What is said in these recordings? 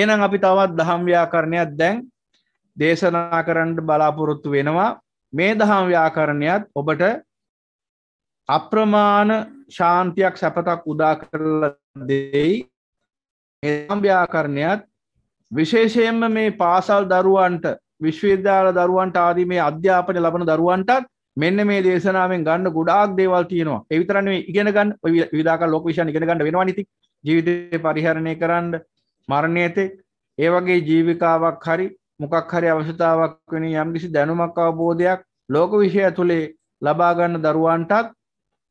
එනම් අපි තවත් දහම් ව්‍යාකරණයක් දැන් දේශනා කරන්නට බලාපොරොත්තු වෙනවා මේ දහම් ව්‍යාකරණයත් ඔබට අප්‍රමාණ ශාන්තියක් සැපතක් උදා කරල දෙයි එම් ව්‍යාකරණයත් විශේෂයෙන්ම මේ පාසල් දරුවන්ට විශ්වවිද්‍යාල දරුවන්ට ආදී මේ අධ්‍යාපනය ලබන දරුවන්ටත් මෙන්න මේ දේශනාවෙන් ගන්න ගොඩාක් දේවල් තියෙනවා එවිතරන්නේ ඉගෙන ගන්න විදාක ලෝක විෂන් ඉගෙන ගන්න වෙනවා නිති ජීවිතය පරිහරණය කරන්න මරණය ඇතෙක් ඒ වගේ ජීවිකාවක් හරි මොකක් හරි අවශ්‍යතාවක් වෙන යම්කිසි දැනුමක් අවබෝධයක් ලෝක විෂය ඇතුළේ ලබාගන්න දරුවන්ටත්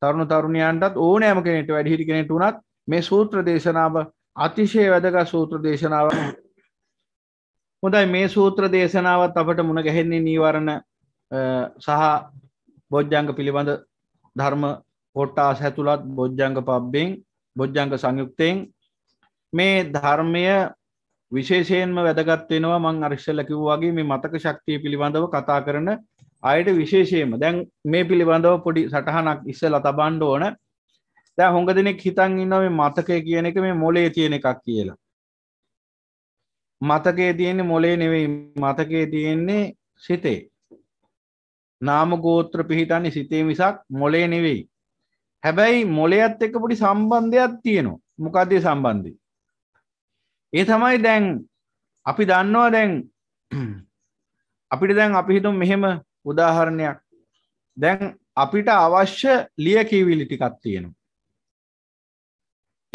තරුණු තරුණයන්ටත් ඕනෑම කෙනෙට වැඩිහිටි කෙනෙට වුණත් මේ සූත්‍ර දේශනාව අතිශය වැදගත් සූත්‍ර දේශනාව හොඳයි මේ සූත්‍ර දේශනාවත් අපට මුණ ගැහෙන්නේ නීවරණ සහ බොජ්ජංග පිළිබඳ ධර්ම කොට්ටාස් ඇතුළත් බොජ්ජංග පබ්බෙන් බොජ්ජංග සංයුක්තයෙන් මේ ධර්මය විශේෂයෙන්ම වැදගත්වෙනවා මං අර්ශල කිව්වාගේ මේ මතක ශක්තිය පිළිබඳව කතා කරන අයට විශේෂයම දැන් මේ පිළිබඳව පොඩි සටහනක් ඉස්සල තබන්ඩ ඕන තෑ හොඟ දෙනෙක් හිතන් ඉන්න මේ මතකය කියන එක මේ මොලේ තියෙන එකක් කියලා මතකේ තියෙන්නේ මොලේ නෙවෙයි මතකේ තියෙන්නේ සිතේ නාම ගෝත්‍ර පිහිටන්නේ සිතේ මිසක් මොලේ නෙවෙයි හැබැයි මොලයත් එක පොඩි සම්බන්ධයක් තියෙනවා මොකක්දේ සම්බන්ධී ඒ තමයි දැන් අපි දන්නවා දැන් අපිට දැන් අපි හිතුම් මෙහෙම උදාහරණයක් දැන් අපිට අවශ්‍ය ලියකිවිලි ටිකක් තියෙනවා.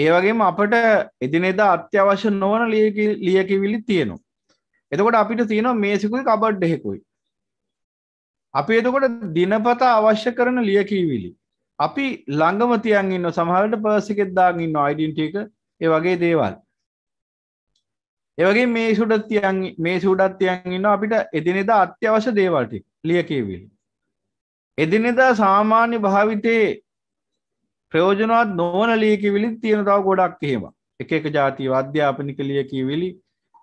ඒ වගේම අපට එදිනෙදා අත්‍යවශ්‍ය නොවන ලියකිවිලි තියෙනවා. එතකොට අපිට තියෙනවා මේසිකුයි කබඩ් එහෙකුයි. අපි එතකොට දිනපතා අවශ්‍ය කරන ලියකිවිලි. අපි ළඟම තියන් ඉන්න සමහරට පර්ස් එකෙත් දාගෙන ඉන්න අයිඩෙන්ටි එක ඒ වගේ දේවල්. ඒවගේ මේ සුඩත් තියන් මේ සුඩත් තියන්ගන්න අපිට එදිනෙදා අත්‍යවශ්‍ය දේවල්ටි ලියකේවිල් එදිනෙදා සාමාන්‍ය භාවිතයේ ප්‍රයෝජනවත් නොවන ලියකිවිලි තියෙන තව ගොඩක් එහෙම එක එක ජාතිව අධ්‍යාපනික ලියකිවිලි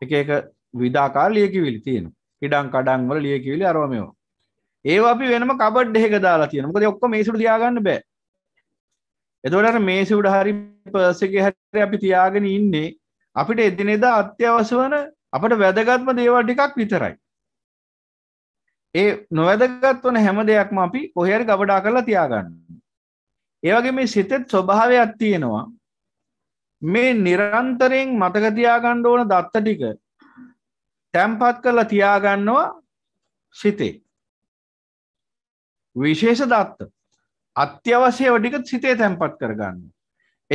එක එක විධාකාර ලියකිවිලි තියෙන ඉඩම් කඩම් වල ලියකිවිලි අරව මේවා ඒවා අපි වෙනම කබඩ් එකක දාලා තියෙනවා මොකද ඔක්කොම මේසුට තියාගන්න බෑ එතකොට අර මේසු උඩ හරි පර්ස් එකේ හරි අපි තියාගෙන ඉන්නේ අපිට එදිනෙදා අත්‍යවශ්‍ය වන අපට වැදගත්ම දේවල් ටිකක් විතරයි. ඒ නොවැදගත් වන හැම දෙයක්ම අපි කොහරි ගබඩා කරලා තියාගන්න. ඒවගේ මේ සිතෙත් ස්වභාවයක් තියෙනවා. මේ නිරන්තරයෙන් මතක තියාගන්න ඕන දත්ත ටික තැම්පත් කරලා තියාගන්නවා සිතේ. විශේෂ දත්ත අත්‍යවශ්‍යව ටික සිතේ තැම්පත් කරගන්න.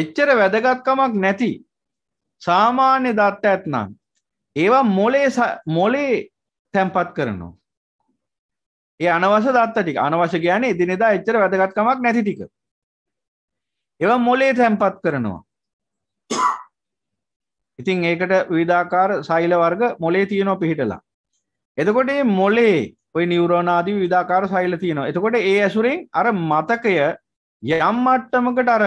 එච්චර වැදගත්කමක් නැති සාමාන්‍ය දත්ත ඇත්නම් ඒවා මොලේ මොලේ තැන්පත් කරනවා ඒ අනවස දත්ත ටික අනවශ ගැන එදිනෙදා එච්චර වැදගත්කමක් නැති ටික ඒවා මොලේ තැන්පත් කරනවා ඉතින් ඒකට විධාකාර සෛල වර්ග මොලේ තියෙනවා පිහිටලා එතකොට මේ මොලේ ඔය නිවරෝනාදී විධාකාර සෛල තියෙනවා එතකොට ඒ ඇසුරෙන් අර මතකය යම් මට්ටමකට අර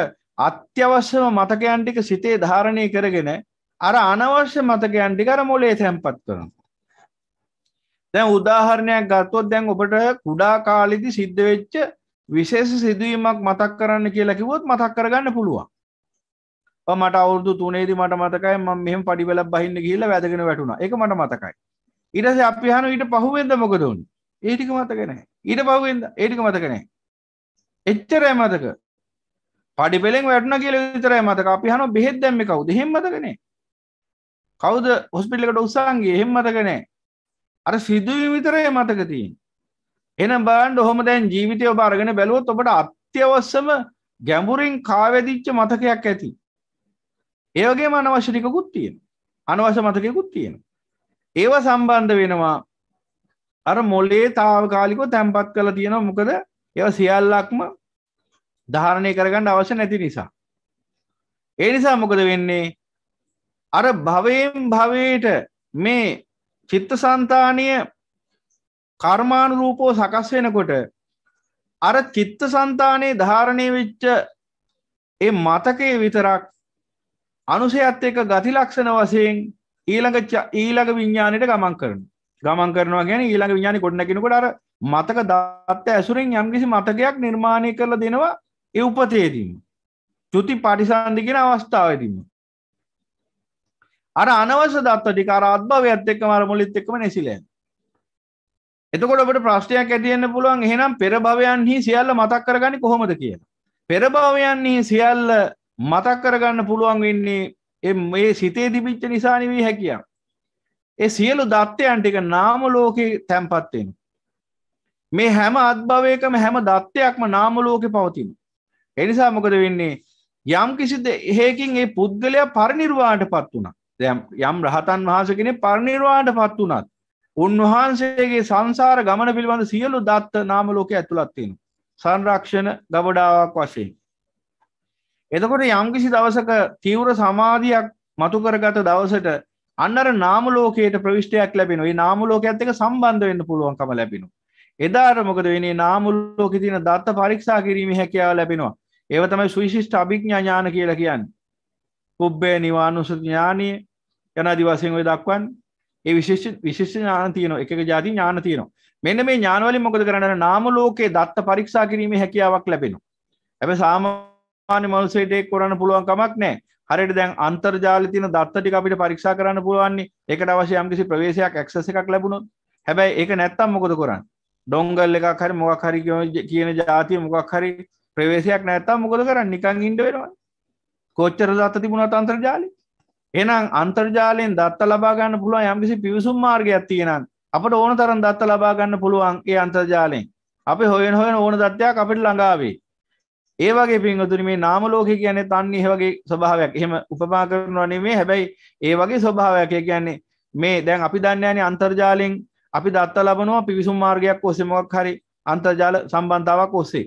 අත්‍යවශ්‍යම මතකයන් ටික සිතේ ධාරණය කරගෙන අර අනවශ්‍ය මතකයන් ටික අර මොලේ තැම්පත් කරනවා. දැන් උදාහරණයක් ගත්තොත් දැන් ඔබට කුඩා කාලෙදි සිද්ධ වෙච්ච විශේෂ සිදුවීමක් මතක් කරන්න කියලා කිව්වොත් මතක් කරගන්න පුළුවන්. මට අවුරුදු තුනේදී මට මතකයි මම මෙහෙම පඩි වෙලක් බහින්න ගිහිල්ලා වැදගෙන වැටුණා. ඒක මට මතකයි. ඊට පස්සේ අපි අහනවා ඊට පහුවෙන්ද මොකද වුනේ? ඒ ටික මතක නැහැ. ඊට පහුවෙන්ද ඒ ටික මතක නැහැ. එච්චරයි මතක. පඩිපෙළෙන් වැටන කියල විතරයි මතක අපි හන බෙහෙත් දැම්ම කවුද හෙම්මතකනේ කවුද හොස්පිල්ලිකට උත්සාන්ගේ හෙම්මතකනේ අර සිදුවී විතරය මතකතින් එන බාන්ඩ හොම දැන් ජීවිතය ඔබාරගෙන බැලුවොත් ඔබට අත්‍යවස්සම ගැඹුරින් කාවැදිච්ච මතකයක් ඇති ඒවගේ අනවශ්‍යටිකුත් තියෙන අනවශ මතකයකුත් තියෙන ඒව සම්බන්ධ වෙනවා අර මොලේ තාවකාලිකෝ තැම්පත් කළ තියෙන මොකද ඒව සියල්ලක්ම ධාරණය කරගන්න අවශ්‍ය නැති නිසා. ඒ නිසා මොකද වෙන්නේ අර භවයෙන් භවයට මේ චිත්ත සන්තානය කර්මාණුරූපෝ සකස් වෙනකොට අර චිත්ත සන්තානයේ ධාරණය වෙච්ච ඒ මතකයේ විතරක් අනුසයත් එක්ක ගති ලක්ෂණ වශයෙන් ඊළඟ ඊළඟ විඥාණයට ගමන් කරන ගමන් කරනවා කියන්නේ ඊළඟ විඥානේ ගොඩනගෙනකොට අර මතක දත්ත ඇසුරෙන් යම්කිසි මතකයක් නිර්මාණය කරලා දෙනවා ඒ උපතේදීම චුති පටිසන්ධි කියන අවස්ථාවේදීම අර අනවශ්‍ය දත්ත ටික අර අත්භවයත් එක්කම අර මුලිත් එක්කම නැසිලා එතකොට ඔබට ප්‍රශ්නයක් ඇති වෙන්න පුළුවන් එහෙනම් පෙර භවයන්හි සියල්ල මතක් කරගන්නේ කොහොමද කියලා පෙර භවයන්හි සියල්ල මතක් කරගන්න පුළුවන් වෙන්නේ මේ සිතේ තිබිච්ච නිසා නෙවෙයි හැකියාව ඒ සියලු දත්තයන් ටික නාම ලෝකේ තැන්පත් වෙනවා මේ හැම අත්භවයකම හැම දත්තයක්ම නාම ලෝකේ පවතිනවා එනිසා මොකද වෙන්නේ යම් කිසිද එහෙකින් ඒ පුද්ගලයා පරිනිර්වාට පත් වුණා යම් රහතන් වහන්ස කෙනෙ පරිනිර්වාට පත් වුණත් උන්වහන්සේගේ සංසාර ගමන පිළිබඳ සියලු දත්ත නාම ලෝක ඇතුළත්වෙන සංරක්ෂණ ගබඩාවක් වශයෙන් එතකොට යම්කිසි දවසක තීවර සමාධයක් මතුකරගත දවසට අන්නර නාමලෝකයට ප්‍රවිෂ්ටයක් ලැබෙන ඒ නාමලෝක ඇත්තක සම්බන්ධ වෙන්න පුළුවන්කම ලැබෙනු. එදාර මොකද වෙනේ නාමලෝක තින දත්ත පරික්ෂා කිරීම හැකියාව ලැබෙනවා ඒව තමයි සුවිශිෂ්ට අභිඥා ඥාන කියලා කියන්න පුබ්බේ නිවානුසති ඥානය යනාදි වශයෙන් ඔය දක්වන් ඒ විශේෂ විශේෂ ඥාන තියෙනවා එක එක જાති ඥාන තියෙනවා මෙන්න මේ ඥාන වලින් මොකද කරන්නේ නාම ලෝකයේ දත්ත පරීක්ෂා කිරීමේ හැකියාවක් ලැබෙනවා හැබැයි සාමාන්‍ය මනුස්සයෙට ඒක කරන්න පුළුවන් කමක් නැහැ හරියට දැන් අන්තර්ජාලය තියෙන දත්ත ටික අපිට පරීක්ෂා කරන්න පුළුවන් ඒකට අවශ්‍ය යම්කිසි ප්‍රවේශයක් ඇක්සස් එකක් ලැබුණොත් හැබැයි ඒක නැත්තම් මොකද කරන්නේ ඩොංගල් එකක් හරි මොකක් හරි කියන જાතිය මොකක් හරි ප්‍රවේශයක් නැත්තම් මොකද කරන්න නිකං ඉන්ඩ වෙනවා කොච්චර දත්ත තිබුණත් අන්තර්ජාලය එනම් අන්තර්ජාලයෙන් දත්ත ලබාගන්න පුළුවන් යම්කිසි පිවිසුම් මාර්ගයක් තියෙනම් අපට ඕන තරම් දත්ත ලබාගන්න පුළුවන් ඒ අන්තර්ජාලයෙන් අපි හොයෙන් හොයන ඕන දත්වයක් අපිට ළඟාවේ ඒ වගේ පින්වතුනි මේ නාම ලෝකය කියන්නේ තන්නේ ඒ වගේ ස්වභාවයක් එහෙම උපමා කරනවා නෙමෙයි හැබැයි ඒ වගේ ස්වභාවයක් ඒ කියන්නේ මේ දැන් අපි දන්නේ නැහැ අන්තර්ජාලයෙන් අපි දත්ත ලබනවා පිවිසුම් මාර්ගයක් ඔස්සේ මොකක් හරි අන්තර්ජාල සම්බන්ධතාවක් ඔස්සේ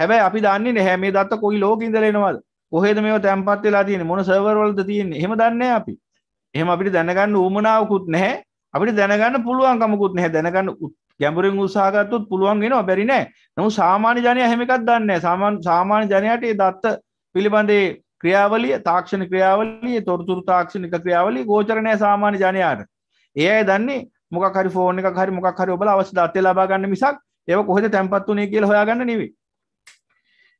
හැබැයි අපි දන්නේ නැහැ මේ දත්ත කොයි ලෝකෙ ඉඳලා එනවද කොහෙද මේව තැන්පත් වෙලා තියෙන්නේ මොන සර්වර් වලද තියෙන්නේ එහෙම දන්නේ නැහැ අපි එහෙම අපිට දැනගන්න උවමනාවකුත් නැහැ අපිට දැනගන්න පුළුවන්කමකුත් නැහැ දැනගන්න ගැඹුරින් උත්සාහගත්තොත් පුළුවන් වෙනවා බැරි නෑ. නමුත් සාමාන්‍ය ජනයා හැම එකක් දන්නේ නෑ. සාමාන්‍ය සාමාන්‍ය ජනයාට මේ දත්ත පිළිබඳේ ක්‍රියාවලිය, තාක්ෂණ ක්‍රියාවලිය, තොරතුරු තාක්ෂණික ක්‍රියාවලිය ගෝචර නෑ සාමාන්‍ය ජනයාට. ඒ අය දන්නේ මොකක් හරි ෆෝන් එකක් හරි මොකක් හරි ඔබලා අවශ්‍ය දත්ත ලබා ගන්න මිසක් ඒව කොහෙද තැම්පත් වුනේ කියලා හොයාගන්න නෙවෙයි.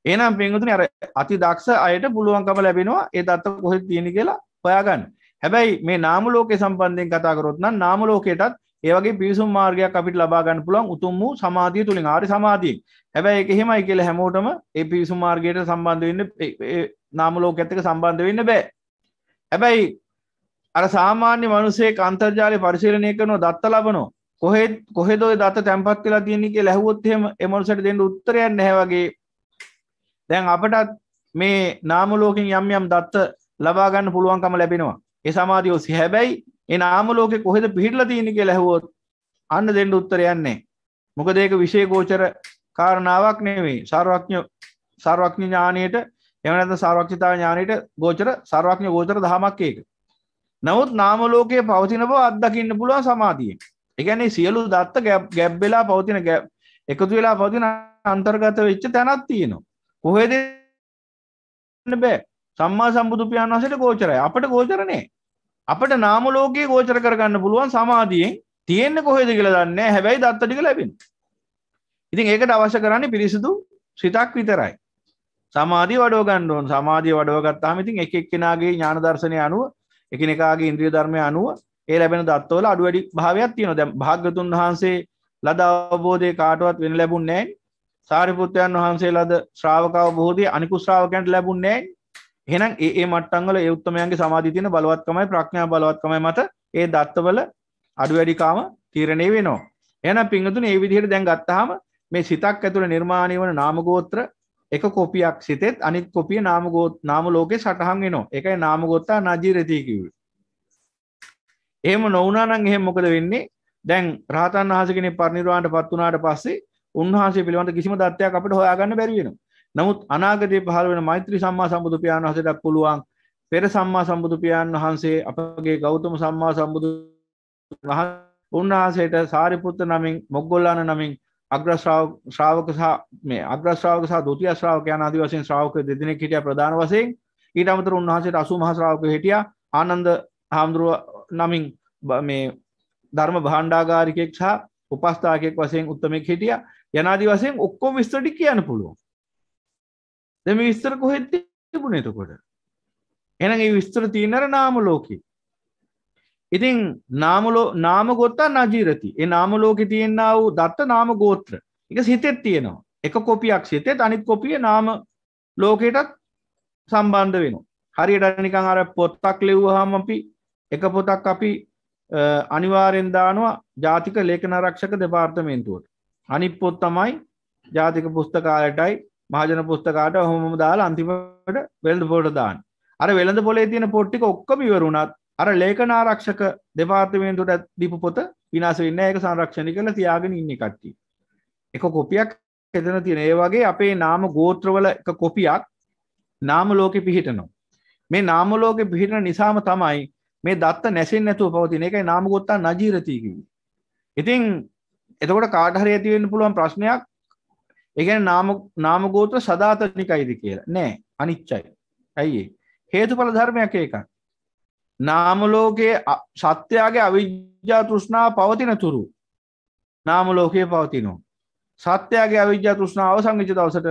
ඒනම් පෙන්ගතුන අර අති දක්ෂ අයට පුළුවන්කම ලැබෙනවා ඒ දත්ත කොහෙ තියෙන කියලා හොයාගන්න හැබැයි මේ නාමලෝකය සම්බන්ධයෙන් කතාකරොත්නම් නාමලෝකයටත් ඒවගේ පිවිසුම් මාර්ගයක් අපිට ලබාගන්න පුළන් උතුම් වූ සමාධිය තුළින් ආරි සමාධී හැබැයි එක හෙමයි කියල හැමෝටම ඒ පිවිසුම් මාර්ගයට සම්බන්ධ වෙන්න නාමලෝක ඇත්තක සම්බන්ධ වෙන්න බෑ හැබැයි අර සාමාන්‍ය මනුසේ කන්තර්ජාලය පරිශීලනය කරනවා දත්ත ලබනෝ කොහෙත් කොහෙදෝ දත්ත තැන්පත් වෙලා තියන්නේ කිය ලැහුවොත්හෙම එමනුසට දෙන්න උත්තරයන් නැවගේ දැන් අපටත් මේ නාමලෝකින් යම් යම් දත්ත ලබාගන්න පුළුවන්කම ලැබෙනවා ඒ සමාධියෝසි හැබැයි එ නාමලෝකෙ කොහෙද පිහිටල තියෙන කිය ලැහුවොත් අන්න දෙන්න උත්තර යන්නේ මොක දෙක විෂය ගෝචර කාරණාවක් නෙවේ සර්වඥ සර්වඥ ඥානයට එමනත සාරක්ෂිතා ඥානයට ගෝචර සර්වඥ ගෝචර දහමක් ඒක නමුත් නාමලෝකයේ පවතින බව අත්දකින්න පුළුවන් සමාධියෙන්. ඒ කියන්නේ සියලු දත්ත ගැබ් වෙලා පවතින එකතු වෙලා පවතින අන්තර්ගත වෙච්ච තැනක් තියෙනවා. කොහෙද බෑ සම්මා සම්බුදුපියන් වසට ගෝචරය අපට ගෝචරණය අපට නාම ලෝකයේ ගෝචර කරගන්න පුළුවන් සමාධියෙන් තියෙන්න කොහෙද කියලා දන්නේ හැබැයි දත්ත ටික ලැබෙන ඉතින් ඒකට අවශ්‍ය කරන්නේ පිරිසිදු සිතක් විතරයි සමාධිය වඩව ගන්න ඕන සමාධිය වඩව ගත්තාම ඉතින් එක එක්කෙනාගේ ඥාන දර්ශනය අනුව එකිනෙකාගේ ඉන්ද්‍රිය ධර්මය අනුව ඒ ලැබෙන දත්වල අඩු වැඩි භාවයක් තියෙනවා දැන් භාග්‍යතුන් වහන්සේ ලද අවබෝධය කාටවත් වෙන ලැබුන්නේ නැහැ සාරිපුත්‍රයන් වහන්සේලාද ශ්‍රාවකාව බොහෝදී අනිකු ශ්‍රාවකයන්ට ලැබුන්නේ එහෙනම් ඒ ඒ මට්ටම්වල ඒ උත්තමයන්ගේ සමාධිය තියෙන බලවත්කමයි ප්‍රඥා බලවත්කමයි මත ඒ දත්තවල අඩු වැඩිකාම තීරණය වෙනවා. එහෙනම් පිංගුතුනේ මේ විදිහට දැන් ගත්තාම මේ සිතක් ඇතුළේ නිර්මාණය වන නාම ගෝත්‍ර එක කොපියක් සිතෙත් අනිත් කොපිය නාම ගෝත් නාම ලෝකේ සටහන් වෙනවා. ඒකයි නාම ගෝත්‍රා නජිරති කිව්වේ. එහෙම නොවුනා නම් එහෙම මොකද වෙන්නේ? දැන් රහතන් වහන්සේ කෙනෙක් පරිනිර්වාණයටපත් වුණාට පස්සේ උන්වහන්සේ පිළිබඳ කිසිම දත්තයක් අපිට හොයාගන්න බැරි වෙනවා. නමුත් අනාගතයේ පහළ වෙන මෛත්‍රී සම්මා සම්බුදු පියාණන් වහන්සේට පුළුවන් පෙර සම්මා සම්බුදු පියාණන් වහන්සේ අපගේ ගෞතම සම්මා සම්බුදු උන්වහන්සේට සාරිපුත්ත නමින් මොග්ගොල්ලාන නමින් අග්‍ර ශ්‍රාවක සහ මේ අග්‍ර ශ්‍රාවක සහ ဒုတိ ය ශ්‍රාවකයන් ආදී වශයෙන් ශ්‍රාවක දෙදෙනෙක් හිටියා ප්‍රධාන වශයෙන් ඊට අමතරව උන්වහන්සේට 80 මහා ශ්‍රාවක හිටියා ආනන්ද හාමුදුරුව නමින් මේ ධර්ම භාණ්ඩාගාරිකෙක් සහ උපස්ථායකෙක් වශයෙන් උත්තමෙක් හිටියා යනාදී වශයෙන් ඔක්කොම විස්තරටි කියන්න පුළුවන් දැන් මේ විස්තර කොහෙද තිබුණේ එතකොට එහෙනම් ඒ විස්තර තියෙනර නාම ලෝකේ ඉතින් නාම නාම ගෝත්තා නජිරති ඒ නාම ලෝකේ තියෙනා වූ දත්ත නාම ගෝත්‍ර ඒක සිතෙත් තියෙනවා එක කොපියක් සිතෙත් අනිත් කොපිය නාම ලෝකයටත් සම්බන්ධ වෙනවා හරියට නිකන් අර පොත්තක් ලිව්වහම අපි එක පොතක් අපි අනිවාර්යෙන් දානවා ජාතික ලේඛන ආරක්ෂක දෙපාර්තමේන්තුවට අනිප්පොත් තමයි ජාතික පුස්තකාලටයි මහජන පුස්තකාට හොම දාලා අන්තිමට වෙල්ද පොට දාන් අර වෙළඳ පොලේ තියෙන පොට්ටික ඔක්කම ඉවරුණත් අර ලේකනාරක්ෂක දෙපාර්තමේන්තුට දීපු පොත විනාස වෙන්න ඒක සංරක්ෂණි කළ තියාගෙන ඉන්න කට්ටි එක කොපියක් එතන තියෙන ඒ වගේ අපේ නාම ගෝත්‍රවල එක කොපියක් නාම ලෝකෙ පිහිටනවා මේ නාම ලෝකෙ පිහිටන නිසාම තමයි මේ දත්ත නැසින් නැතුව පවතින එකයි නාම ගොත්තා නජීරතී කිව්වේ ඉතින් එතකොට කාඩහරය ඇතිවෙන්න පුළුවන් ප්‍රශ්නයක් එකන නාමගෝත්‍ර සධාතනිකයිද කියලා නෑ අනිච්චයි ඇයි හේතුඵල ධර්මයක් ඒක නාමලෝකයේ සත්‍යයාගේ අවිද්‍යා තෘෂ්ණා පවතින තුරු නාමලෝකයේ පවතිනවා සත්‍යයාගේ අවිද්‍යා තෘෂ්ණාව සංගිච දවසට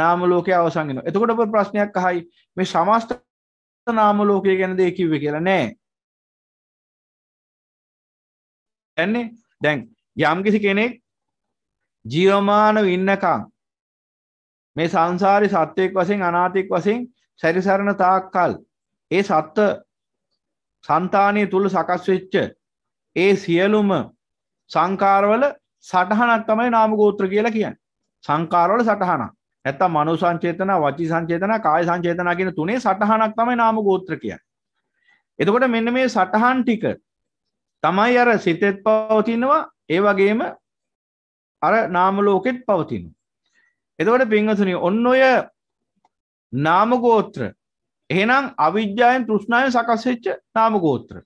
නාමලෝකය අවසන්ගෙන එතකොට ප්‍රශ්නයක් අහයි මේ සමස්ත නාමලෝකය ගැන දෙකිව්ව කියලා නෑ ඇන්නේ දැන් යම්කිසි කෙනෙක් ජීවමානව ඉන්නකං මේ සංසාරි සත්‍යයෙක් වසෙන් අනාතික් වසින් සැරිසරණ තාක්කල් ඒ සත්ත සන්තානය තුළ සකස්වෙච්ච ඒ සියලුම සංකාරවල සටහනක් තමයි නාම ගෝත්‍ර කියලා කියන්න සංකාරවල සටහන ඇත්ත මනු සංචේතන වචි සංචේතන කාය සංචේතන කියෙන තුනේ සටහනක් තමයි නාම ගෝත්‍ර කිය එතකොට මෙන්න මේ සටහන් ටික තමයි අර සිතෙත් පවතිනවා ඒ වගේම අර නාමලෝකෙත් පවතින. එතකොට පිංහසනි ඔන්න ඔය නාමගෝත්‍ර එහෙනම් අවිද්‍යායන් තෘෂ්ණාවෙන් සකස්වෙච්ච නාමගෝත්‍ර.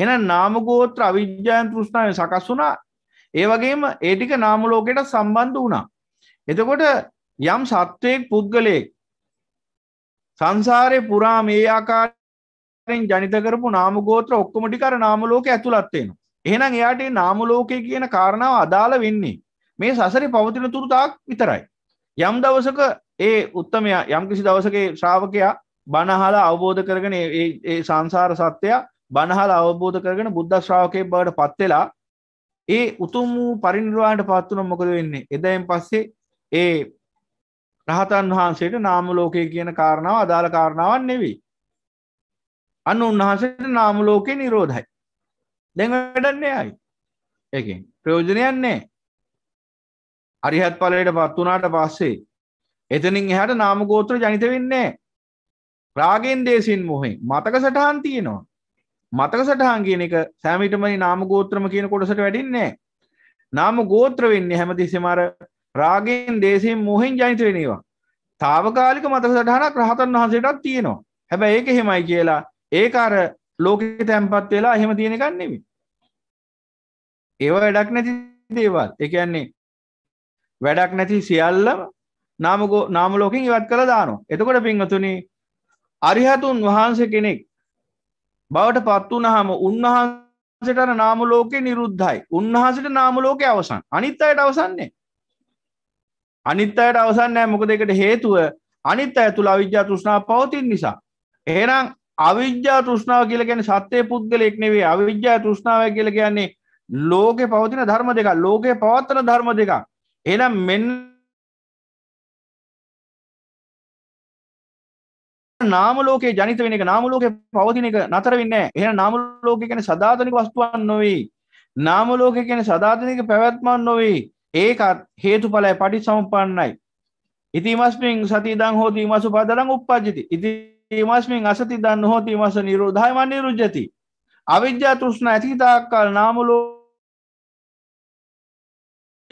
එහෙනම් නාමගෝත්‍ර අවිද්‍යායන් තෘෂ්ණාවෙන් සකස් වුණා. ඒ වගේම ඒ ටික නාමලෝකයට සම්බන්ධ වුණා. එතකොට යම් සත්වයෙක් පුද්ගලයෙක් සංසාරේ පුරා මේ ආකාරයෙන් ජනිත කරපු නාමගෝත්‍ර ඔක්කොම ටික අර නාමලෝකේ ඇතුළත් වෙනවා. එහෙනම් එයාට නාම ලෝකය කියන කාරණාව අදාළ වෙන්නේ මේ සසරේ පවතින තුරු තාක් විතරයි. යම් දවසක ඒ උත්තමයා යම් කිසි දවසක ශ්‍රාවකයා බණහලා අවබෝධ කරගෙන ඒ සංසාර සත්‍යය බණහලා අවබෝධ කරගෙන බුද්ධ ශ්‍රාවකයෙක් බවට පත් වෙලා ඒ උතුම් වූ පරිනිර්වාණයට පත් වුණොත් මොකද වෙන්නේ? එදයින් පස්සේ ඒ රහතන් වහන්සේට නාම ලෝකය කියන කාරණාව අදාළ කාරණාවක් නෙවෙයි. අන්න උන්වහන්සේට නාම ලෝකේ නිරෝධයි. දැන් වැඩන්නේ ආයි ඒකෙන් ප්‍රයෝජනයක් නැහැ අරිහත් ඵලයට පත් වුණාට පස්සේ එතනින් එහාට නාම ගෝත්‍ර ජනිත වෙන්නේ රාගෙන් දේශින් මොහෙන් මතක සටහන් තියෙනවා මතක සටහන් කියන එක සෑම විටමයි නාම ගෝත්‍රම කියන කොටසට වැඩින්නේ නාම ගෝත්‍ර වෙන්නේ හැමතිස්සෙම අර රාගෙන් දේශයෙන් මොහෙන් ජනිත වෙන ඒවා. తాවකාලික මතක සටහනක් රහතන් වහන්සේටත් තියෙනවා. හැබැයි ඒක එහෙමයි කියලා ඒක අර ලෝකෙ තැන්පත් වෙලා එහෙම තියෙන එකක් නෙමෙයි. ඒවා වැඩක් නැති දේවල්. ඒ කියන්නේ වැඩක් නැති සියල්ලම නාම නාම ලෝකෙන් ඉවත් කරලා දානවා. එතකොට පින්වතුනි අරිහතුන් වහන්සේ කෙනෙක් බවට පත් වුණාම උන්වහන්සේට අර නාම ලෝකේ නිරුද්ධයි. උන්වහන්සේට නාම ලෝකේ අවසන්. අනිත් අයට අවසන් නෑ. අනිත් අයට අවසන් නෑ මොකද ඒකට හේතුව අනිත් අය තුල අවිජ්ජා තෘෂ්ණාව පවතින නිසා. එහෙනම් අවිද්‍යා තෘෂ්ණාව කියල ගැන සත්‍යය පුද්ගලෙක් නෙවේ අවිද්‍යා තෘෂ්ණාව කියල කියන්නේ ලෝකෙ පවතින ධර්ම දෙක ලෝකය පවත්තන ධර්ම දෙක එනම් මෙන්න නාම ලෝකේ ජනිත වෙන එක නාම ලෝකේ පවතින එක නතර වෙන්නේ නැහැ. එහෙනම් නාම ලෝකේ කියන්නේ සදාතනික වස්තුවක් නොවේ. නාම ලෝකේ කියන්නේ සදාතනික පැවැත්මක් නොවේ. ඒකත් හේතුඵලයි පටිච්චසමුප්පන්නයි. ඉතිමස්මින් සති ඉදං හෝති ඉමසුපදලං උප්පජ්ජති. ඉතින් තිමස්මින් අසති දන්න හෝ තිමස නිරෝධයමන්නේ රුජති අවිද්‍යා තෘෂ්ණ ඇතිතාක්කල් නාමලෝ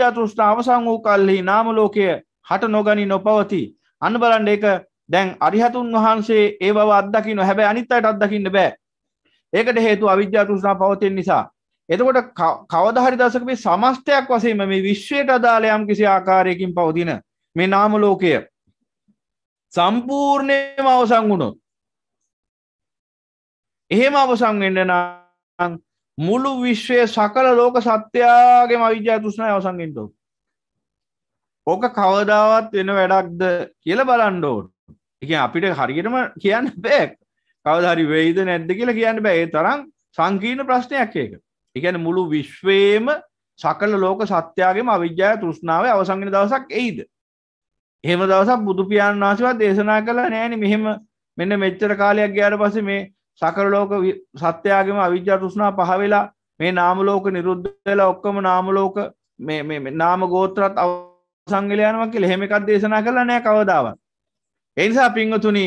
තෘෂ්ණ අවසං වූ කල්හි නාමලෝකය හට නොගනි නොපවති අන්න බලන්ඩ එක දැන් අරිහතුන් වහන්සේ ඒ බව අදකින හැබැ අනිත් අයට අදකින්න බෑ ඒකට හේතු අවිද්‍යා තෘෂ්ණා පවතිෙන් නිසා එතකොට කවදහරි දසක මේ සමස්තයක් වසීම මේ විශ්වයට අදාළ යම් කිසි ආකාරයකින් පවතින මේ නාම ලෝකය සම්පූර්ණයම අවසං වුණොත් එහෙම අවසං වෙන්නනම් මුළු විශ්වය සකල ලෝක සත්‍යයාගේ මවිද්‍යා තුෂ්ණ අවසංගෙන්ටෝ ඕක කවදාවත් වෙන වැඩක්ද කියල බලන්ඩෝට එක අපිට හරිගටම කියන්න බෑක් කවදරි වෙයිද නැද්ද කියලා කියන්න බෑ ඒ තරම් සංකීර්ණ ප්‍රශ්නයක් ඒක එකැන මුළු විශ්වේම සකල ලෝක සත්‍යයාගේම අවිද්‍යාය තෘෂ්ණාව අවසංගෙන දවසක් එයිද එහෙම දවසක් බුදුපියාණන් වහන්සේවත් දේශනා කළා නෑනේ මෙහෙම මෙන්න මෙච්චර කාලයක් ගියාට පස්සේ මේ සකල ලෝක සත්‍යාගම අවිජ්ජා තෘෂ්ණා පහ වෙලා මේ නාම ලෝක නිරුද්ධ වෙලා ඔක්කොම නාම ලෝක මේ මේ නාම ගෝත්‍රත් අවසන් වෙලා යනවා කියලා එහෙම එකක් දේශනා කළා නෑ කවදාවත්. ඒ නිසා පින්වතුනි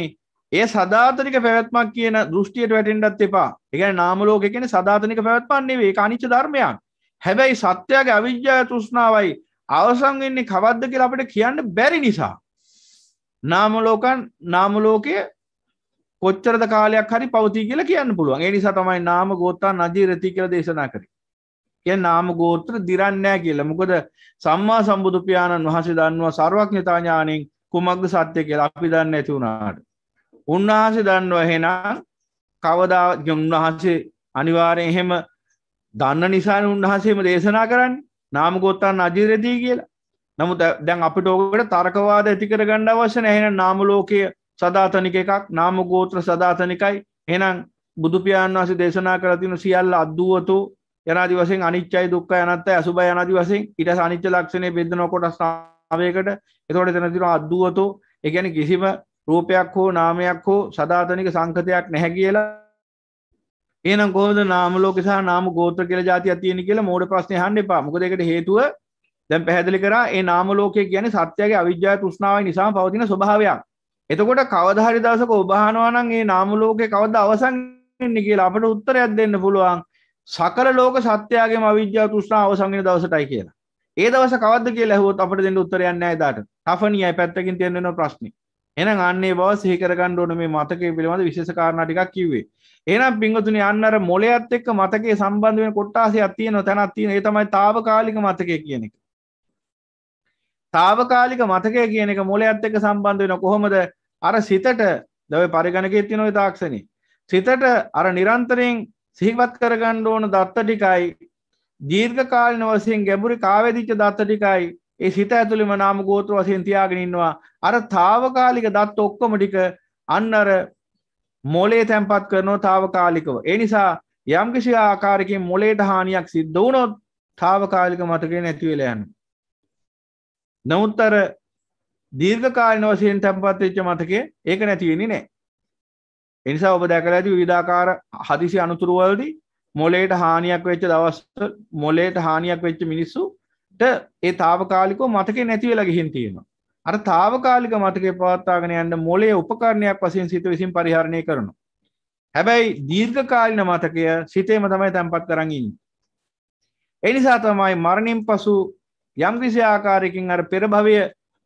ඒ සදාතනික පැවැත්මක් කියන දෘෂ්ටියට වැටෙන්ඩත් එපා එකන නාමලෝක කියෙන සදාතනික පැවැත්මන්නේ වේ අනිච්ච ධර්මයන් හැබැයි සත්‍යයාගේ අවිද්‍යාව තෘෂ්ණාවයි අවසන් වෙන්නේ කවද්ද කියලා අපිට කියන්න බැරි නිසා නාමලෝකන් නාමලෝකය කොච්චරද කාලයක් හරි පවති කියලා කියන්න පුළුවන් ඒ නිසා තමයි නාම ගෝත්තා නජී රති කියලා දේශනා කරේ කිය නාම ගෝත්‍ර දිරන්නෑ කියලා මොකද සම්මා සම්බුදු පියාණන් වහසේ දන්නවා සර්වඥතාඥානෙන් කුමක්ද සත්‍ය කියලා අපි දන්න ඇති වුණාට උන්වහන්සේ දන්නව එහෙනම් කවදා උන්වහන්සේ අනිවාරය එහෙම දන්න නිසා උන්වහසේම දේශනා කරන්න නාමගොත්තන් අජීරදී කියලා නමුත් දැන් අපිට ඕකට තර්කවාද ඇතිකර ගණ්ඩ අවශ්‍ය එහෙන නාමලෝකය සධාතනික එකක් නාම ගෝත්‍ර සධාතනිකයි එනම් බුදුපාන් වහස දේශනා කරතින සියල්ල අද්දුවතු යනාදි වසෙන් අනිච්චයි දුක්ක යනත්ත ඇසුබ යනදි වසෙන් ඉට සනිච්ච ලක්ෂණය බෙදනකොට ස්ථාවයකට එතොට තැනතින අද්දුවතු එකැන කිසිම රූපයක් හෝ නාමයක් හෝ සධාතනික සංකතයක් නැහැ කියලා ඒනම් කොහොමද නාම ලෝක සහ නාම ගෝත්‍ර කියලා જાතියක් තියෙන කියලා මෝඩ ප්‍රශ්නේ අහන්න එපා. මොකද ඒකට හේතුව දැන් පැහැදිලි කරා ඒ නාම ලෝකය කියන්නේ සත්‍යයේ අවිජ්ජාය තෘෂ්ණාවයි නිසාම පවතින ස්වභාවයක්. එතකොට කවදා හරි දවසක ඔබ අහනවා නම් මේ නාම ලෝකේ කවදා අවසන් වෙන්නේ කියලා අපට උත්තරයක් දෙන්න පුළුවන්. සකල ලෝක සත්‍යයගේම අවිද්‍යාව තෘෂ්ණාව අවසන් වෙන දවසටයි කියලා. ඒ දවස කවද්ද කියලා ඇහුවොත් අපිට දෙන්න උත්තරයක් නැහැ එදාට. තෆනියයි පැත්තකින් තියෙන වෙන ප්‍රශ්නේ. එන අන්නේ බව සහිකරගන්න ඕන මේ මතකය පිළිබඳ විශේෂකාරණටිකක් කිවේ එනම් පිංගතුනි අන්නර මොලයත් එක්ක මතකේ සම්බන්ධ වෙන කොට්ටාසයක් තියෙන තැනක් තියෙන ඒ තමයි తాවකාලික මතකය කියන එක తాවකාලික මතකය කියන එක මොලයත් එක්ක සම්බන්ධ වෙන කොහොමද අර සිතට දව පරිගණකයේ තියෙන ওই තාක්ෂණي සිතට අර නිරන්තරයෙන් සිහිපත් කරගන්න ඕන දත්ත ටිකයි දීර්ඝ කාලින වශයෙන් ගැඹුරු කාවැදිච්ච දත්ත ටිකයි ඒ සිත ඇතුළිම නාම ගෝත්‍ර වශයෙන් තියාගෙන ඉන්නවා අර తాවකාලික දත් ඔක්කොම ටික අන්නර මොලේ තැම්පත් කරනවා తాවකාලිකව ඒ නිසා යම් කිසි ආකාරයකින් මොලේට හානියක් සිද්ධ වුණොත් తాවකාලික මතකේ නැති වෙලා යනවා නමුත් අර දීර්ඝකාලීන වශයෙන් තැම්පත් වෙච්ච මතකේ ඒක නැති වෙන්නේ නැහැ ඒ නිසා ඔබ දැකලා ඇති විවිධාකාර හදිසි අනුතුරු වලදී මොලේට හානියක් වෙච්ච දවස් මොලේට හානියක් වෙච්ච මිනිස්සු ඒ තාවකාලිකව මතකේ නැති වෙලා ගිහින් තියෙනවා. අර තාවකාලික මතකේ පවත්වාගෙන යන්න මොලේ උපකරණයක් වශයෙන් සිත විසින් පරිහරණය කරනවා. හැබැයි දීර්ඝකාලීන මතකය සිතේම තමයි තැම්පත් කරන් ඉන්නේ. ඒ නිසා තමයි මරණින් පසු යම් කිසි ආකාරයකින් අර පෙර භවය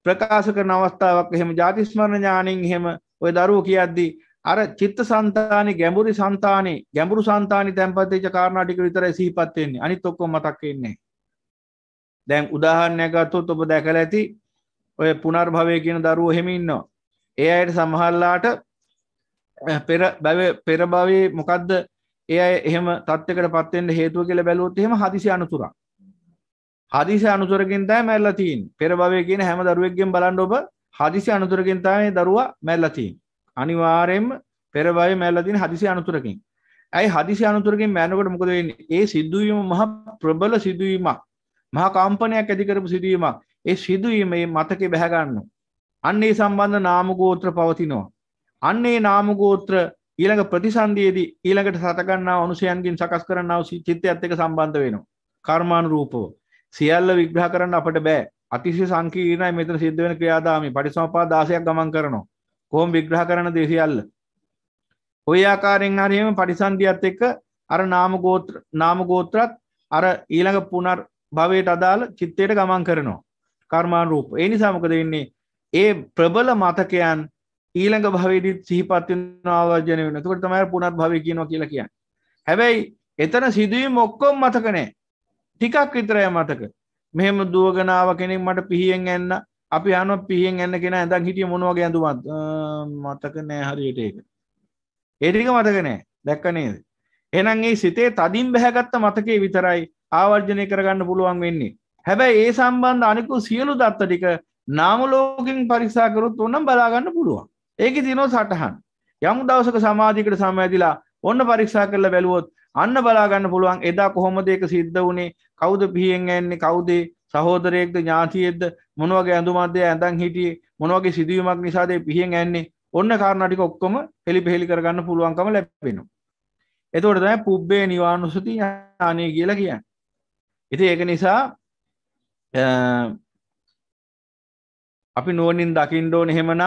ප්‍රකාශ කරන අවස්ථාවක් එහෙම ජාති ස්මරණ ඥාණයෙන් එහෙම ওই දරුවෝ කියද්දී අර චිත්ත સંතානේ ගැඹුරු સંතානේ ගැඹුරු સંතානේ තැම්පත් වෙච්ච කාරණා ටික විතරයි සිහිපත් වෙන්නේ. අනිත් ඔක්කොම මතක් වෙන්නේ නැහැ. දැන් උදාහරණයක් ගත්තොත් ඔබ දැකලා ඇති ඔය පුනර්භවය කියන දරුවෝ එහෙම ඉන්නවා. ඒ අයට සමහරලාට පෙර පෙර භවයේ මොකද්ද ඒ අය එහෙම තත්යකට පත් වෙන්න හේතුව කියලා බැලුවොත් එහෙම හදිසි අනුතරක්. හදිසි අනුතරකින් තමයි මැරලා තියෙන්නේ. පෙර භවයේ කියන හැම දරුවෙක්ගෙන් බලන්න ඔබ හදිසි අනුතරකින් තමයි දරුවා මැරලා තියෙන්නේ. අනිවාර්යයෙන්ම පෙර භවයේ මැරලා තියෙන හදිසි අනුතරකින්. ඇයි හදිසි අනුතරකින් මැරෙනකොට මොකද වෙන්නේ? ඒ සිදුවීම මහ ප්‍රබල සිදුවීමක්. මහා කම්පනයක් ඇති කරපු සිදුවීමක් ඒ සිදුවීම මේ මතකේ බැහැ ගන්නවා අන්න ඒ සම්බන්ධ නාම ගෝත්‍ර පවතිනවා අන්න ඒ නාම ගෝත්‍ර ඊළඟ ප්‍රතිසන්දියේදී ඊළඟට සත ගන්නා අනුසයන්ගෙන් සකස් කරන්නා වූ චිත්තයත් එක්ක සම්බන්ධ වෙනවා කර්මානුරූපව සියල්ල විග්‍රහ කරන්න අපිට බෑ අතිශය සංකීර්ණයි මෙතන සිද්ධ වෙන ක්‍රියාදාමයේ පටිසමපාද 16ක් ගමන් කරනවා කොහොම විග්‍රහ කරන දේ සියල්ල ඔය ආකාරයෙන් හරියම පටිසන්ධියත් එක්ක අර නාම ගෝත්‍ර නාම ගෝත්‍රත් අර ඊළඟ පුනර් භවයට අදාළ චිත්තයට ගමන් කරනවා කර්මාන් රූප ඒ නිසා මොකද වෙන්නේ ඒ ප්‍රබල මතකයන් ඊළඟ භවයේදී සිහිපත් වෙන ආවර්ජනය වෙනවා එතකොට තමයි පුනත් භවය කියනවා කියලා කියන්නේ හැබැයි එතන සිදුවීම් ඔක්කොම මතක නැහැ ටිකක් විතරයි මතක මෙහෙම දුවගෙන ආව කෙනෙක් මට පිහියෙන් ඇන්න අපි අහනවා පිහියෙන් ඇන්න කෙනා ඇඳන් හිටියේ මොන වගේ ඇඳුමක් මතක නැහැ හරියට ඒක ඒ ටික මතක නැහැ දැක්ක නේද එහෙනම් ඒ සිතේ තදින් බහැගත්ත මතකේ විතරයි ආවර්ජනය කරගන්න පුළුවන් වෙන්නේ හැබැයි ඒ සම්බන්ධ අනිකු සියලු දත්ත ටික නාමලෝකින් පරික්ෂාකරුත් ඔන්නම් බලාගන්න පුළුවන් ඒක තිනෝ සටහන් යම් දවසක සමාධිකට සමඇදිලා ඔන්න පරික්ෂා කරලා බැලුවොත් අන්න බලාගන්න පුළුවන් එදා කොහොමද ඒක සිද්ධ වුණේ කවුද පියෙන් එන්නේ කවුදේ සහෝදරයෙක්ද ඥාතියෙක්ද මොනවගේ ඇඳුමක්දේ ඇඳන් හිටියේ මොනවගේ සිදුවීමක් නිසාද පිහෙන් ඇන්නේ ඔන්න කාරණටික ඔක්කොම හෙළි පෙහෙළි කරගන්න පුළුවන්කම ලැබෙනවා. එතකොට තමයි පුබ්බේ නිවානුසති ඥානය කියලා කියන්නේ. ඉති ඒක නිසා අපි නුවනින් දකිින්ඩෝන හෙමනං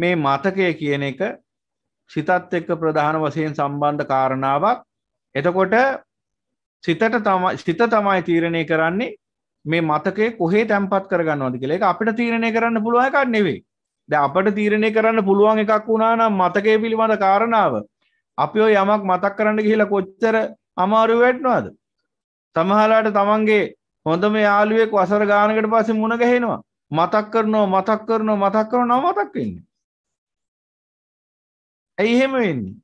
මේ මතකය කියන එක සිතත් එක්ක ප්‍රධාන වසයෙන් සම්බන්ධ කාරණාවක් එතකොට සිතට තම සිත තමයි තීරණය කරන්නේ මේ මතකේ කොහේ තැන්පත් කරගන්නවද කියලා එක අපිට තීරණය කරන්න පුළුවන් එකක් නෙවෙයි. දැන් අපිට තීරණය කරන්න පුළුවන් එකක් වුණා නම් මතකයේ පිළිබඳ කාරණාව අපි ඔය යමක් මතක් කරන්න ගිහිලා කොච්චර අමාරු වෙන්නවද? සමහලාට තමන්ගේ හොඳම යාළුවෙක් වසර ගානකට පස්සේ මුණ ගැහෙනවා මතක් කරනවා මතක් කරනවා මතක් කරනවා නව මතක් වෙන්නේ. ඇයි එහෙම වෙන්නේ?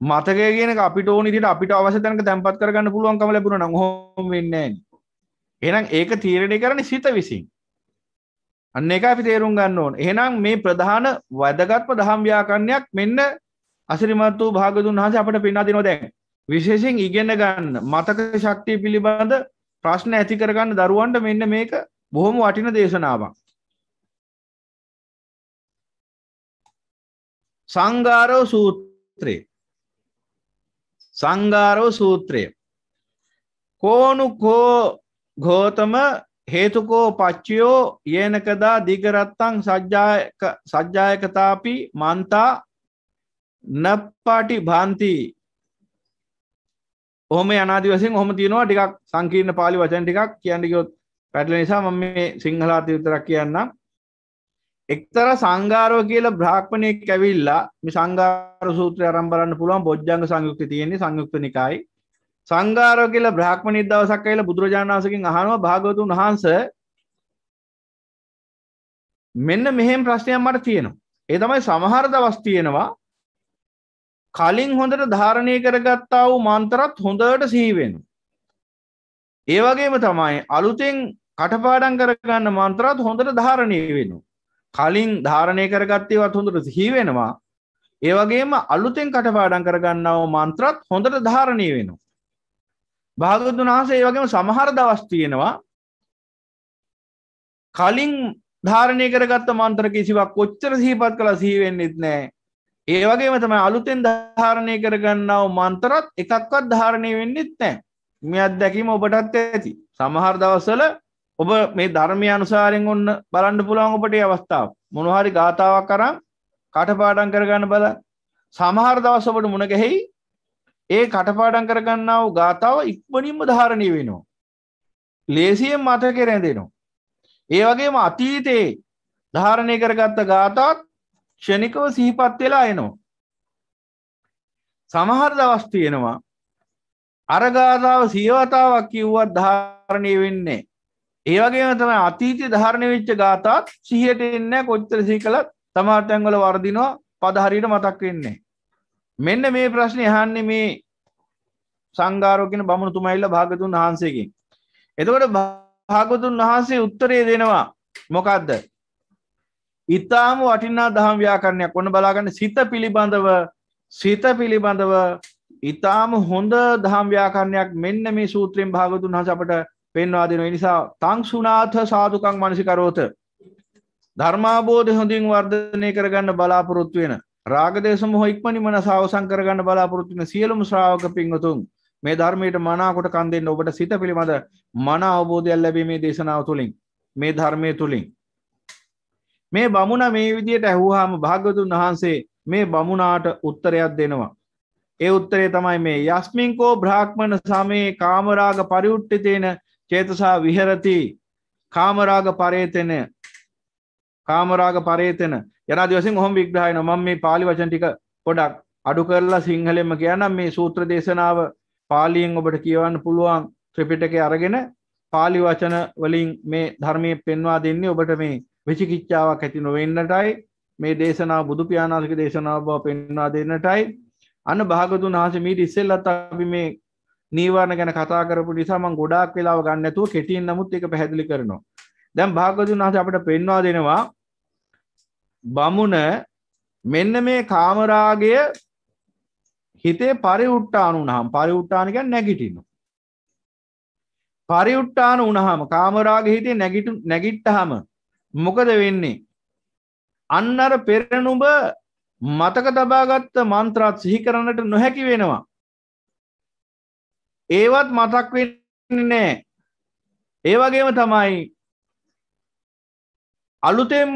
මතකය කියන එක අපිට ඕන විදිහට අපිට අවශ්‍ය තැනක තැම්පත් කරගන්න පුළුවන්කම ලැබුණා නම් ඔහොම වෙන්නේ නැහැ. එහෙනම් ඒක තීරණය කරන්නේ සිත විසින්. අන්න එක අපි තේරුම් ගන්න ඕන. එහෙනම් මේ ප්‍රධාන වැදගත්ම දහම් ව්‍යාකරණයක් මෙන්න අසිරිමත් වූ භාගතුන් වහන්සේ අපට පෙන්වා දෙනවා දැන්. විශේෂෙන් ඉගෙන ගන්න මතක ශක්තිය පිළිබඳ ප්‍රශ්න ඇති කරගන්න දරුවන්ට මෙන්න මේක බොහොම වටින දේශනාවක් සංගාරෝ සූත්‍රය සංගාරෝ සූත්‍රය කෝනු කෝ ගෝතම හේතුකෝ පච්චයෝ යනකදා දිගරත්තං සජ්ජායකතාපි මන්තා නප්පාටි භාන්තිී ඔහොම යනාති වසින් හොම තියෙනවා ටිකක් සංකීර්ණ පාලි වචන ටිකක් කියන්නකොත් පැටල නිසා මම මේ සිංහලාති විතරක් කියන්න එක්තර සංගාරෝ කියල බ්‍රාක්්මණයක් ඇවිල්ලා මේ සංගාර සූත්‍රය අරම්බරන්න පුළුවන් බොජ්ජංග සංයුක්ති තියෙන්නේ සංයුක්ත නිකායි සංගාරෝ කියල බ්‍රාක්්මණනි දවසක් කියල බුදුරජාණන්සකින් අහනවා භාගවතුන් වහන්ස මෙන්න මෙහෙම ප්‍රශ්නයක් මට තියෙනවා ඒ තමයි සමහර දවස් තියෙනවා කලින් හොඳට ධාරණය කරගත්තා වූ මන්තරත් හොඳට සිහිවෙන. ඒවගේම තමයි අලුතෙන් කටපාඩන් කරගන්න මන්තරත් හොඳට ධාරණය වෙන. කලින් ධාරණය කරගත්තේවත් හොඳට සිහිවෙනවා ඒවගේම අලුතෙන් කටපාඩන් කරගන්නව මන්ත්‍රත් හොඳට ධාරණය වෙනවා. භාගතුන් වහසේ ඒ වගේම සමහර දවස් තියෙනවා කලින් ධාරණය කරගත්ත මන්ත්‍ර කිසිවක් කොච්චර සිහිපත් කළ සිහිවෙන්නෙත් නෑ ඒ වගේම තමයි අලුතෙන් ධාරණය කරගන්නාව මන්තරත් එකක්වත් ධාරණය වෙන්නෙත් නෑ මේ අත්දැකීම ඔබටත් ඇති සමහර දවසල ඔබ මේ ධර්මය අනුසාරෙන් ඔන්න බලන්න පුළුවන් ඔබට අවස්ථාව මොනහරි ගාථාවක් කරම් කටපාඩම් කරගන්න බල සමහර දවස් ඔබට මුණගැහෙයි ඒ කටපාඩම් කරගන්නාව ගාථාව ඉක්මනින්ම ධාරණය වෙනවා ලේසියෙන් මතක රැඳෙනවා ඒ වගේම අතීතයේ ධාරණය කරගත්ත ගාතාත් ෂණිකව සිහිපත් වෙලා එනවා. සමහර දවස් තියෙනවා අරගාතාව සියවතාවක් කිව්වත් ධාරණය වෙන්නේ. ඒවගේම තම අතීති ධාරණය වෙච්ච ගාතාත් සිහට එන්න කොච්චර සී කළත් තමාතැන්ගල වර්දිනවා පදහරිට මතක් වෙන්නේ. මෙන්න මේ ප්‍රශ්නය හන්නේ මේ සංගාරෝකෙන බමුණතුමයිල්ල භාගතුන් වහන්සේකින්. එතකොට භාගතුන් වහන්සේ උත්තරේ දෙනවා මොකක්ද ඉතාම වටිනා දහම් ව්‍යාකරණයක් ඔන්න බලාගන්න සිත පිළිබඳව සිත පිළිබඳව ඉතාම හොඳ දහම් ව්‍යාකරණයක් මෙන්න මේ සූත්‍රයෙන් භාගතුන් හස අපට පෙන්වා දෙනවා නිසා තංසුනාථ සාදුකං මනසිකරෝත ධර්මාබෝධය හොඳින් වර්ධනය කරගන්න බලාපොරොත්තු වෙන රාගදේශම හෝ ඉක්මනින්ම නසවසන් කරගන්න බලාපොරොත්තු වෙන සියලුම ශ්‍රාවක පින්වතුන් මේ ධර්මයට මනාකොට කන් දෙන්න ඔබට සිත පිළිබඳ මන අවබෝධයක් ලැබීමේ දේශනාව තුලින් මේ ධර්මයේ තුලින් මේ බමුණ මේ විදියට ඇහුහාම භාගතුන් වහන්සේ මේ බමුණාට උත්තරයක් දෙනවා. ඒ උත්තරේ තමයි මේ යස්මින්කෝ බ්‍රාහ්මණ සමයේ කාමරාග පරිුට්ටිතේන චේතසා විහරති කාමරාග පරේතෙන කාමරාග පරේතෙන යනාදි වශයෙන් ඔහොම විග්‍රහයන මම මේ පාලි වචන ටික පොඩක් අඩු කරලා සිංහලෙන්ම කියන්නම් මේ සූත්‍ර දේශනාව පාලියෙන් ඔබට කියවන්න පුළුවන් ත්‍රිපිටකේ අරගෙන පාලි වචන වලින් මේ ධර්මයේ පෙන්වා දෙන්නේ ඔබට මේ වෙචිකිච්චාවක් ඇති නොවෙන්නටයි මේ දේශනා බුදුපාණාසික දේශනාව බව පෙන්වා දෙන්නටයි අන්න භාගතුන් වහන්සේ මීට ඉස්සෙල්ලත් අපි මේ නීවරණ ගැන කතා කරපු නිසා මම ගොඩාක් වෙලාව ගන්න නැතුව කෙටියෙන් නමුත් ඒක පැහැදිලි කරනවා. දැන් භාගතුන් වහන්සේ අපිට පෙන්වා දෙනවා බමුණ මෙන්න මේ කාමරාගය හිතේ පරිඋට්ටාන වුණහම පරිඋට්ටාන කියන්නේ නැගිටිනවා. පරිඋට්ටාන වුණහම කාමරාගය හිතේ නැගිටු නැගිට්ටහම මොකද වෙන්නේ අන්න අර පෙරනුඹ මතක තබාගත්ත මන්ත්‍රාත් සිහි කරන්නට නොහැකි වෙනවා ඒවත් මතක් වෙන්නේ නෑ ඒ වගේම තමයි අලුතෙන්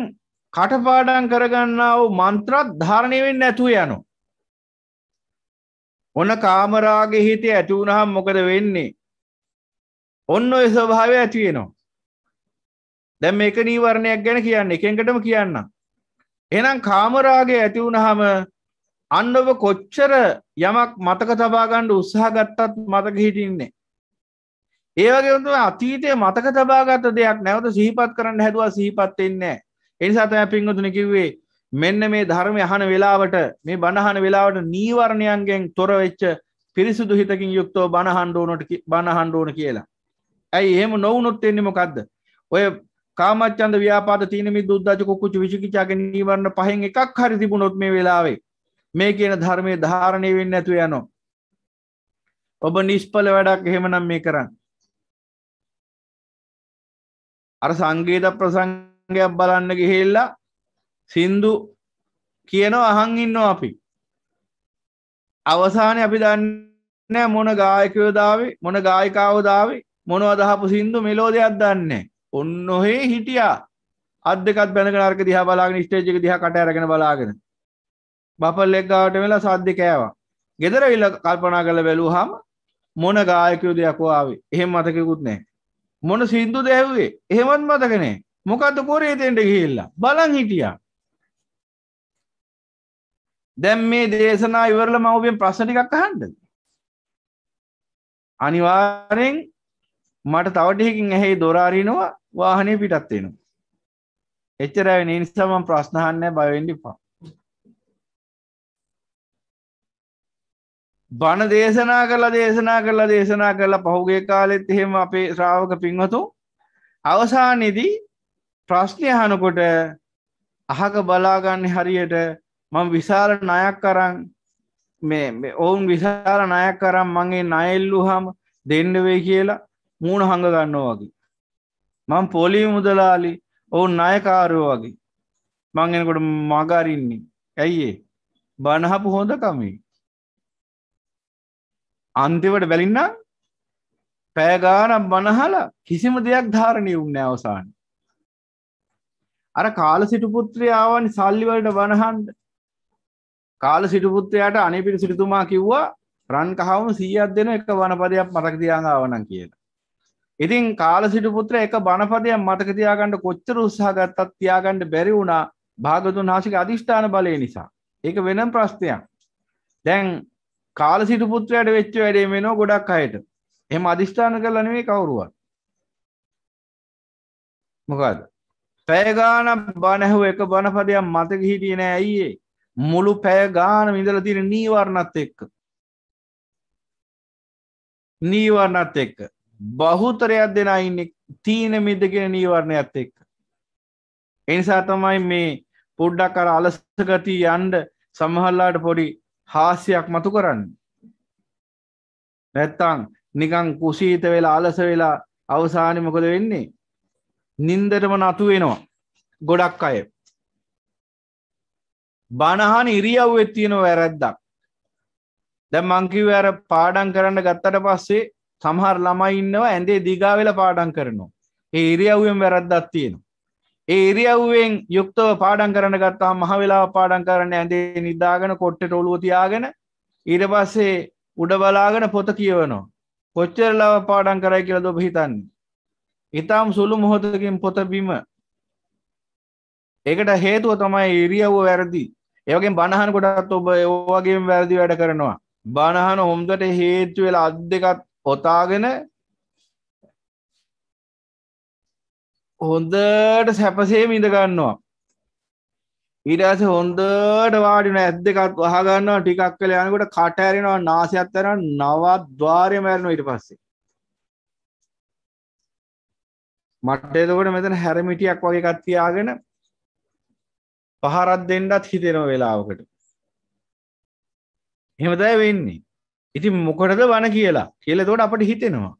කටපාඩම් කරගන්නාව මන්ත්‍රත් ධාරණය වෙන්න ඇතුව යනු. ඔන්න කාමරාගේ හිතේ ඇති වුණහම් මොකද වෙන්නේ. ඔන්න ඔය ස්වභාවය ඇතිවෙනවා. දැන් මේක නීවරණයක් ගැන කියන්න එකෙන්කටම කියන්න. එනම් කාමරාගේ ඇති වුණහම අන්නව කොච්චර යමක් මතක තබාගණ්ඩ උත්සාහ ගත්තත් මතක හිටින්නේ. ඒවගේතු අතීතය මතක තබාගත දෙයක් නැවත සහිපත් කරන්න හැදවා සහිපත්වෙන්නේ එනිසා තැ පින්ගතුන කිව්වේ මෙන්න මේ ධර්මය අහන වෙලාවට මේ බණහන වෙලාවට නීවරණයන්ගෙන් තොර වෙච්ච පිරිසුදු හිතකින් යුක්තෝ බණහන්ඩෝනට බණහන්ඩෝන කියලා ඇයි එහෙම නොවුනොත් එෙන්නෙමකක්ද ඔය කාමච්චන්ද ව්‍යාපාද තීන මිද උද්දච්ච කුක්කුච්ච විචිකිච්ඡාගේ නීවරණ පහෙන් එකක් හරි තිබුණොත් මේ වෙලාවේ මේ කියන ධර්මයේ ධාරණය වෙන්නේ නැතුව යනවා. ඔබ නිෂ්ඵල වැඩක් එහෙමනම් මේ කරන්න. අර සංගීත ප්‍රසංගයක් බලන්න ගිහිල්ලා සින්දු කියනවා අහන් ඉන්නවා අපි. අවසානයේ අපි දන්නේ මොන ගායකයෝ දාවේ මොන ගායිකාවෝ දාවේ මොනවද අහපු සින්දු මෙලෝඩියක් දන්නේ නැහැ. ඔන්න ඔහේ හිටියා අත් දෙකත් බැනගෙන අරක දිහා බලාගෙන ස්ටේජ් එක දිහා කට අරගෙන බලාගෙන බපල් එක් ගාවට වෙලා සද්ද කෑවා ගෙදර ඇවිල්ලා කල්පනා කරලා බැලුවාම මොන ගායකයෝද යකෝ ආවේ එහෙම මතකෙකුත් නැහැ මොන සින්දුද ඇහුවේ එහෙමත් මතක නැහැ මොකද්ද පොරේ දෙන්න ගිහිල්ලා බලන් හිටියා දැන් මේ දේශනා ඉවරලා මම ඔබෙන් ප්‍රශ්න ටිකක් අහන්නද අනිවාර්යෙන් මට තවටයකින් ඇහෙයි දොරාරීනවා වාහනය පිටත්වෙනවා. එච්චරයි නිනිසමන් ප්‍රශ්නහන්න බවෙන්ඩිපා. බණ දේශනා කරලා දේශනා කරලා දේශනා කරලා පහුගේ කාලෙත් එහෙම අපේ ශ්‍රාවක පින්වතු අවසානයේදී ප්‍රශ්නය අහනකොට අහක බලාගන්න හරියට මම විශාල ණයක් කරන් මේ ඔවුන් විශාල ණයක් කරන් මගේ ණයල්ලු හම දෙන්න වෙයි කියලා මූුණ හඟ ගන්නෝ වගේ මං පොලී මුදලාලි ඔවුන් අයකාරෝ වගේ මං එනකොට මගරින්නේ ඇයිඒ බණහපු හොඳ කමේ අන්තිවට බැලින්න පෑගානම් බනහලා කිසිම දෙයක් ධාරණය උන්න අවසාන අර කාල සිටුපුත්‍රයාවන් සල්ලිවලට බණහන්ඩ කාල සිටුපුත්‍රයට අනි පිරි සිටතුමා කිව්වා රන් කහවුණු සීියත් දෙන එක වනපදයක් මරක් දියංගාවනන් කියන ඉතින් කාල සිටු පුත්‍ර එක බණපදයක් මතක තියාගන්න කොච්චර උත්සාහ ගත්තත් තියාගන්න බැරි වුණා භාගතුන් වහන්සේගේ අදිෂ්ඨාන බලය නිසා. ඒක වෙනම ප්‍රශ්නයක්. දැන් කාල සිටු පුත්‍රයාට වෙච්ච වැඩේ වෙනව ගොඩක් අයට. එහෙම අදිෂ්ඨාන කරලා නෙමෙයි කවුරුවත්. මොකද පැය ගාන බණහුව එක බණපදයක් මතක හිටියේ නෑ අයියේ මුළු පැය ගාන ඉඳලා තියෙන නීවරණත් එක්ක නීවරණත් එක්ක බහුතරයක් දෙෙන ඉන්න තීන මිදගෙන නීවරණයක්ත් එක්ක. එනිසා තමයි මේ පොඩ්ඩක් කර අලසකටී යන්ඩ සමහල්ලාට පොඩි හාසියක් මතු කරන්න. නැත්තං නිකං කුසීත වෙලා අලස වෙලා අවසානි මොකද වෙන්නේ. නින්දටම නතු වෙනවා ගොඩක් අය. බණහන ඉරියව් වෙත්තියෙන වැරැද්දක්. දැ මංකිව ඇර පාඩන් කරන්න ගත්තට පස්සේ සමහර ළමයි ඉන්නවා ඇඳේ දිගාවෙල පාඩම් කරනවා. ඒ ඉරියව්වෙන් වැරද්දක් තියෙනවා. ඒ ඉරියව්වෙන් යුක්තව පාඩම් කරන්න ගත්තා මහ වෙලාව පාඩම් කරන්න ඇඳේ නිදාගෙන කොට්ටේට ඔළුව තියාගෙන ඊට පස්සේ උඩ බලාගෙන පොත කියවනවා. කොච්චර ලව පාඩම් කරයි කියලා ඔබ හිතන්නේ. ඊටාම් සුළු මොහොතකින් පොත බිම ඒකට හේතුව තමයි ඉරියව්ව වැරදි. ඒවගේ බණහන කොටත් ඔබ ඒවාගේ වැරදි වැඩ කරනවා. බණහන හොම්දට හේතු වෙලා අත් දෙකත් ඔතාගෙන හොඳට සැපසේම ඉඳගන්නවා ඊටස හොන්දට වාඩින ඇත් දෙකත් වහගන්නවා ටිකක් කළ යනකොට කටඇරෙනවා නාසයත් ඇර නවත් ද්වාරය මැරෙනවා ඊට පස්සේ මට එතකොට මෙතන හැරමිටියක් වගේ එකක් තියාගෙන පහරක් දෙන්නත් හිතෙන වෙලාවකට එහෙම තමයි වෙන්නේ ඉති මොකටද වන කියලා කියල දොට අපට හිතෙනවා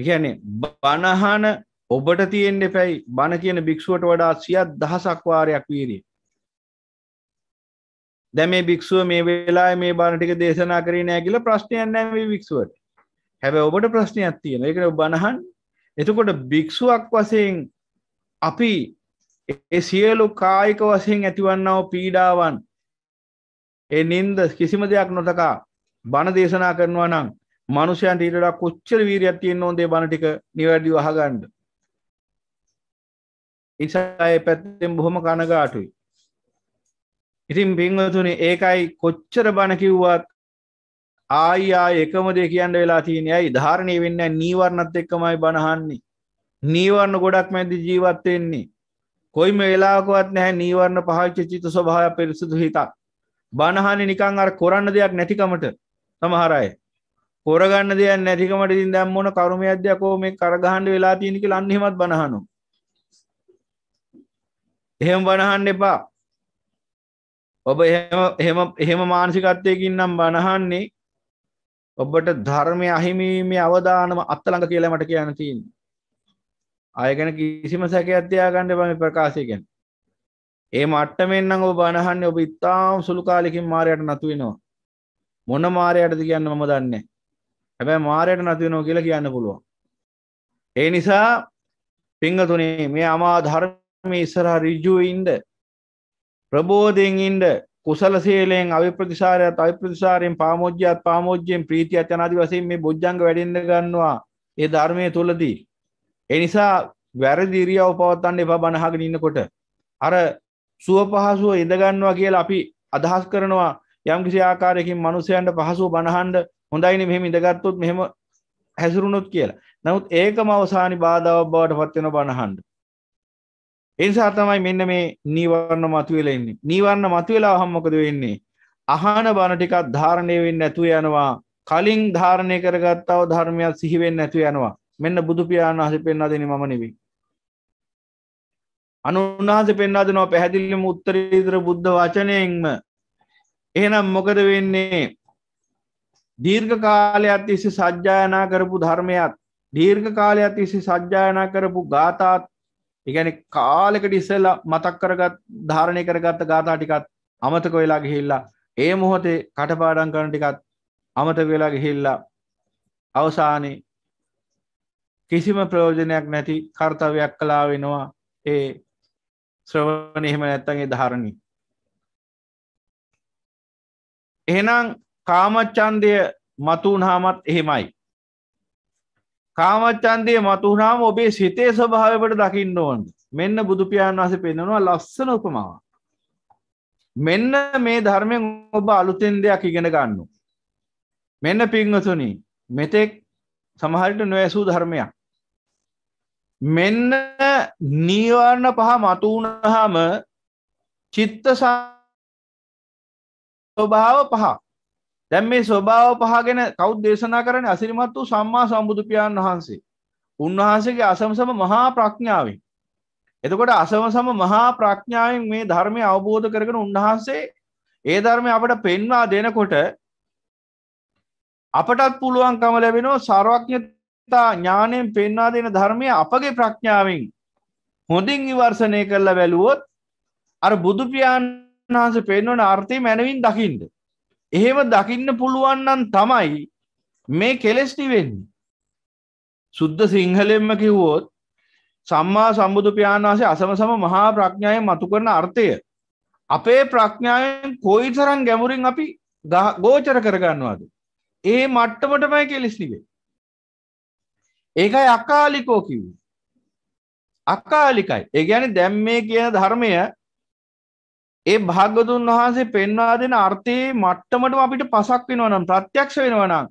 එකන්නේ බණහාන ඔබට තියෙන් එපැයි බණ කියන භික්ෂුවට වඩා සියත් දහසක්වාරයක් වීරී දැම භික්ෂුව මේ වෙලා මේ බණටික දේශනා කරන ඇගිල ප්‍රශ්නයන් නෑ භික්ෂුවට හැබැ ඔබට ප්‍රශ්නයක් තියෙන එකට බණහන් එතකොට භික්ෂුවක් වසයෙන් අපි සියලු කායික වසයෙන් ඇතිවන්නාව පීඩාවන් එනින්ද කිසිම දෙයක් නොතකා බණ දේශනා කරනවා නම් මනුෂයන්ට ඊටට කොච්චර වීරයක් තියෙන්න ඕන්දේ බණ ටික නිවැරදිව අහගන්න. නිසා ඒ පැත්තෙන් බොහොම කනගාටුයි. ඉතින් පින්වතුනි ඒකයි කොච්චර බණ කිව්වත් ආයි ආයි එකම දේ කියන්න වෙලා තියෙන්නේ. ඇයි ධාරණේ වෙන්නේ නීවරණත් එක්කමයි බණ අහන්නේ. නීවරණ ගොඩක් මැද්දි ජීවත් වෙන්නේ. කොයිම වෙලාවකවත් නැහැ නීවරණ පහවිච්ච චිත්ත ස්වභාවය පිරිසුදු හිතක්. බණ අහන්නේ නිකන් අර කරන්න දෙයක් නැතිකමට සමහරයි හොරගන්න දෙයක් නැතිකමට ඉතින් දැන් මොන කර්ම යද්දකෝ මේ කරගහන්න වෙලා තියෙන කියලා අන්න එහෙමත් බනහනු එහෙම බනහන්න එපා ඔබ එහෙම එහෙම මානසිකත්වයකින් නම් බනහන්නේ ඔබට ධර්මය අහිමීමේ අවදානම අත්තළඟ කියලා මට කියන්න තියෙන්නේ අය ගැන කිසිම සැකයක් තියාගන්න එපා මේ ප්‍රකාශය ගැන ඒ මට්ටමෙන් නම් ඔබ බනහන්නේ ඔබ ඉතාම සුළු කාලෙකින් මාරයට නතු වෙනවා මොන මාරයටද කියන්න මම දන්නේ හැබැයි මාරයට නැති වෙනවා කියලා කියන්න පුළුවන් ඒ නිසා පිංගතුනේ මේ අමා ධර්මයේ ඉස්සරහ ඍජුව ඉන්න ප්‍රබෝධයෙන් ඉන්න කුසල සීලයෙන් අවිප්‍රතිසාරයත් අවිප්‍රතිසාරයෙන් පාමෝජ්‍යයත් පාමෝජ්‍යයෙන් ප්‍රීතියත් යන ආදි වශයෙන් මේ බොජ්ජංග වැඩෙන්න ගන්නවා ඒ ධර්මයේ තුලදී ඒ නිසා වැරදි ඉරියව් පවත්වන්න එපා බණ අහගෙන ඉන්නකොට අර සුව පහසුව ඉඳ ගන්නවා කියලා අපි අදහස් කරනවා යම්කිසි ආකාරයකින් මනුසයන්ට පහසුව බණහන්ඩ හොඳයින මෙහෙම ඉඳගත්තුත් මෙහෙම හැසිරුණොත් කියලා නමුත් ඒකම අවසානි බාධාවක් බවට පත්වෙන බණහන්ඩ එනිසා තමයි මෙන්න මේ නීවරණ මතුවෙලා ඉන්නේ නීවරණ මතුවෙලා හම්මකද වෙන්නේ අහන බණ ටිකක් ධාරණය වෙන්න ඇතුව යනවා කලින් ධාරණය කරගත්තාව ධර්මයක් සිහිවෙන්න ඇතු යනවා මෙන්න බුදුපියාණන් හසි පෙන්න්න දෙන මම නෙවෙයි අනුන්හස පෙන්න්නා දෙනවා පැහැදිලිම උත්තරීතර බුද්ධ වචනයෙන්ම එහෙනම් මොකද වෙන්නේ දීර්ඝ කාලයක් තිස්සේ සජ්ජායනා කරපු ධර්මයක් දීර්ඝ කාලයක් තිස්සේ සජ්ජායනා කරපු ගාථාත් ඉගැන කාලෙකට ඉස්සෙල්ලා මතක් කරගත් ධාරණය කරගත්ත ගාථා ටිකත් අමතක වෙලා ගිහිල්ලා ඒ මොහොතේ කටපාඩම් කරන ටිකත් අමතක වෙලා ගිහිල්ලා අවසානයේ කිසිම ප්‍රයෝජනයක් නැති කර්තවයක් කලා වෙනවා ඒ ශ්‍රවණ එහෙම නැත්තන්ගේ ධාරණී එහෙනම් කාමච්චන්දය මතුුණහාමත් එහෙමයි. කාමච්චන්දය මතුහුණාම ඔබේ සිතේ ස්වභාවට දකින්න ඕන් මෙන්න බුදුපාණන් වහස පෙන්නවා ලස්සන උපමාව. මෙන්න මේ ධර්මයෙන් ඔබ අලුතෙන් දෙයක් ඉගෙන ගන්නු. මෙන්න පිංහතුනි මෙතෙක් සමහරිට නොවැසූ ධර්මයක්. මෙන්න නීවරණ පහ මතුවනහම චිත්ත සා ස්වභාව පහ දැන් මේ ස්වභාව පහගෙන කවුද දේශනා කරන්නේ අසිරිමත් වූ සම්මා සම්බුදු පියාණන් වහන්සේ. උන්වහන්සේගේ අසමසම මහා ප්‍රඥාවෙන්. එතකොට අසමසම මහා ප්‍රඥාවෙන් මේ ධර්මය අවබෝධ කරගෙන උන්වහන්සේ ඒ ධර්මය අපට පෙන්වා දෙනකොට අපටත් පුළුවන්කම ලැබෙනවා සර්වඥතා ඥාණයෙන් පෙන්වා දෙන ධර්මය අපගේ ප්‍රඥාවෙන් හොඳින් විවර්සනය කරලා බැලුවොත් අර බුදු පියාණන් වහන්ස පෙන්වන අර්ථය මැනවින් දකිින්ට. එහෙම දකින්න පුළුවන්නන් තමයි මේ කෙලෙස්ටි වෙන්නේ. සුද්ධ සිංහලෙන්ම කිව්වෝත් සම්මා සම්බුදු පියාණාසේ අසම සම මහා ප්‍රඥාය මතු කරන අර්ථය. අපේ ප්‍රඥායෙන් කොයි තරන් ගැමුරින් අපි ගෝචර කරගන්නවාද. ඒ මට්ටමටමයි කෙලෙස්ටිවේ. ඒකයි අකාලිකෝ කිව්. අකාලිකයි ඒ ගැන දැම් මේ කියන ධර්මය ඒ භාගතුන් වහන්සේ පෙන්වා දෙන අර්ථයේ මට්ටමටම අපිට පසක් වෙනවනම් ප්‍රත්‍යක්ෂ වෙනවනම්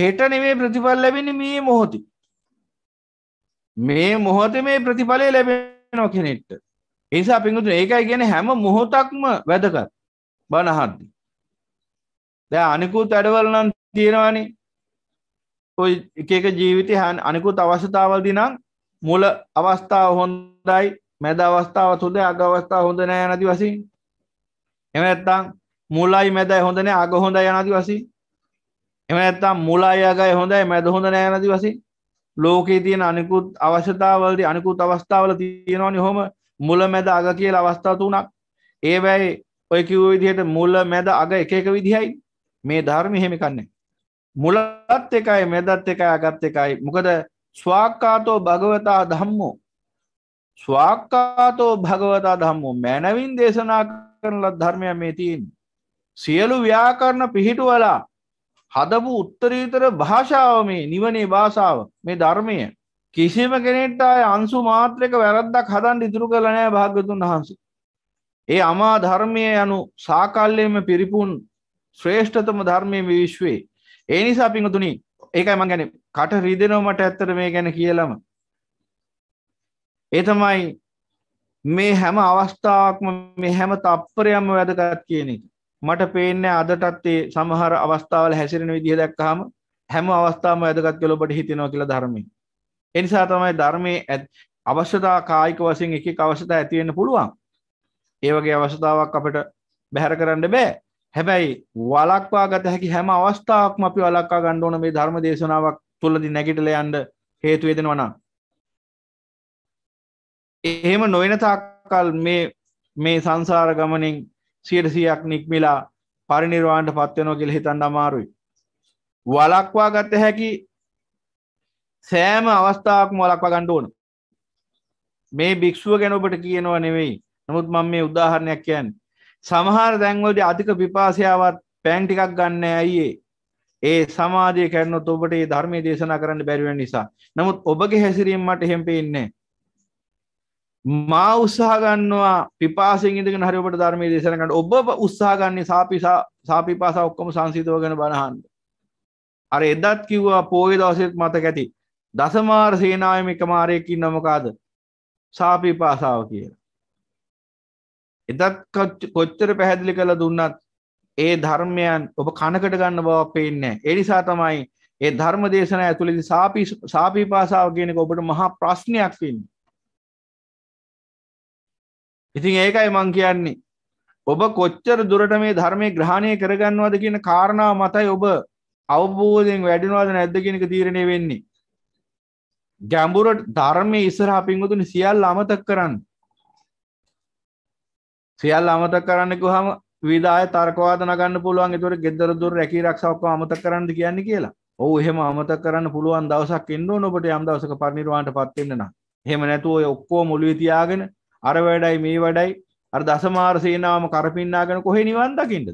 හෙට නෙවේ ප්‍රතිඵල ලැබෙන මේ මොහොති මේ මොහොත මේ ප්‍රතිඵලය ලැබෙනෝ කෙනෙට්ට එනිසා පින්ගුතු ඒකයි ගැන හැම මොහොතක්ම වැදකත් බනහද්දි දැ අනිකුත් වැඩවලනම් තියෙනවානේ ඔයි එකක ජීවිතය හන් අනිකුත් අවශ්‍යතාවල්දි නම් මුල අවස්ථාව හොන්දයි මැද අවස්ථාව තුළ අග අවස්ථාව හොඳ නෑ නැති වසින් එම ඇත්තං මුලයි මැදයි හොඳන අග හොඳ යනති වසි එම ඇත්තම් මුලයි අගයි හොඳයි මැද හොඳ නෑනති වසි ලෝකයේ තියෙන අනිකුත් අවශ්‍යතාවලට අනිකුත් අවස්ථාවල තියෙනවානි හොම මුල මැද අග කියල අවස්ථාතු වනක් ඒවැයි ඔය කිව් විදිහයට මුල්ල මැද අග එක එක විදිහයි මේ ධර්ම හෙමි කන්නේ මුලත් එකයි මැදත් එකයි අගත් එකයි මොකද ස්වාක්කාතෝ භගවතා ධම්මෝ ස්වාක්කාතෝ භගවතා ධම්මෝ මැනවින් දේශනා කරන ලත් ධර්මය මේ තියෙන් සියලු ව්‍යාකරණ පිහිටුවලා හදපු උත්තරීතර භාෂාව මේ නිවනේ භාෂාව මේ ධර්මය කිසිම කෙනෙට අය අන්සු මාත්‍රක වැරද්දක් හදන් ඉතුරු කරලනෑ භාගතුන් වහන්සේ. ඒ අමා ධර්මය යනු සාකල්ලයම පිරිපුන් ශ්‍රේෂ්ඨතම ධර්මය විශ්වේ. ඒ නිසා පිඟතුනි ඒකයි මං ගැන කට රිදෙනවමට ඇත්තර මේ ගැන කියලම. ඒතමයි මේ හැම අවස්ථාවක්ම මේ හැම තප්පරයම වැදගත් කියන එක. මට පේන්න අදටත් ඒ සමහර අවස්ථාවල හැසිරෙන විදිහ දැක්කහම හැම අවස්ථාවම වැදගත් කියලා ඔබට හිතෙනවා කියලා ධර්මයේ. ඒ නිසා තමයි ධර්මයේ අවශ්‍යතා කායික වශයෙන් එක එක අවශ්‍යතා ඇති වෙන්න පුළුවන්. ඒ වගේ අවස්ථාවක් අපිට බැහැර කරන්න බෑ. හැබැයි වලක්වා ගත හැකි හැම අවස්ථාවක්ම අපි වලක්වා ගන්න ඕන මේ ධර්ම දේශනාවක් තුලදී නැගිටලා යන්න හේතු වෙනවා නම් එහෙම නොවෙනතාකල් මේ මේ සංසාර ගමනින් සියට සියයක් නික්මිලා පරිනිර්වාණට පත්වනෝ කෙළ හිතන්න අමාරුයි. වලක්වා ගත හැකි සෑම අවස්ථාවක් මොලක්වා ගණ්ඩ ඕන මේ භික්ෂුව ගැන ඔබට කියනවා නෙවෙයි නමුත් මම මේ උදාහරණයක් කියන්න සමහර දැන්වලට අධික පිපාසයාවත් පැන් ටිකක් ගන්න ඇයිඒ ඒ සමාජය කැරනොත් ඔබට ඒ ධර්මය දේශනා කරන්න බැරිවෙන් නිසා නමුත් ඔබගේ හැසිරීමට හෙම්පෙන්නේ මා උත්සාහ ගන්නවා පිපාසෙන් ඉඳගෙන හරි ඔබට ධර්මයේ දේශනා කරන්න ඔබ උත්සාහ ගන්නේ සාපිසා සාපිපාසා ඔක්කොම සංසිතව ගැන බණහන්න අර එදත් කිව්වා පෝය දවසෙත් මතක ඇති දසමාර සේනාවෙම එක මාරයක් ඉන්නවා මොකද සාපිපාසාව කියලා එදත් කොච්චර පැහැදිලි කරලා දුන්නත් ඒ ධර්මයන් ඔබ කනකට ගන්න බවක් පේන්නේ ඒ නිසා තමයි ඒ ධර්ම දේශනා ඇතුළේදී සාපි සාපිපාසාව කියන එක ඔබට මහා ප්‍රශ්නයක් වෙන්නේ ඉතින් ඒකයි මං කියන්නේ ඔබ කොච්චර දුරට මේ ධර්මය ග්‍රහණය කරගන්නවද කියන කාරණා මතයි ඔබ අවබෝධයෙන් වැඩිනවාද නැද්ද කියනක තීරණය වෙන්නේ ගැඹුරට ධර්මය ඉස්සරහ පින්වතුනි සියල් අමතක් කරන්න සියල් අමතක් කරන්න කිව්වහම විදාය තර්කවාද නගන්න පුළුවන් ඒතකොට ගෙදර දොර රැකී ආරක්ෂාවක් අමතක් කරන්නද කියන්නේ කියලා ඔව් එහෙම අමතක් කරන්න පුළුවන් දවසක් එන්න ඕන ඔබට යම් දවසක පරිණිරවාණයටපත් වෙන්න නම් එහෙම නැතුව ඔය ඔක්කොම ඔළුවේ තියාගෙන අර වැඩයි මේ වැඩයි අර දසමාර සේනාවම කරපින්නාගෙන කොහේ නිවන් දකින්නද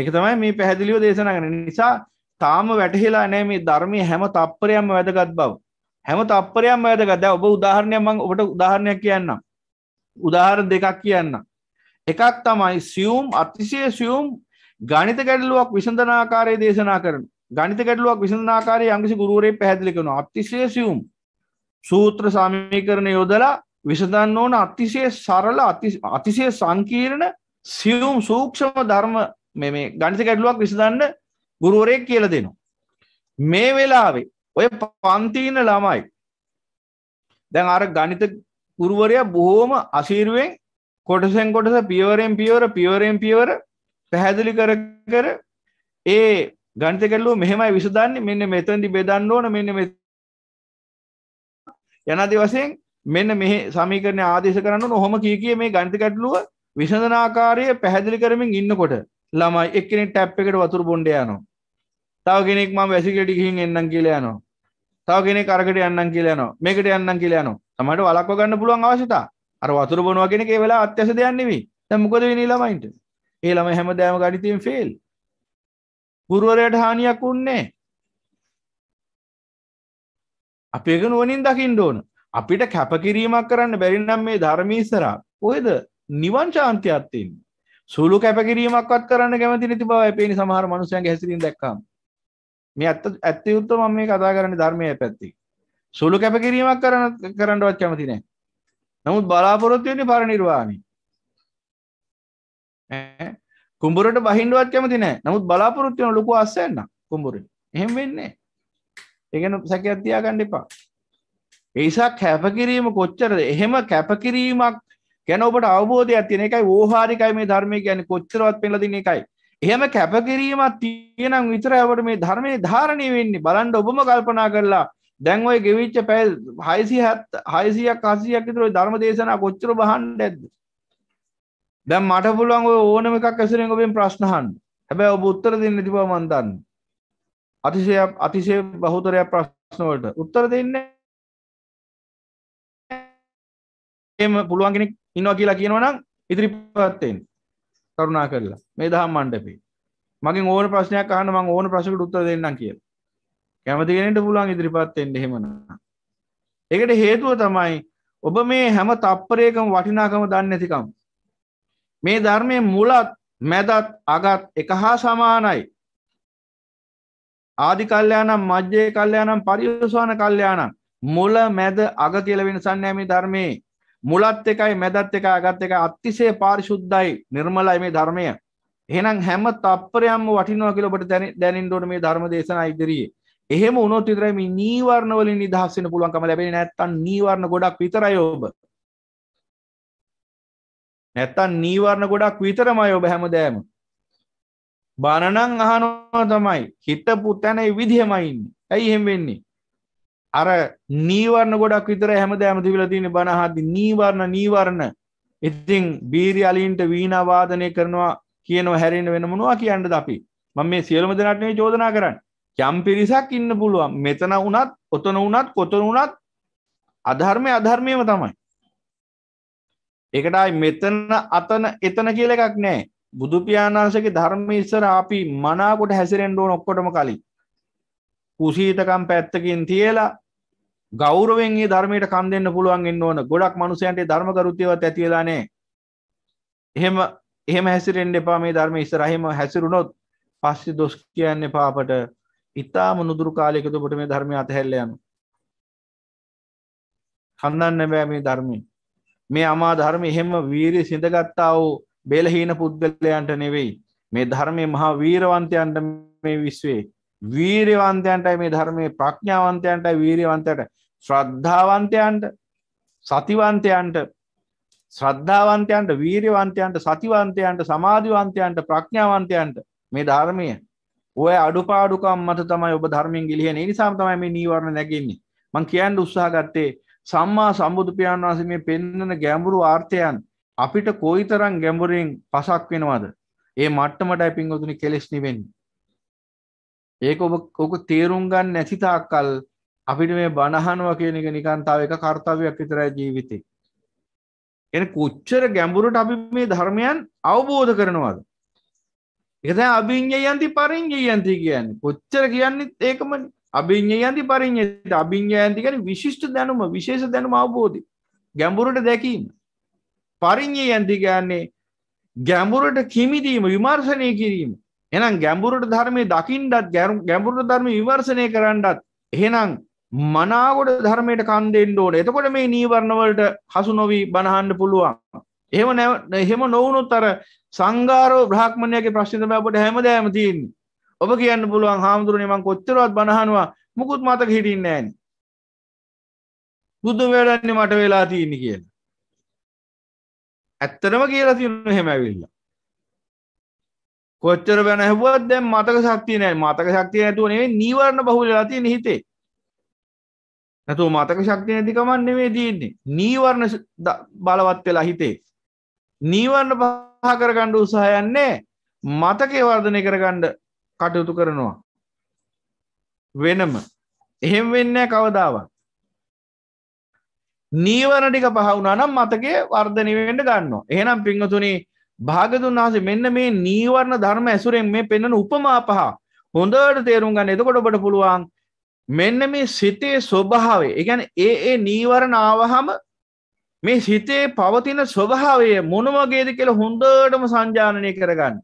ඒක තමයි මේ පැහැදිලිව දේශනා කරන නිසා තාම වැටහිලා නැහැ මේ ධර්මයේ හැම තප්පරයක්ම වැදගත් බව හැම තප්පරයක්ම වැදගත් දැන් ඔබ උදාහරණයක් මම ඔබට උදාහරණයක් කියන්නම් උදාහරණ දෙකක් කියන්නම් එකක් තමයි සියුම් අතිශය සියුම් ගණිත ගැටලුවක් විසඳනාකාරයේ දේශනා කරන ගණිත ගැටලුවක් විසඳනාකාරයේ යම්කිසි ගුරුවරයෙක් පැහැදිලි කරනවා අතිශය සියුම් සූත්‍ර සමීකරණ යොදලා විසඳන්න ඕන අතිශය සරල අතිශය සංකීර්ණ සියුම් සූක්ෂම ධර්ම මේ ගණිත ගැටලුවක් විසඳන්න ගුරුවරයෙක් කියල දෙනවා. මේ වෙලාවේ ඔය පන්තිීන ළමයි දැන් අර ගනිත ගුරුවරයා බොහෝම අසීරුවෙන් කොටසෙන් කොටස පියවරෙන් පියවර පියවරෙන් පියවර පැහැදිලි කර කර ඒ ගණිත ගැටලුව මෙහෙමයි විසඳන්නේ මෙන්න මෙතනදි බෙදන්න ඕන මෙන්න මෙතන යනාදී වශයෙන් මෙන්න මෙහි සමීකරණය ආදේශ කරන්න නොහොම කිය කිය මේ ගණිත ගැටලුව විසඳන ආකාරය පැහැදිලි කරමින් ඉන්නකොට ළමයි එක්කෙනෙක් ටැප් එකට වතුර බොන්න යනවා. තව කෙනෙක් මම වැසිකිළියට ගිහින් එන්නම් කියලා යනවා. තව කෙනෙක් අරකට යන්නම් කියලා යනවා. මේකට යන්නම් කියලා යනවා. තමයි වලක්ව ගන්න පුළුවන් අවශ්‍යතා. අර වතුර බොනවා කියන එක ඒ වෙලාව අත්‍යවශ්‍ය දෙයක් නෙවෙයි. දැන් මොකද වෙන්නේ ළමයින්ට? ඒ ළමයි හැමදාම ගණිතයෙන් ෆේල්. ගුරුවරයාට හානියක් වුන්නේ නැහැ. අපේක නුවනින් දකිින් ඕන අපිට කැපකිරීමක් කරන්න බැරිනම් මේ ධර්මීසර ඔයද නිවන් චාන්තියත්තයෙන් සුළු කැපකිරීමක්වත් කරන්න කැමති නති බව එපේනි සමහර මනුසයන් හැසිරින් දක්කම් මේ ඇත්ත ඇත්ත යුත්ත මම මේ කතා කරන්න ධර්මය පැත්ති සුළු කැපකිරීමක් කරන කරන්නවත් කැමති නෑ නමුත් බලාපොරොත්තුවෙන්නේ පරනිර්වාණි කුඹුරට බහින්ඩුවත් කැමති නෑ නමුත් බලාපොරොත්තුවන ලොකු අස්සන්න කුඹුරට එහෙම වෙන්නේ ඒගැන සැකයක් තියාගන්න එපා ඒසා කැපකිරීම කොච්චරද එහෙම කැපකිරීමක් ගැන ඔබට අවබෝධය ඇතින එකයි ඕහාරිකයි මේ ධර්මය ගැන කොච්චරවත් පෙලදින එකයි එහෙම කැපකිරීමක් තියෙනම් විතරවට මේ ධර්මය ධාරණය වෙන්නේ බලන්ඩ ඔබම කල්පනා කරලා දැන් ඔය ගෙවිච්ච පැල් හයිසි හත් හයිසියක් අසියක් තුර ධර්ම දේශනා කොච්චර බහන්ඩ ඇද දැම් මට පුළුවන් ඔය ඕනම එකක් ඇසරෙන් ඔබෙන් ප්‍රශ්නහන් හැබැ ඔබ උත්තර දෙන්න තිබව මන්තන්න අතිශය අතිශය බහුතරයක් ප්‍රශ්නවලට උත්තර දෙන්න එම පුළුවන් කෙනෙක් ඉන්නවා කියලා කියනවනම් ඉදිරිපත්තෙන් කරුණා කරලා මේ දහම් මණ්ඩපේ මගෙන් ඕන ප්‍රශ්නයක් අහන්න මම ඕන ප්‍රශ්නකට උත්තර දෙන්නම් කියලා කැමති කෙනෙක්ට පුළුවන් ඉදිරිපත් වෙන්න එහෙමනම් ඒකට හේතුව තමයි ඔබ මේ හැම තප්පරයකම වටිනාකම දන්නේ නැතිකම මේ ධර්මයේ මුලත් මැදත් අගත් එක හා සමානයි ආදි කල්යානම් මජ්ජේ කල්යානම් පරියෝස්වාන කල්යානම් මුල මැද අග කියලා වෙනසක් නැහැ මේ ධර්මයේ. මුලත් එකයි මැදත් එකයි අගත් එකයි අතිශය පාරිශුද්ධයි නිර්මලයි මේ ධර්මය. එහෙනම් හැම තප්පරයක්ම වටිනවා කියලා ඔබට දැනෙන්න ඕන මේ ධර්ම දේශනා ඉදිරියේ. එහෙම වුණොත් විතරයි මේ නීවරණ වලින් නිදහස් වෙන්න පුළුවන්කම ලැබෙන්නේ නැත්තම් නීවරණ ගොඩක් විතරයි ඔබ. නැත්තම් නීවරණ ගොඩක් විතරමයි ඔබ හැමදෑම. බණනං අහනවා තමයි හිත පුත්තැනයි විදිහමයින්න ඇයි එහෙම වෙන්නේ අර නීවරණ ගොඩක් විතර හැම දෑම තිබිල තියෙන බණහදදි නීවරණ නීවරණ ඉතිං බීරි අලින්ට වීනවාදනය කරනවා කියනව හැරෙන වෙන මොනවා කියන්නද අපි මම මේ සියලුම දෙනටනේ චෝදනා කරන්න යම් පිරිසක් ඉන්න පුළුවන් මෙතන වනත් ඔතන වනත් කොතන වනත් අධර්මය අධර්මයම තමයි ඒකටයි මෙතන අතන එතන කියල එකක් නෑ බුදුපාණන්සගේ ධර්ම ඉස්සර අපි මනාකොට හැසිරෙන්ඩුව ඔක්කොටම කලින් කුසීතකම් පැත්තකින් තියලා ගෞරවෙන් ධර්මයට කම් දෙන්න පුළුවන්ගෙන් ඕන ගොඩක් මනුසයන්ට ධර්මකරුත්තයවත් ඇතිවෙලානේ එහෙම එහෙම හැසිරෙන්ඩ එපා මේ ධර්ම ඉස්සරහෙම හැසිරුණොත් පස්සෙ දොස් කියන්න පාපට ඉතා මුදුරු කාලයකතුපට මේ ධර්මය අතහැල්ලයන් කඳන්න බෑ මේ ධර්මය මේ අමා ධර්ම එහෙම වීරි සිඳගත්තා වූ බෙලහීන පුද්ගලයන්ට නෙවෙයි මේ ධර්මය මහා වීරවන්තයන්ට මේ විශ්වේ වීරවන්තයන්ටයි මේ ධර්මය ප්‍රඥාවන්තයන්ටයි වීරවන්තයට ශ්‍රද්ධාවන්තයන්ට සතිවන්තයන්ට ශ්‍රද්ධාවන්තයන්ට වීරවන්තයන්ට සතිවන්තයන්ට සමාධිවන්තයන්ට ප්‍රඥාවන්තයන්ට මේ ධර්මය ඔය අඩුපාඩුකම් මත තමයි ඔබ ධර්මයෙන් ගිලිහෙන නිසාම තමයි මේ නීවරණ නැගෙන්නේ මං කියන්න උත්සාහ ගත්තේ සම්මා සම්බුදු පියාණන් වහන්සේ මේ පෙන්වන ගැඹුරු ආර්ථයන් අපිට කොයිතරම් ගැඹුරින් පසක් වෙනවද? ඒ මට්ටමටයි පින්වතුනි කෙලෙස් නිවෙන්නේ. ඒක ඔබ ඔක තේරුම් ගන්න නැති තාක්කල් අපිට මේ බනහනවා කියන එක නිකන් තව එක කාර්යයක් විතරයි ජීවිතේ. එන කොච්චර ගැඹුරට අපි මේ ධර්මයන් අවබෝධ කරනවද? ඒක තමයි අභිඤ්ඤයන්ති පරිඤ්ඤයන්ති කියන්නේ. කොච්චර කියන්නේත් ඒකමනේ. අභිඤ්ඤයන්ති පරිඤ්ඤයන්ති අභිඤ්ඤයන්ති කියන්නේ විශිෂ්ට දැනුම, විශේෂ දැනුම අවබෝධය. ගැඹුරට දැකීම. පරිින්්ඥය ඇන්ති ගන්නේ ගැඹුරට කිමිදීම විමර්ශනය කිරීම එනම් ගැඹුරට ධර්මය දකිින්ටත් ගැරු ගැඹුරට ධර්ම විවර්ශනය කරන්නත් එහෙනම් මනාගොඩ ධර්මයට කන්දෙන් ඕන එතකොට මේ නීවරණවලට හසු නොවී බණහන්ඩ පුළුවන් එහෙම නැ එහෙම නොවුණුත් අර සංගාරෝ බ්‍රහ්මණයගේ ප්‍රශ්නතම අපට හැම දෑමතින් ඔබ කියන්න පුළුවන් හාමුදුරුවනේ මං කොච්චරවත් බණහනවා මුකුත් මතක හිටින්නේ නෑනේ බුදු වැඩන්නේ මට වෙලා තියෙන්නේ කියලා ඇත්තටම කියලා තියෙන එහෙම ඇවිල්ලා කොච්චර බැන ඇහුවත් දැන් මතක ශක්තිය නැහැ මතක ශක්තිය නැතුව නෙවෙයි නීවරණ බහුල වෙලා තියෙන හිතේ නැතුව මතක ශක්තිය නැති කමක් නෙවෙයි තියෙන්නේ නීවරණ බලවත් වෙලා හිතේ නීවරණ පහ කරගන්න උත්සාහයක් නැහැ මතකේ වර්ධනය කරගන්න කටයුතු කරනවා වෙනම එහෙම වෙන්නේ නැහැ කවදාවත් නීවරණ ටික පහ වුණා නම් මතකය වර්ධනය වෙන්න ගන්නවා. එහෙනම් පින්වතුනි භාගතුන් වහන්සේ මෙන්න මේ නීවරණ ධර්ම ඇසුරෙන් මේ පෙන්වන උපමා පහ හොඳට තේරුම් ගන්න. එතකොට ඔබට පුළුවන් මෙන්න මේ සිතේ ස්වභාවය. ඒ කියන්නේ ඒ ඒ නීවරණ ආවහම මේ සිතේ පවතින ස්වභාවය මොන වගේද කියලා හොඳටම සංජානනය කරගන්න.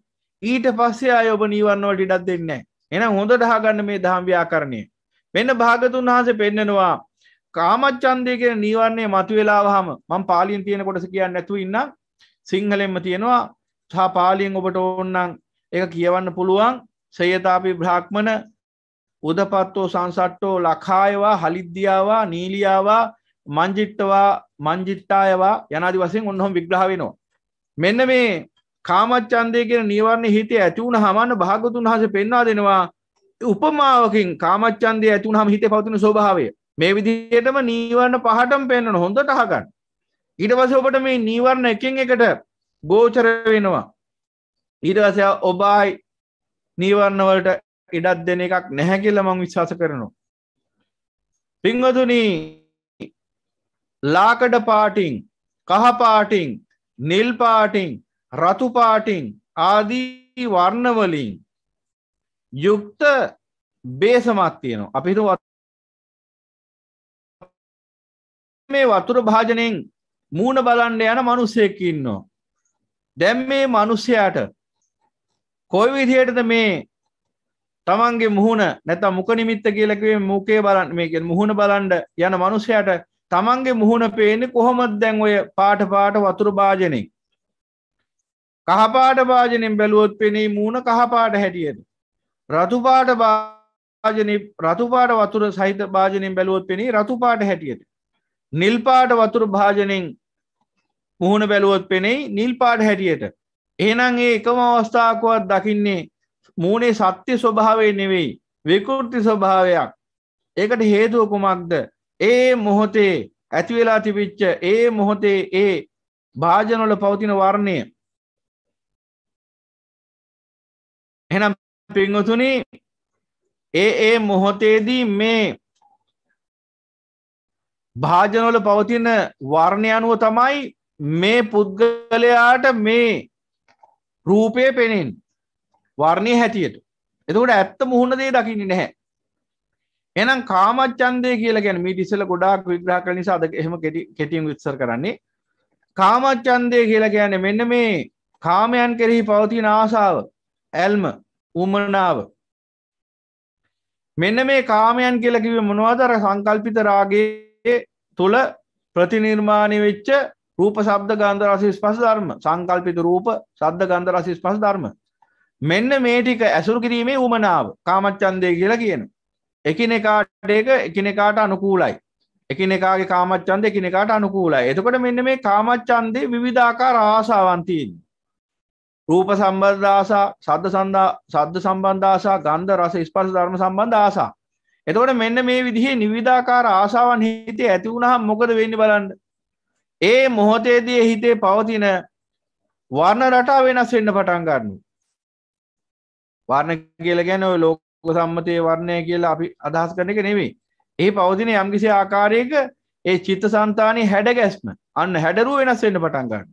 ඊට පස්සේ ආය ඔබ නීවරණ වලට ඉඩක් දෙන්නේ නැහැ. එහෙනම් හොඳට අහගන්න මේ දහම් ව්‍යාකරණය. මෙන්න භාගතුන් වහන්සේ පෙන්නනවා කාමච්චන්දය කියෙන නීවරන්නේ මතු වෙලාහම මං පාලියෙන් තියෙන කොටස කියන්න නැතු ඉන්න සිංහලෙන්ම තියෙනවා සහ පාලියෙන් ඔබට ඕන්නන් එක කියවන්න පුළුවන් සයතාපි බ්‍රාහ්මණ උදපත්තෝ සංසට්ටෝ ලකායවා හලිද්‍යාවා නීලියාවා මංජිට්ටවා මංජිට්ටායවා යනදි වසෙන් ඔන්නහොම විග්‍රාවෙනවා මෙන්න මේ කාමච්චන්දය කියෙන නීවරන්නේ හිතේ ඇතිවුණ හමන්න භාගතුන් වහස පෙන්වා දෙනවා උපමාවකින් කාමච්චන්දය ඇතුුණහම හිත පවතින ස්වභාවය මේ විදිහටම නීවරණ පහටම පෙන්වන හොඳට අහගන්න ඊට පස්සේ ඔබට මේ නීවරණ එකින් එකට ගෝචර වෙනවා ඊට පස්සේ ඔබයි නීවරණ වලට ඉඩක් දෙන එකක් නැහැ කියලා මම විශ්වාස කරනවා පින්වතුනි ලාකඩ පාටිං කහපාටිං නිල් පාටිං රතු පාටිං ආදී වර්ණවලින් යුක්ත බේසමක් තියෙනවා අපි හිතුව මේ වතුර භාජනයෙන් මූුණ බලන්ඩ යන මනුස්සයෙක් ඉන්නවා. දැම් මේ මනුස්්‍යයාට කොයි විදිහයටද මේ තමන්ගේ මුහුණ නැත මුක නිමිත්ත කියලකවේ මුකේ බලන් මේකෙන් මුහුණ බලන්ඩ යන මනුස්සයට තමන්ගේ මුහුණ පේන්නේ කොහොමත් දැන් ඔය පාට පාට වතුර භාජනෙන්. කහපාට භාජනෙන් බැලුවොත් පෙනේ මූුණ කහපාට හැටියට. රතුපාට භාජන රතුපාට වතුර සහිත භාජනෙන් බැලුවොත් පෙනේ රතුපාට හැටියට නිල්පාට වතුර භාජනෙන් මුහුණ බැලුවොත් පෙනෙයි නිල්පාට හැටියට එහනම් ඒ එකම අවස්ථාකුවත් දකින්නේ මූුණේ සත්‍ය ස්වභාවේ නෙවෙයි විකෘති ස්වභාවයක් ඒකට හේතුව කුමක්ද ඒ මොහොතේ ඇතිවෙලා තිබිච්ච ඒ මොහොතේ ඒ භාජනොල පවතින වර්ණය එනම් පිංහතුනි ඒ ඒ මොහොතේදී මේ භාජනවල පවතින වර්ණය අනුව තමයි මේ පුද්ගලයාට මේ රූපය පෙනෙන් වර්ණය හැටියට එතකොට ඇත්ත මුහුණ දේ දකින්නේ නැහැ එනම් කාමච්චන්දය කියලා ගැන මීට ඉසල ගොඩාක් විග්‍රහ කර නිසා අද එහෙම කෙටියෙන් විත්සර කරන්නේ කාමච්චන්දය කියලා ගැන මෙන්න මේ කාමයන් කෙරෙහි පවතින ආසාාව ඇල්ම උමනාව මෙන්න මේ කාමයන් කියලකිව මොනවාදර සංකල්පිත රාගේ තුළ ප්‍රතිනිර්මාණය වෙච්ච රූප සබ්ද ගන්ධරසි ස්පස ධර්ම සංකල්පිත රූප සද්ධ ගන්ධරසි ස්පස ධර්ම මෙන්න මේ ටික ඇසුරු කිරීමේ උමනාව කාමච්චන්දය කියලා කියන එකිනෙකාට එක එකිනෙකාට අනුකූලයි එකිනෙකාගේ කාමච්චන්ද එකිනෙකාට අනුකූලයි එතකොට මෙන්න මේ කාමච්චන්දේ විවිධාකා රාසාවන්තීන් රූප සම්බන්ධ ආසා සද්ද සඳහා සද්ද සම්බන්ධ ආසා ගන්ධ රස ස්පර්ශ ධර්ම සම්බන්ධ ආසා එතකොට මෙන්න මේ විදිහේ නිවිධාකාර ආසාවන් හිතේ ඇති වුණහම් මොකද වෙන්න බලන්න. ඒ මොහොතේදී හිතේ පවතින වර්ණ රටා වෙනස් වෙන්න පටන් ගන්න. වර්ණ කියල ගැන ඔය ලෝක සම්මතය වර්ණය කියලා අපි අදහස් කරන එක නෙවෙයි. ඒ පවතින යම්කිසි ආකාරයක ඒ චිත්ත සන්තානය හැඩ ගැස්ම අන්න හැඩරුව වෙනස් වෙන්න පටන් ගන්න.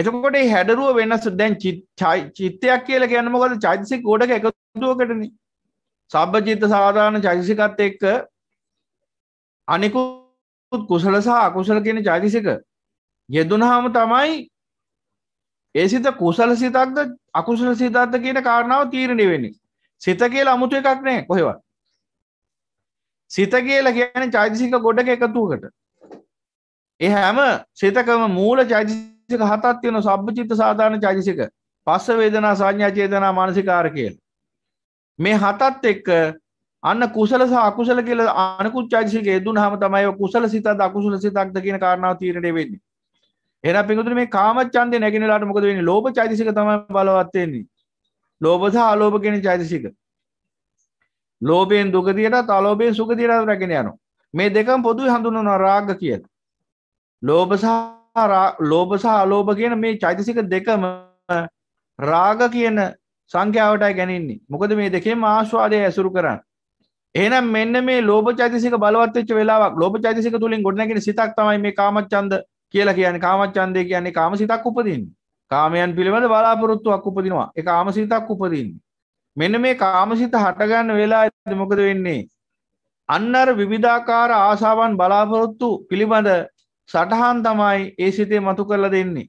එතකොට හැඩරුව වෙනස් දැන් චිත්තයක් කියල ගැනමකද චෛතසික ගොඩක එකතුුවකටනේ සබ්බචිත්ත සාධාන චෛසිකත් එක්ක අනිකුත් කුසල සහ අකුසල කියන චෛතිසික යෙදුනහම තමයි ඒ සිත කුසල සිතක්ද අකුසල සිතක්ද කියන කාරණාව තීරණය වෙන්නේ. සිත කියලා අමුතු එකක් නෑ කොහෙවත්. සිත කියලා කියන්නේ චෛතසික ගොඩක එකතුවකට. ඒ හැම සිතකම මූල චෛතසික හතක් තියෙනවා. සබ්බචිත්ත සාධාරණ චෛතසික. පස්ස වේදනා සංඥා චේතනා මානසිකාර කියලා. මේ හතත් එක්ක අන්න කුසල සහ අකුසල කියල අනකුත් චෛතසික යෙදුන හම තමයි කුසල සිතද අකුසල සිතක්ද කියන කාරණාව තීරණය වෙන්නේ. එන පිඟුතුනේ මේ කාමච්ඡන්දේ නැගිනලාට මොකද වෙන්නේ? ලෝභ චෛතසික තමයි බලවත් වෙන්නේ. ලෝභ සහ අලෝභ කියන චෛතසික. ලෝභයෙන් දුගතියටත් අලෝභයෙන් සුගතියටත් රැගෙන යනවා. මේ දෙකම පොදුවේ හඳුන්වනවා රාග කියලා. ලෝභ සහ ලෝභ සහ අලෝභ කියන මේ චෛතසික දෙකම රාග කියන සංඛ්‍යාවටයි ගැනෙන්නේ මොකද මේ දෙකෙම ආස්වාදය ඇසුරු කරන්න එහෙනම් මෙන්න මේ ලෝභ චෛතසික බලවත් වෙච්ච වෙලාවක් ලෝභ චෛතසික තුලින් ගොඩනැගෙන සිතක් තමයි මේ කාමච්ඡන්ද කියලා කියන්නේ කාමච්ඡන්දය කියන්නේ කාමසිතක් උපදින්නේ කාමයන් පිළිබඳ බලාපොරොත්තුවක් උපදිනවා ඒ කාමසිතක් උපදින්නේ මෙන්න මේ කාමසිත හටගන්න වෙලාවේදී මොකද වෙන්නේ අන්නර විවිධාකාර ආශාවන් බලාපොරොත්තු පිළිබඳ සටහන් තමයි ඒ සිතේ මතු කරලා දෙන්නේ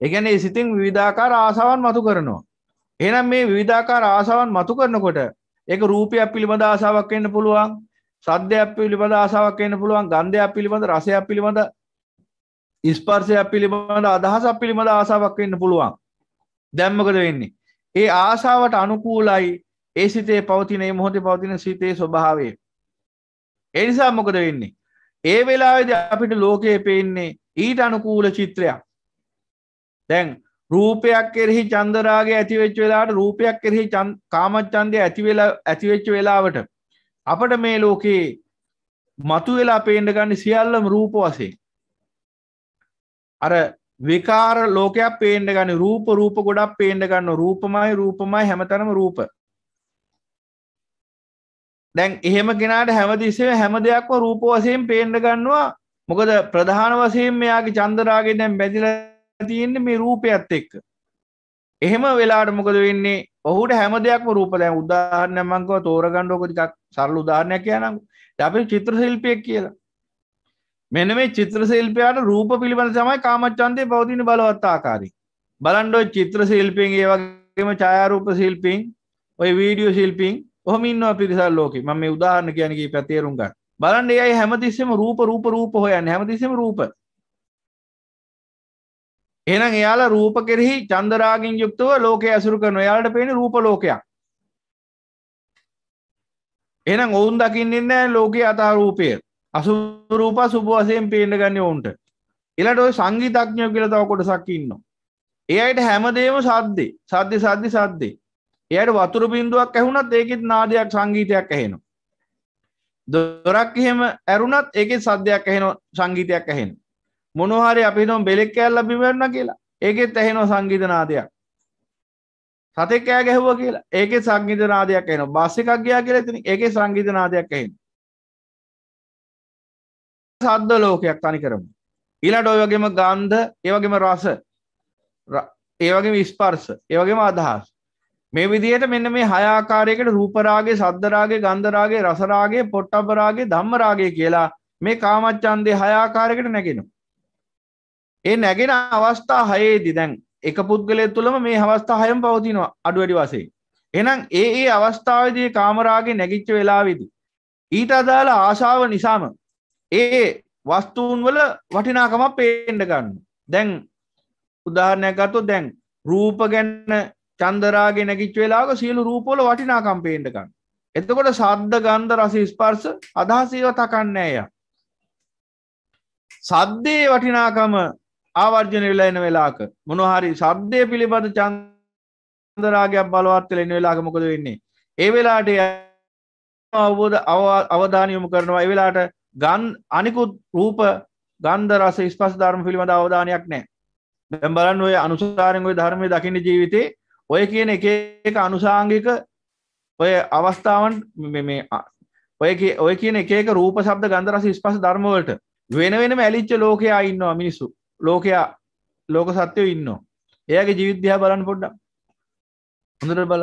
එකැන ඒ සිතින් විධාකාර ආසාවන් මතු කරනවා. එනම් මේ විධාකාර ආසාවන් මතු කරනකොට එක රූපයක් පිළිබඳ ආසාවක් එන්න පුළුවන් සද්‍යයක් පිළිබඳ ආසාවක් එන්න පුළුවන් ගන්ධයක් පිළිබඳ රසයක් පිළිබඳ ස්පර්ශයක් පිළිබඳ අදහසක් පිළිබඳ ආසාවක් වෙන්න පුළුවන්. දැන් මොකද වෙන්නේ? ඒ ආසාවට අනුකූලයි ඒ සිතේ පවතින ඒ මොහොතේ පවතින සිතේ ස්වභාවය. ඒ නිසා මොකද වෙන්නේ? ඒ වෙලාවේදී අපිට ලෝකය පේන්නේ ඊට අනුකූල චිත්‍රයක්. දැන් රූපයක් කෙරෙහි චන්දරාගේ ඇතිවෙච්ච වෙලාට රූපයක් කෙරෙහි කාමච්චන්දය ඇතිවෙල ඇතිවෙච්ච වෙලාවට අපට මේ ලෝකයේ මතු වෙලා පේන්ඩ ගන්න සියල්ලම රූප වසේ අර විකාර ලෝකයක් පේන්ඩ ගන්න රූප රූප ගොඩක් පේන්ඩ ගන්න රූපමයි රූපමයි හැමතනම රූප දැන් එහෙම කෙනට හැමතිස්සේ හැම දෙයක්ම රූප වසයෙන් පේන්ඩ ගන්නවා මොකද ප්‍රධාන වසයෙන් මෙයාගේ චන්දරාගේ දැන් බැදිලා තියෙන්නේ මේ රූපයත් එක්ක. එහෙම වෙලාට මොකද වෙන්නේ? ඔහුට හැම දෙයක්ම රූප දැන් උදාහරණයක් මම ගව තෝරගන්න ඕක ටිකක් සරල උදාහරණයක් කියනනම්. දැන් අපි චිත්‍ර ශිල්පියෙක් කියලා. මෙන්න මේ චිත්‍ර ශිල්පියාට රූප පිළිබඳ තමයි කාමච්ඡන්දේ පවතින බලවත් ආකාරය. බලන්න ඔය චිත්‍ර ශිල්පීන් ඒ වගේම ඡායාරූප ශිල්පීන් ඔය වීඩියෝ ශිල්පීන් ඔහොම ඉන්නවා පිරිසක් ලෝකේ. මම මේ උදාහරණ කියන්නේ කීපයක් තේරුම් ගන්න. බලන්න ඒ අය හැමතිස්සෙම රූප රූප රූප හොයන්නේ. හැමතිස්සෙම රූප. එනම් එයාලා රූප කෙරෙහි චන්දරාගින් යුක්තව ලෝකය ඇසුරු කරන යාලට පේන රූප ලෝකයක් එනම් ඔවුන් දකින්නෙන්න ලෝකයේ අතා රූපය අසුරූප සුබ වසයෙන් පේන්න ගන්න ඔවුන්ට එලට ඔය සංගීතඥයෝ කියල තව කොටසක් ඉන්නවා ඒ අයට හැමදේම සද්දේ සද්‍ය සද්දි සද්දේ එයට වතුර බින්දුවක් ඇහුනත් ඒකෙත් නාදයක් සංගීතයක් ඇහෙනවා දොරක් එහෙම ඇරුණත් ඒකෙත් සද්‍යයක් ඇහෙන සංගීතයක් ඇහෙනවා මොනහරි අපි නොම් බෙලෙක් කෑල්ල බිවරන කියලා ඒකෙත් ඇහෙනෝ සංගීතනාදයක් සතෙක් කෑ ගැහුව කියලා ඒක සංගීතනාදයක් එන බස්ස එකක් ගයා කියලා තින ඒක සංගීතනාදයක් එහි සද්ද ලෝකයක් තනි කරමු ඊලට ඔය වගේම ගන්ධ ඒවගේම රස ඒවගේම ස්පර්ස ඒවගේම අදහස් මේ විදියට මෙන්න මේ හයාකාරයකට රූපරාගේ සද්ධරාගේ ගන්ධරාගේ රසරාගේ පොට්ටබරාගේ ධම්මරාගේ කියලා මේ කාමච්චන්දේ හයාකාරයකට නැගෙනවා ඒ නැගෙන අවස්ථා හයේදි දැන් එක පුද්ගලය තුළම මේ අවස්ථා හයම පවතිනවා අඩු වැඩි වසේ එනම් ඒ ඒ අවස්ථාවදී කාමරාගේ නැගිච්ච වෙලාවෙදී ඊට අදාළ ආශාව නිසාම ඒ වස්තුූන් වල වටිනාකමක් පේන්ඩ ගන්න දැන් උදාහරණයක් ගතු දැන් රූප ගැන්න චන්දරාගේ නැගිච් වෙලාග සියලු රූපොල වටිනාකම් පේන්ඩ ගන්න එතකොට සද්ධ ගන්ධ රස ස්පර්ස අදහසීව තකන්නේය සද්දේ වටිනාකම ආවර්ජන වෙලා එන වෙලාක මොනහරි ශබ්දය පිළිබඳ චන්දරාගයක් බලවත් වෙලා එන වෙලාක මොකද වෙන්නේ ඒ වෙලාට අවබෝධ අවධානය යොමු කරනවා ඒ වෙලාට ගන් අනිකුත් රූප ගන්ධ රස ස්පර්ශ ධර්ම පිළිබඳ අවධානයක් නැහැ දැන් බලන්න ඔය අනුසාරයෙන් ඔය ධර්මයේ දකින්න ජීවිතේ ඔය කියන එක එක අනුසාංගික ඔය අවස්ථාවන් මේ ඔය ඔය කියන එක එක රූප ශබ්ද ගන්ධ රස ස්පර්ශ ධර්ම වලට වෙන වෙනම ඇලිච්ච ලෝකයා ඉන්නවා මිනිස්සු ලෝකයා ලෝක සත්‍යය ඉන්න එයාගේ ජීවිද්‍යා බලන්න පොඩ්ඩක් හොඳට බල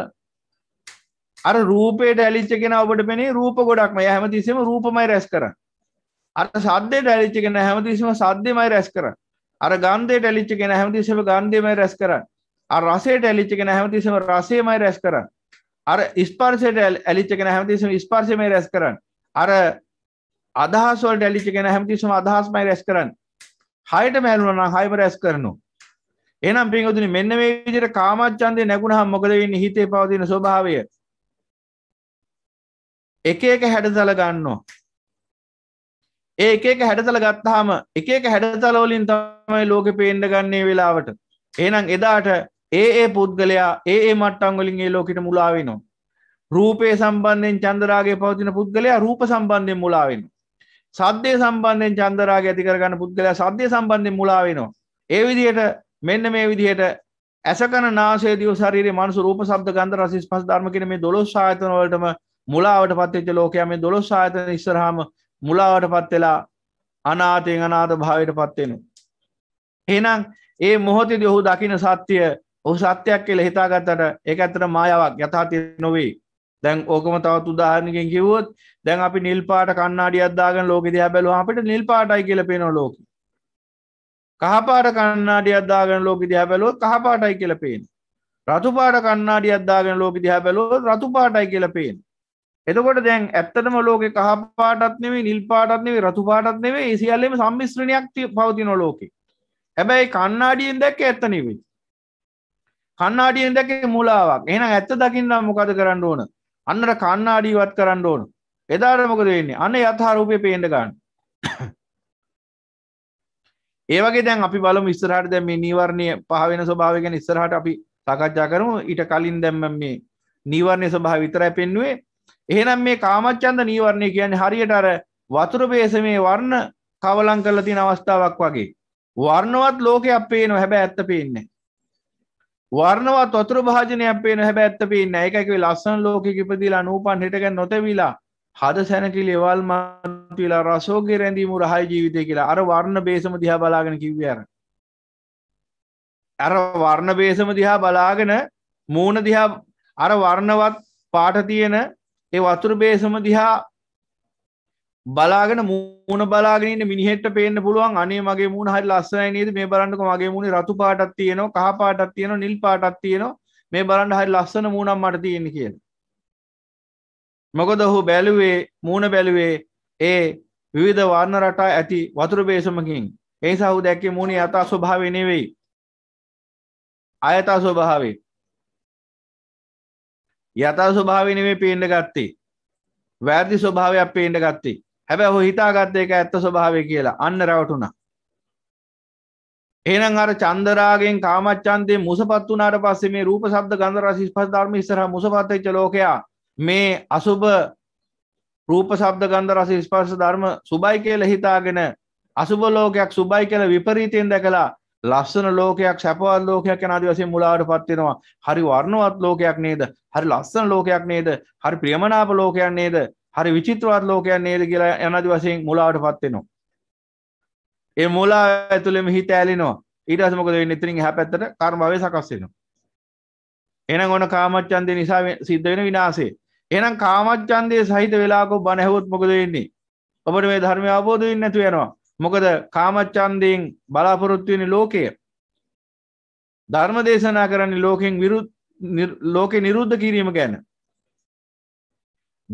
අර රූපයට ඇලිච්ච කෙන ඔබට පෙනේ රූප ගොඩක්ම හැමතිසම රූපමයි රැස් කර අර සද්දයට ඇලිච්ච කෙන හැමතිසම සද්‍යමයි රැස් කර අර ගන්ධයට ඇලිච්ච කෙන හැමතිසම ගන්ධයමයි රැස් කර අර රසයට ඇලිච්ච කෙන හැමතිසම රසයමයි රැස් කර අර ස්පර්ශයට ඇලිච්ච කෙන හැමතිසම ස්පර්ශයමයි රැස් කරන්න අර අදහස් වලට ඇලිච්ච කෙන හැමතිසම අදහස්මයි රැස් කරන්න හයට මැලුණා නම් හයම රැස් කරනවා. එහෙනම් පින්වතුනි මෙන්න මේ විදිහට කාමච්ඡන්දේ නැගුණහම මොකද වෙන්නේ හිතේ පවතින ස්වභාවය? එක එක හැඩතල ගන්නවා. ඒ එක එක හැඩතල ගත්තාම එක එක හැඩතල වලින් තමයි ලෝකෙ පේන්න ගන්නේ වෙලාවට. එහෙනම් එදාට ඒ ඒ පුද්ගලයා ඒ ඒ මට්ටම් වලින් ඒ ලෝකෙට මුලා වෙනවා. රූපේ සම්බන්ධයෙන් චන්දරාගේ පවතින පුද්ගලයා රූප සම්බන්ධයෙන් මුලා වෙනවා. සද්‍යය සම්බන්ධයෙන් චන්දරාග ඇති කරගන්න පුද්ගලයා සද්‍යය සම්බන්ධයෙන් මුලා වෙනවා. ඒ විදිහට මෙන්න මේ විදිහට ඇසකන නාසය දිව ශරීරයේ මනස රූප ශබ්ද ගන්ධ රස ස්පර්ශ ධර්ම කියන මේ 12 ආයතන වලටම මුලාවට පත් වෙච්ච ලෝකයා මේ 12 ආයතන ඉස්සරහාම මුලාවට පත් වෙලා අනාතයෙන් අනාත භාවයට පත් වෙනවා. එහෙනම් ඒ මොහොතේදී ඔහු දකින සත්‍ය ඔහු සත්‍යයක් කියලා හිතාගත්තට ඒක ඇත්තට මායාවක් යථාර්ථය නොවේ. දැන් ඕකම තවත් උදාහරණකින් කිව්වොත් දැන් අපි නිල්පාට කන්නාඩියක් දාගෙන ලෝකෙ දිහා බැලුවා අපිට නිල්පාටයි කියලා පේනවා ලෝකෙ. කහපාට කන්නාඩියක් දාගෙන ලෝකෙ දිහා බැලුවොත් කහපාටයි කියලා පේනවා. රතුපාට කන්නාඩියක් දාගෙන ලෝකෙ දිහා බැලුවොත් රතුපාටයි කියලා පේනවා. එතකොට දැන් ඇත්තටම ලෝකෙ කහපාටත් නෙවෙයි නිල්පාටත් නෙවෙයි රතුපාටත් නෙවෙයි ඒ සියල්ලම සම්මිශ්‍රණයක් පවතින ලෝකෙ. හැබැයි කන්නාඩියෙන් දැක්කේ ඇත්ත නෙවෙයි. කන්නාඩියෙන් දැක්කේ මුලාවක්. එහෙනම් ඇත්ත දකින්න මොකද කරන්න ඕන? අන්නර කන්නාඩියවත් කරන්න ඕන. එදාට මොකද වෙන්නේ අන්න යථාරූපය පේන්න ගන්න ඒවගේ දැන් අපි බලමු ඉස්සරහට දැන් මේ නීවරණය පහ වෙන ස්වභාවය ගැන ඉස්සරහට අපි සාකච්ඡා කරමු ඊට කලින් දැන් මම මේ නීවරණය ස්වභාවය විතරයි පෙන්වුවේ එහෙනම් මේ කාමච්ඡන්ද නීවරණය කියන්නේ හරියට අර වතුර බේසමේ වර්ණ කවලම් කරලා තියෙන අවස්ථාවක් වගේ වර්ණවත් ලෝකයක් පේනවා හැබැයි ඇත්ත පේන්නේ වර්ණවත් වතුර භාජනයක් පේන හැබැයි ඇත්ත පේන්නේ නැහැ. ඒකයි කිව්වේ ලස්සන ලෝකෙක ඉපදিলা නූපන් හිටගෙන නොතැවිලා හද සැනකිල එවල් මතුවෙලා රසෝගේ රැඳීම රහයි ජීවිතය කියලා අර වර්ණ බේසම දිහා බලාගෙන කිව්වර. අර වර්ණ බේසම දිහා බලාගෙන මූුණ දිහා අර වර්ණවත් පාට තියෙන ඒ වතුර බේසම දිහා බලාගෙන මූුණ බලාගෙන මිනිහෙට පේන්න පුළුවන් අනේ මගේ මූුණ හරි ලස්සනයි නේද මේ බලන්නක මගේ මූුණ රතු පාටත් තියනවා කහ පාටත් තියනවා නිල් පාටත් තියනවා මේ බලන්න හරි ලස්සන මූුණම් මට තියෙන කියන මොකද ඔහු බැලුවේ මූුණ බැලුවේ ඒ විවිධ වර්ණ රටා ඇති වතුර බේසමකින් ඒ සහු දැක්කේ මූුණේ අතා ස්වභාවය නෙවෙයි අයතා ස්වභාවේ යතා ස්වභාවය නෙවෙයි පේන්න ගත්තේ වැරදි ස්වභාවයක් පේන්න ගත්තේ හැබැ හෝ හිතාගත්ත එක ඇත්ත ස්වභාවය කියලා අන්න රැවටුනා එහෙනම් අර චන්දරාගෙන් කාමච්ඡන්දේ මුසපත් වුණාට පස්සේ මේ රූප ශබ්ද ගන්ධ රස ස්පර්ශ ධර්ම ඉස්සරහා මුසපත් වෙච්ච ලෝකයා මේ අසුභ රූප ශබ්ද ගන්ධ රස ස්පර්ශ ධර්ම සුබයි කියලා හිතාගෙන අසුභ ලෝකයක් සුබයි කියලා විපරීතයෙන් දැකලා ලස්සන ලෝකයක් සැපවත් ලෝකයක් යන ආදි වශයෙන් මුලාවටපත් වෙනවා. හරි වර්ණවත් ලෝකයක් නේද? හරි ලස්සන ලෝකයක් නේද? හරි ප්‍රියමනාප ලෝකයක් නේද? හරි විචිත්‍රවත් ලෝකයක් නේද කියලා යන ආදි වශයෙන් මුලාවටපත් වෙනවා. ඒ මුලාව ඇතුළේම හිත ඇලෙනවා. ඊට පස්සේ මොකද වෙන්නේ? එතනින් එහා පැත්තට කර්ම භවය සකස් වෙනවා. එහෙනම් ඔන කාමච්ඡන්දේ නිසා සිද්ධ වෙන විනාශේ. එනම් කාමච්චන්දය සහිත වෙලාකු බණැහවොත් මොකද වෙන්නේ ඔබට මේ ධර්මය අවබෝධ වෙන්න නැතු වෙනවා මොකද කාමච්චන්දයෙන් බලාපොරොත්තුවෙන ලෝකය ධර්ම දේශනා කරන්නේ ලෝකෙන් විරුත් ලෝකෙ නිරුද්ධ කිරීම ගැන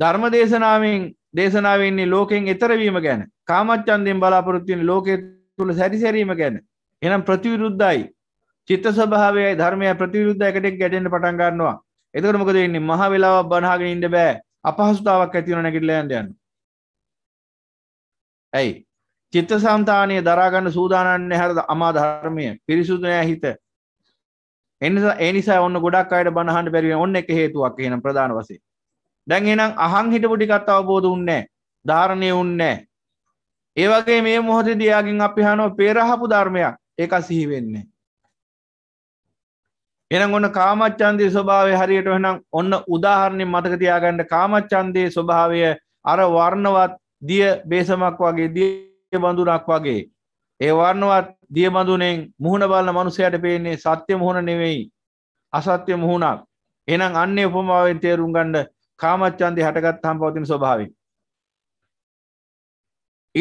ධර්ම දේශනාවෙන් දේශනාවන්නේ ලෝකෙන් එතරවීම ගැන කාමච්චන්දයෙන් බලාපොරොත්තුවෙන ලෝකෙ තුළ සැරිසැරීම ගැන එනම් ප්‍රතිවිරුද්ධයි චිත්ත ස්වභාවයයි ධර්මය ප්‍රතිවිරුද්ධයකට ගැටෙන්න පටන් ගන්නවා එතකට මොකද වෙන්නේ මහ වෙලාවක් බනහගෙන ඉන්න බෑ අපහසුතාවක් ඇතිවන නැගිටලා යන්න යන්න. ඇයි? චිත්ත සන්තානය දරාගන්න සූදානම් නැහැ අමා ධර්මය. පිරිසුදු නැහැ හිත. එනිසා ඒ නිසා ඔන්න ගොඩක් අයට බන අහන්න බැරි වෙන ඔන්න එක හේතුවක් එහෙනම් ප්‍රධාන වශයෙන්. දැන් එහෙනම් අහන් හිටපු ටිකත් අවබෝධ වුන්නේ නැහැ. ධාරණේ වුන්නේ නැහැ. ඒ වගේ මේ මොහොතේදී එයාගෙන් අපි අහනවා පෙරහපු ධර්මයක්. ඒක සිහි වෙන්නේ නැහැ. එනම් ඔන්න කාමච්චන්දය ස්වභාවය හරියට වෙනම් ඔන්න උදාහරණය මතක තියාගන්න කාමච්චන්දය ස්වභාවය අර වර්ණවත් දිය බේසමක් වගේ දිය බඳුනක් වගේ ඒ වර්ණවත් දිය බඳුනෙන් මුහුණ බලන මනුසයට පේන්නේ සත්‍ය මුහුණ නෙවෙයි අසත්‍ය මුහුණක් එනම් අන්නේ උපමාවෙන් තේරුම් ගණ්ඩ කාමච්චන්දය හටගත් හම් පවතින ස්වභාවයි.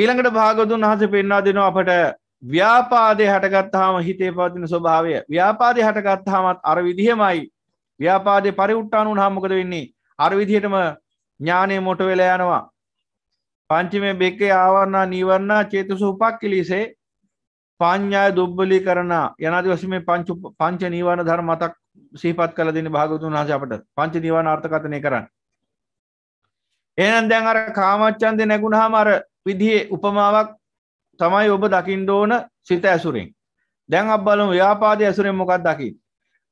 ඊළඟට භාගතුන් හස පෙන්වා දෙනවා අපට ව්‍යාපාදය හටගත්තාම හිතේ පවතින ස්වභාවය ව්‍යාපාදය හටගත්තාමත් අර විදිහමයි ව්‍යාපාදය පරිඋට්ටානු හාමකද වෙන්නේ අර විදිහටම ඥානය මොට වෙලා යනවා පංචිමේ බෙක්කේ ආවරණා නීවරණා චේතස උපක් කිලිසේ පඤ්ඥාය දුබ්බලි කරන යනද වස මේ පංචු පංච නීවරණ ධර්ම මතක් සහිපත් කල දෙන භාගතුන් වහස අපට පංච නිවන අර්ථකථනය කරන්න එනන් දැන් අර කාමච්චන්දය නැගුණහම අර විදිහේ උපමාවක් තමයි ඔබ දකිින් ඕන සිත ඇසුරෙන් දැන් අබ්බලම ව්‍යාපාදය ඇසුරෙන් මොකක් දකි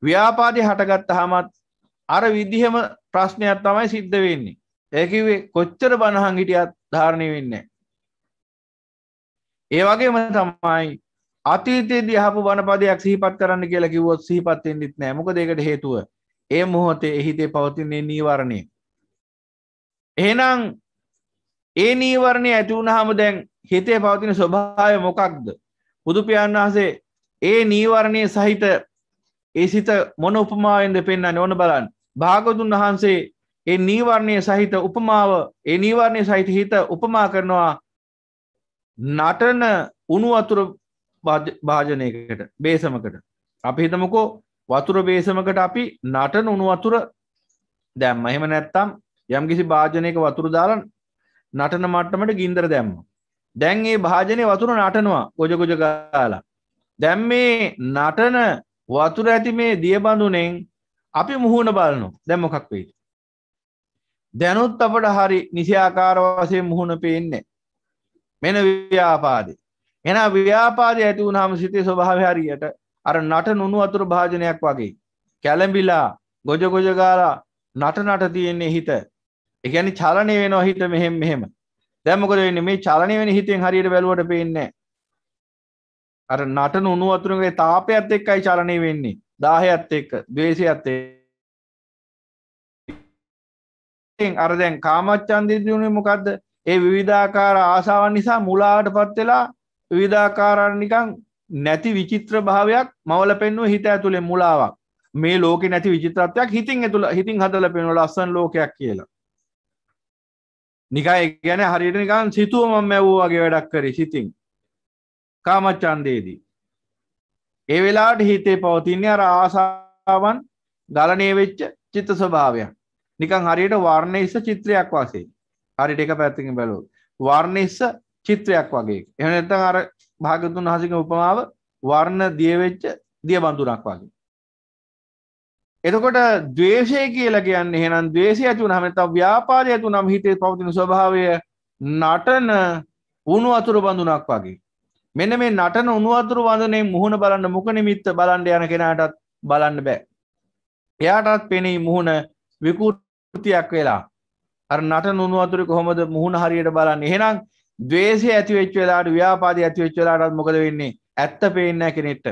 ව්‍යාපාදය හටගත්ත හමත් අර විදිහම ප්‍රශ්නයක් තමයි සිද්ධ වෙන්නේ ඒකිවේ කොච්චර බණහන් හිටියත් ධාරණය වෙන්න ඒ වගේම තමයි අතීතයේ දහපු වනපදයක් සිහිපත් කරන්න කියලා කිවොත් සිහිපත්තෙන්දිත් නෑ මොක දෙකට හේතුව ඒ මොහොතේ එහිතේ පවතින්නේ නීවරණය එහෙනම් ඒ නීවරණය ඇති වුණහම දැන් හිතේ පවතින ස්වභාවය මොකක්ද බුදුපියන් වහන්සේ ඒ නීවරණය සහිත ඒ සිත මොන උපමාවෙන්ද පෙන්න්න ඕන බලන් භාගතුන් වහන්සේ ඒ නීවරණය සහිත උපමාව ඒ නීවරණය සහිත හිත උපමා කරනවා නටන උණු වතුර භාජනයකට බේසමකට අපි හිතමකෝ වතුර බේසමකට අපි නටන උණු වතුර දැම්ම එහෙම නැත්තම් යම් කිසි භාජනයක වතුර දාලන් නටන මට්ටමට ගින්දර දැම්ම. දැන් ඒ භාජනය වතුර නටනවා ගොජගොජ කාලා. දැම් මේ නටන වතුර ඇති මේ දියබඳුනෙන් අපි මුහුණ බලනු දැම්මොකක් වෙයිට. දැනුත් අපට හරි නිසියාකාර වසය මුහුණ පේන්නේ. මෙන ව්‍යාපාදය. එන ව්‍යාපාදය ඇති වුණහම සිතේ ස්වභාව හරියට අර නට නුණු අතුර භාජනයක් වගේ. කැලඹිලා ගොජගොජගාලා නට නට තියෙන්නේ හිත එකනි චලනය වෙනවා හිත මෙහෙම මෙහෙම දැමකොද වෙන්න මේ චලනය වෙන හිතෙන් හරියට බැලුවට පේන්නේ අර නටන උණු වතුරගේ තාපයත් එක්කයි චලනය වෙන්නේ දාහයත් එක්ක දවේශයත් අර දැන් කාමච්චන්දී දියුණේ මොකක්ද ඒ විවිධාකාර ආසාවන් නිසා මුලාවට පත් වෙලා විවිධාකාරන් නිකන් නැති විචිත්‍ර භාවයක් මවල පෙන්නුව හිත ඇතුළේ මුලාවක් මේ ලෝකෙ නැති විචිත්‍රත්වයක් හිතින් ඇතුළ හිතින් හදල පෙනුව ලස්සන් ලෝකයක් කියලා නිකයි ගැන හරියට නිකන් සිතුව මම මැව්වාගේ වැඩක් කරේ සිතින් කාමච්ඡන්දේදී ඒ වෙලාවට හිතේ පවතින්නේ අර ආසාවන් ගලණය වෙච්ච චිත්ත ස්වභාවයක් නිකන් හරියට වර්ණිස්ස චිත්‍රයක් වගේ හරියට එක පැත්තකින් බැලුවොත් වර්ණිස්ස චිත්‍රයක් වගේ එහෙම නැත්නම් අර භාගතුන් හසික උපමාව වර්ණ දිය වෙච්ච දිය බඳුනක් වගේ එතකොට දවේශය කියලා කියන්න හෙනම් දවේශය ඇතුන හමත ව්‍යාපාරය ඇතු නම් හිතේ පවතින ස්වභාවය නටන උුණු අතුරු බඳුනක් වගේ. මෙන්න මේ නටන උුණු අතුරු වඳනේ මුහුණ බලන්න මුක නිමිත්ත බලන්ඩ යන කෙනටත් බලන්න බෑ. එයාටත් පෙනෙයි මුහුණ විකෘතියක් වෙලා අර නට නුණු අතුරු කොහොමද මුහුණ හරියට බලන්න එහෙනම් දවේශය ඇතිවෙච්වෙලාට ව්‍යාපාද ඇතිවෙච්වෙලාටත් මොකද වෙන්නේ ඇත්ත පේන්න කෙනෙට්ට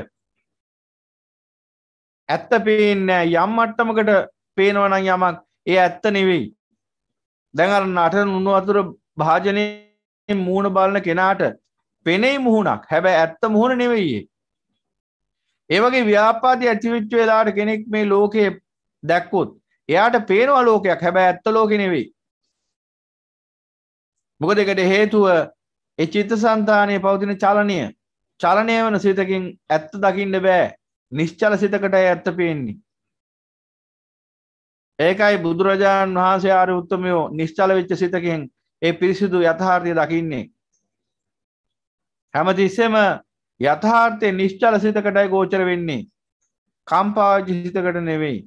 ඇත්ත පේන්නේ යම් මට්ටමකට පේනවනම් යමක් ඒ ඇත්ත නෙවෙයි. දැන් අර නටන උණු වතුර භාජනයේ මූණ බලන කෙනාට පෙනේ මුහුණක්. හැබැයි ඇත්ත මුහුණ නෙවෙයි. ඒ වගේ ව්‍යාපාදී ඇතිවෙච්ච වෙලාවට කෙනෙක් මේ ලෝකේ දැක්කොත් එයාට පේනවා ලෝකයක්. හැබැයි ඇත්ත ලෝකේ නෙවෙයි. මොකද ඒකට හේතුව ඒ චිත්තසංතානයේ පවතින චලනය. චලනය වෙන සිතකින් ඇත්ත දකින්න බෑ. නිශ්චල සිතකට ඇත්ත පේන්නේ. ඒකයි බුදුරජාණන් වහන්සේ ආරය උත්තමයෝ නිශ්චල වෙච්ච සිතකෙන් ඒ පිරිසිදු යථාර්ථය දකින්නේ. හැමතිස්සෙම යථාර්ථය නිශ්චල සිතකටයි ගෝචර වෙන්නේ. කම්පාජි සිතකට නෙවෙයි.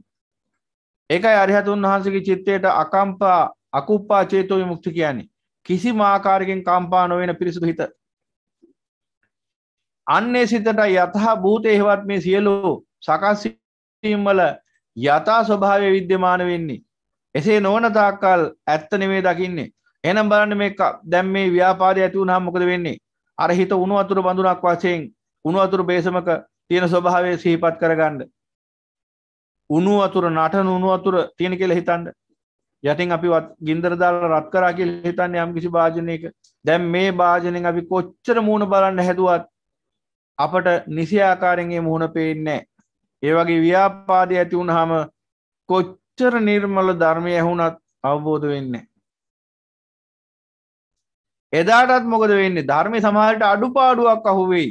ඒකයි අරිහතුන් වහන්සේගේ චිත්තයට අකම්පා අකුප්පා චේතෝ විමුක්ති කියන්නේ. කිසිම ආකාරයකින් කම්පා නොවන පිරිසුදු හිත. අන්නේ සිතට යතහා භූතය හෙවත් මේ සියලු සකස්වීම් වල යථා ස්වභාවය විද්‍යමාන වෙන්නේ. එසේ නොවන තාක්කල් ඇත්ත නෙමේ දකින්නේ. එහෙනම් බලන්න මේ දැන් මේ ව්‍යාපාරය ඇති වුණාම මොකද වෙන්නේ? අර හිත උණු වතුර බඳුනක් වශයෙන් උණු වතුර බේසමක තියෙන ස්වභාවය සිහිපත් කරගන්න. උණු වතුර නටන උණු වතුර තියෙන කියලා හිතන්න. යටින් අපි ගින්දර දාලා රත් කරා කියලා හිතන්නේ යම් කිසි භාජනයක. දැන් මේ භාජනෙන් අපි කොච්චර මූණ බලන්න හැදුවත් අපට නිසි ආකාරයෙන්ගේ මුහුණ පේන්නේ ඒ වගේ ව්‍යාපාදය ඇති වුණාම කොච්චර නිර්මල ධර්මය ඇහුණත් අවබෝධ වෙන්නේ එදාටත් මොකද වෙන්නේ ධර්මය සමහරට අඩුපාඩුවක් අහුවෙයි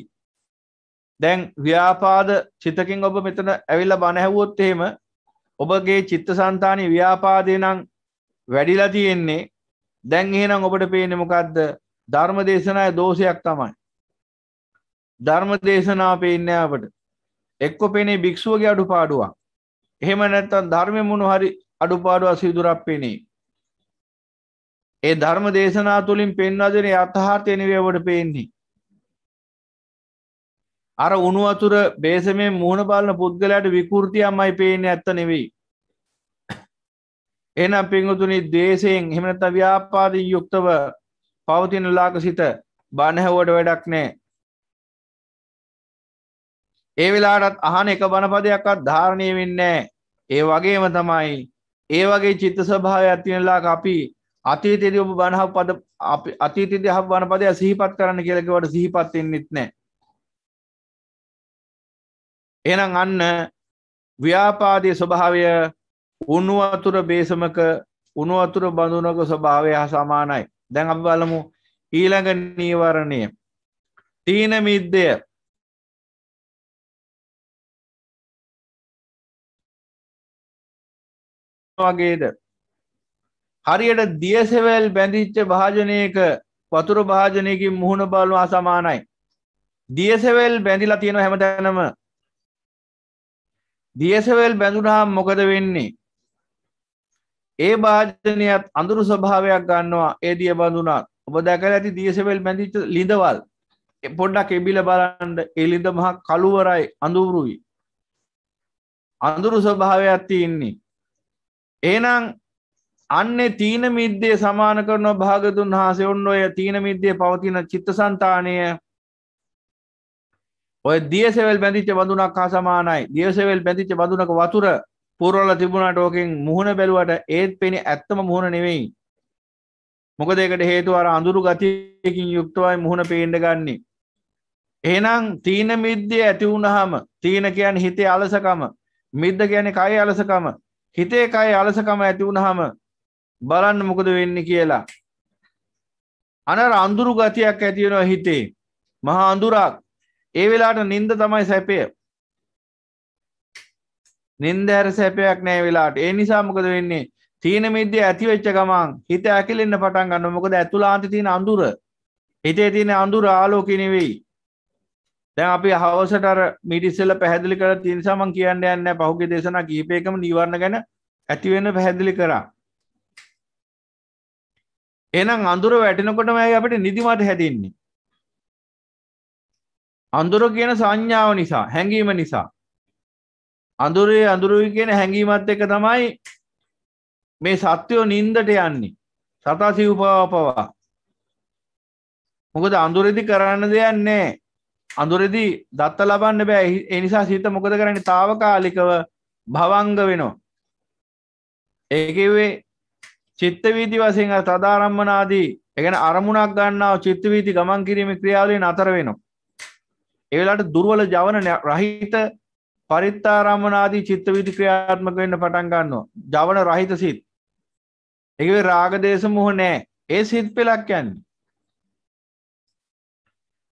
දැන් ව්‍යාපාද චිතකින් ඔබ මෙතන ඇවිල්ල බණහැවුවොත් එහෙම ඔබගේ චිත්ත සන්තානය ව්‍යාපාදය නම් වැඩිලා තියෙන්නේ දැන් එහෙනම් ඔබට පේන්නේ මොකක්ද ධර්ම දේශනාය දෝෂයක් තමයි ධර්ම දේශනාව පේන්නේ අපට. එක්ක පේනේ භික්ෂුවගේ අඩුපාඩුවක්. එහෙම නැත්නම් ධර්මෙ මොන හරි අඩුපාඩුවක් සිදුරක් පේනේ. ඒ ධර්ම දේශනා තුලින් පෙන්වා දෙන යථාර්ථය නෙවෙයි අපට පේන්නේ. අර උණු වතුර බේසමෙන් මුහුණ බලන පුද්ගලයාට විකෘතියමයි පේන්නේ ඇත්ත නෙවෙයි. එහෙනම් පින්වතුනි ද්වේෂයෙන් එහෙම නැත්නම් ව්‍යාපාදයෙන් යුක්තව පවතින ලාකසිත බානහවට වැඩක් නැහැ. ඒ වෙලාටත් අහන එක බණපදයක්ත් ධාරණය වෙන්නේ ඒ වගේම තමයි ඒ වගේ චිත්ත ස්වභාවය ඇතිවෙනලා අපි අතීතයේදී ඔබ බණහක් පද අතීතයේදී අහපු බණපදය සිහිපත් කරන්න කියලා කිව්වට සිහිපත් වෙන්නෙත් නැහැ. එහෙනම් අන්න ව්‍යාපාදයේ ස්වභාවය උණු වතුර බේසමක උණු වතුර බඳුනක ස්වභාවය හා සමානයි. දැන් අපි බලමු ඊළඟ නීවරණය. තීන මිද්දය වගේද හරියට දියසෙවැල් බැඳිච්ච භාජනයක වතුර භාජනයකින් මුහුණ බලවා සමානයි දියසෙවැල් බැඳිලා තියෙන හැමතැනම දියසෙවැල් බැඳුනහම මොකද වෙන්නේ ඒ භාජනයත් අඳුරු ස්වභාවයක් ගන්නවා ඒ දිය බඳුනත් ඔබ දැකලා ඇති දියසෙවැල් බැඳිච්ච ලිඳවල් පොඩ්ඩක් එබිල බලන්න ඒ ලිඳ මහ කළුවරයි අඳුරුයි අඳුරු ස්වභාවයක් තියෙන්නේ ඒනං අන්නේ තීන මිද්දේ සමාන කරන භාගතුන් හාසේ ඔන්න ඔය තීන මිද්දේ පවතින චිත්ත සන්තානය ඔය දියසෙවල් බැඳිච්ච බඳුනක් හා සමානයි දියසෙවල් බැඳිච්ච බඳුනක වතුර පුරවල තිබුණට ඕකෙන් මුහුණ බැලුවට ඒත් පෙනි ඇත්තම මුහුණ නෙවෙයි මොකද ඒකට හේතුව අර අඳුරු ගතියකින් යුක්තවයි මුහුණ පේන්න ගන්නේ එහෙනම් තීන මිද්දේ ඇති වුණාම තීන කියන්නේ හිතේ අලසකම මිද්ද කියන්නේ කය අලසකම හිතේකයි අලසකම ඇති වුණහම බලන්න මොකද වෙන්න කියලා. අනර අඳුරු ගතියක් ඇතිවෙනවා හිතේ මහා අඳුරක් ඒ වෙලාට නින්ද තමයි සැපය. නින්ද ඇර සැපයක් නෑ වෙලාට ඒ නිසා මොකද වෙන්නේ තීන මිද්‍ය ඇතිවෙච්ච ගමන් හිත ඇකිලෙන්න පටන් ගන්න මොකද ඇතුලාන්ත තියෙන අඳුර හිතේ තියෙන අඳුර ආලෝකය නෙවෙයි දැන් අපි අහවසට අර මිටිස්සෙල්ල පැහැදිලි කර තිනිසා මං කියන්න යන්න පහුගේ දේශනා කීපයකම නීවරණ ගැන ඇතිවෙන්න පැහැදිලි කරා එනම් අඳුර වැටෙනකොටමයි අපට නිදිමත හැදන්නේ අඳුර කියන සංඥාව නිසා හැඟීම නිසා අඳුරේ අඳුරුයි කියන හැඟීමත් එක තමයි මේ සත්‍යෝ නින්දට යන්නේ සතා සිව්පාව පවා මොකද අඳුරෙදි කරන්න දෙයක් නෑ අඳුරෙදී දත්ත ලබන්න බෑ එනිසා සිත මොකද කරන්න තාවකාලිකව භවංග වෙනෝ ඒකවේ චිත්තවීති වසිංහ තදාරම්මනාදී එකන අරමුණක් ගන්නාව චිත්තවීති ගමන් කිරීම ක්‍රියාවලින් අතර වෙනවා. ඒවෙලාට දුර්වල ජවන රහිත පරිත්තාරම්මනාදී චිත්තවීති ක්‍රියාත්මක වෙන්න පටන් ගන්නවා. ජවන රහිත සිත්. ඒකේ රාග දේශ මොහ නැහැ. ඒ සිත් පෙලක් යන්නේ.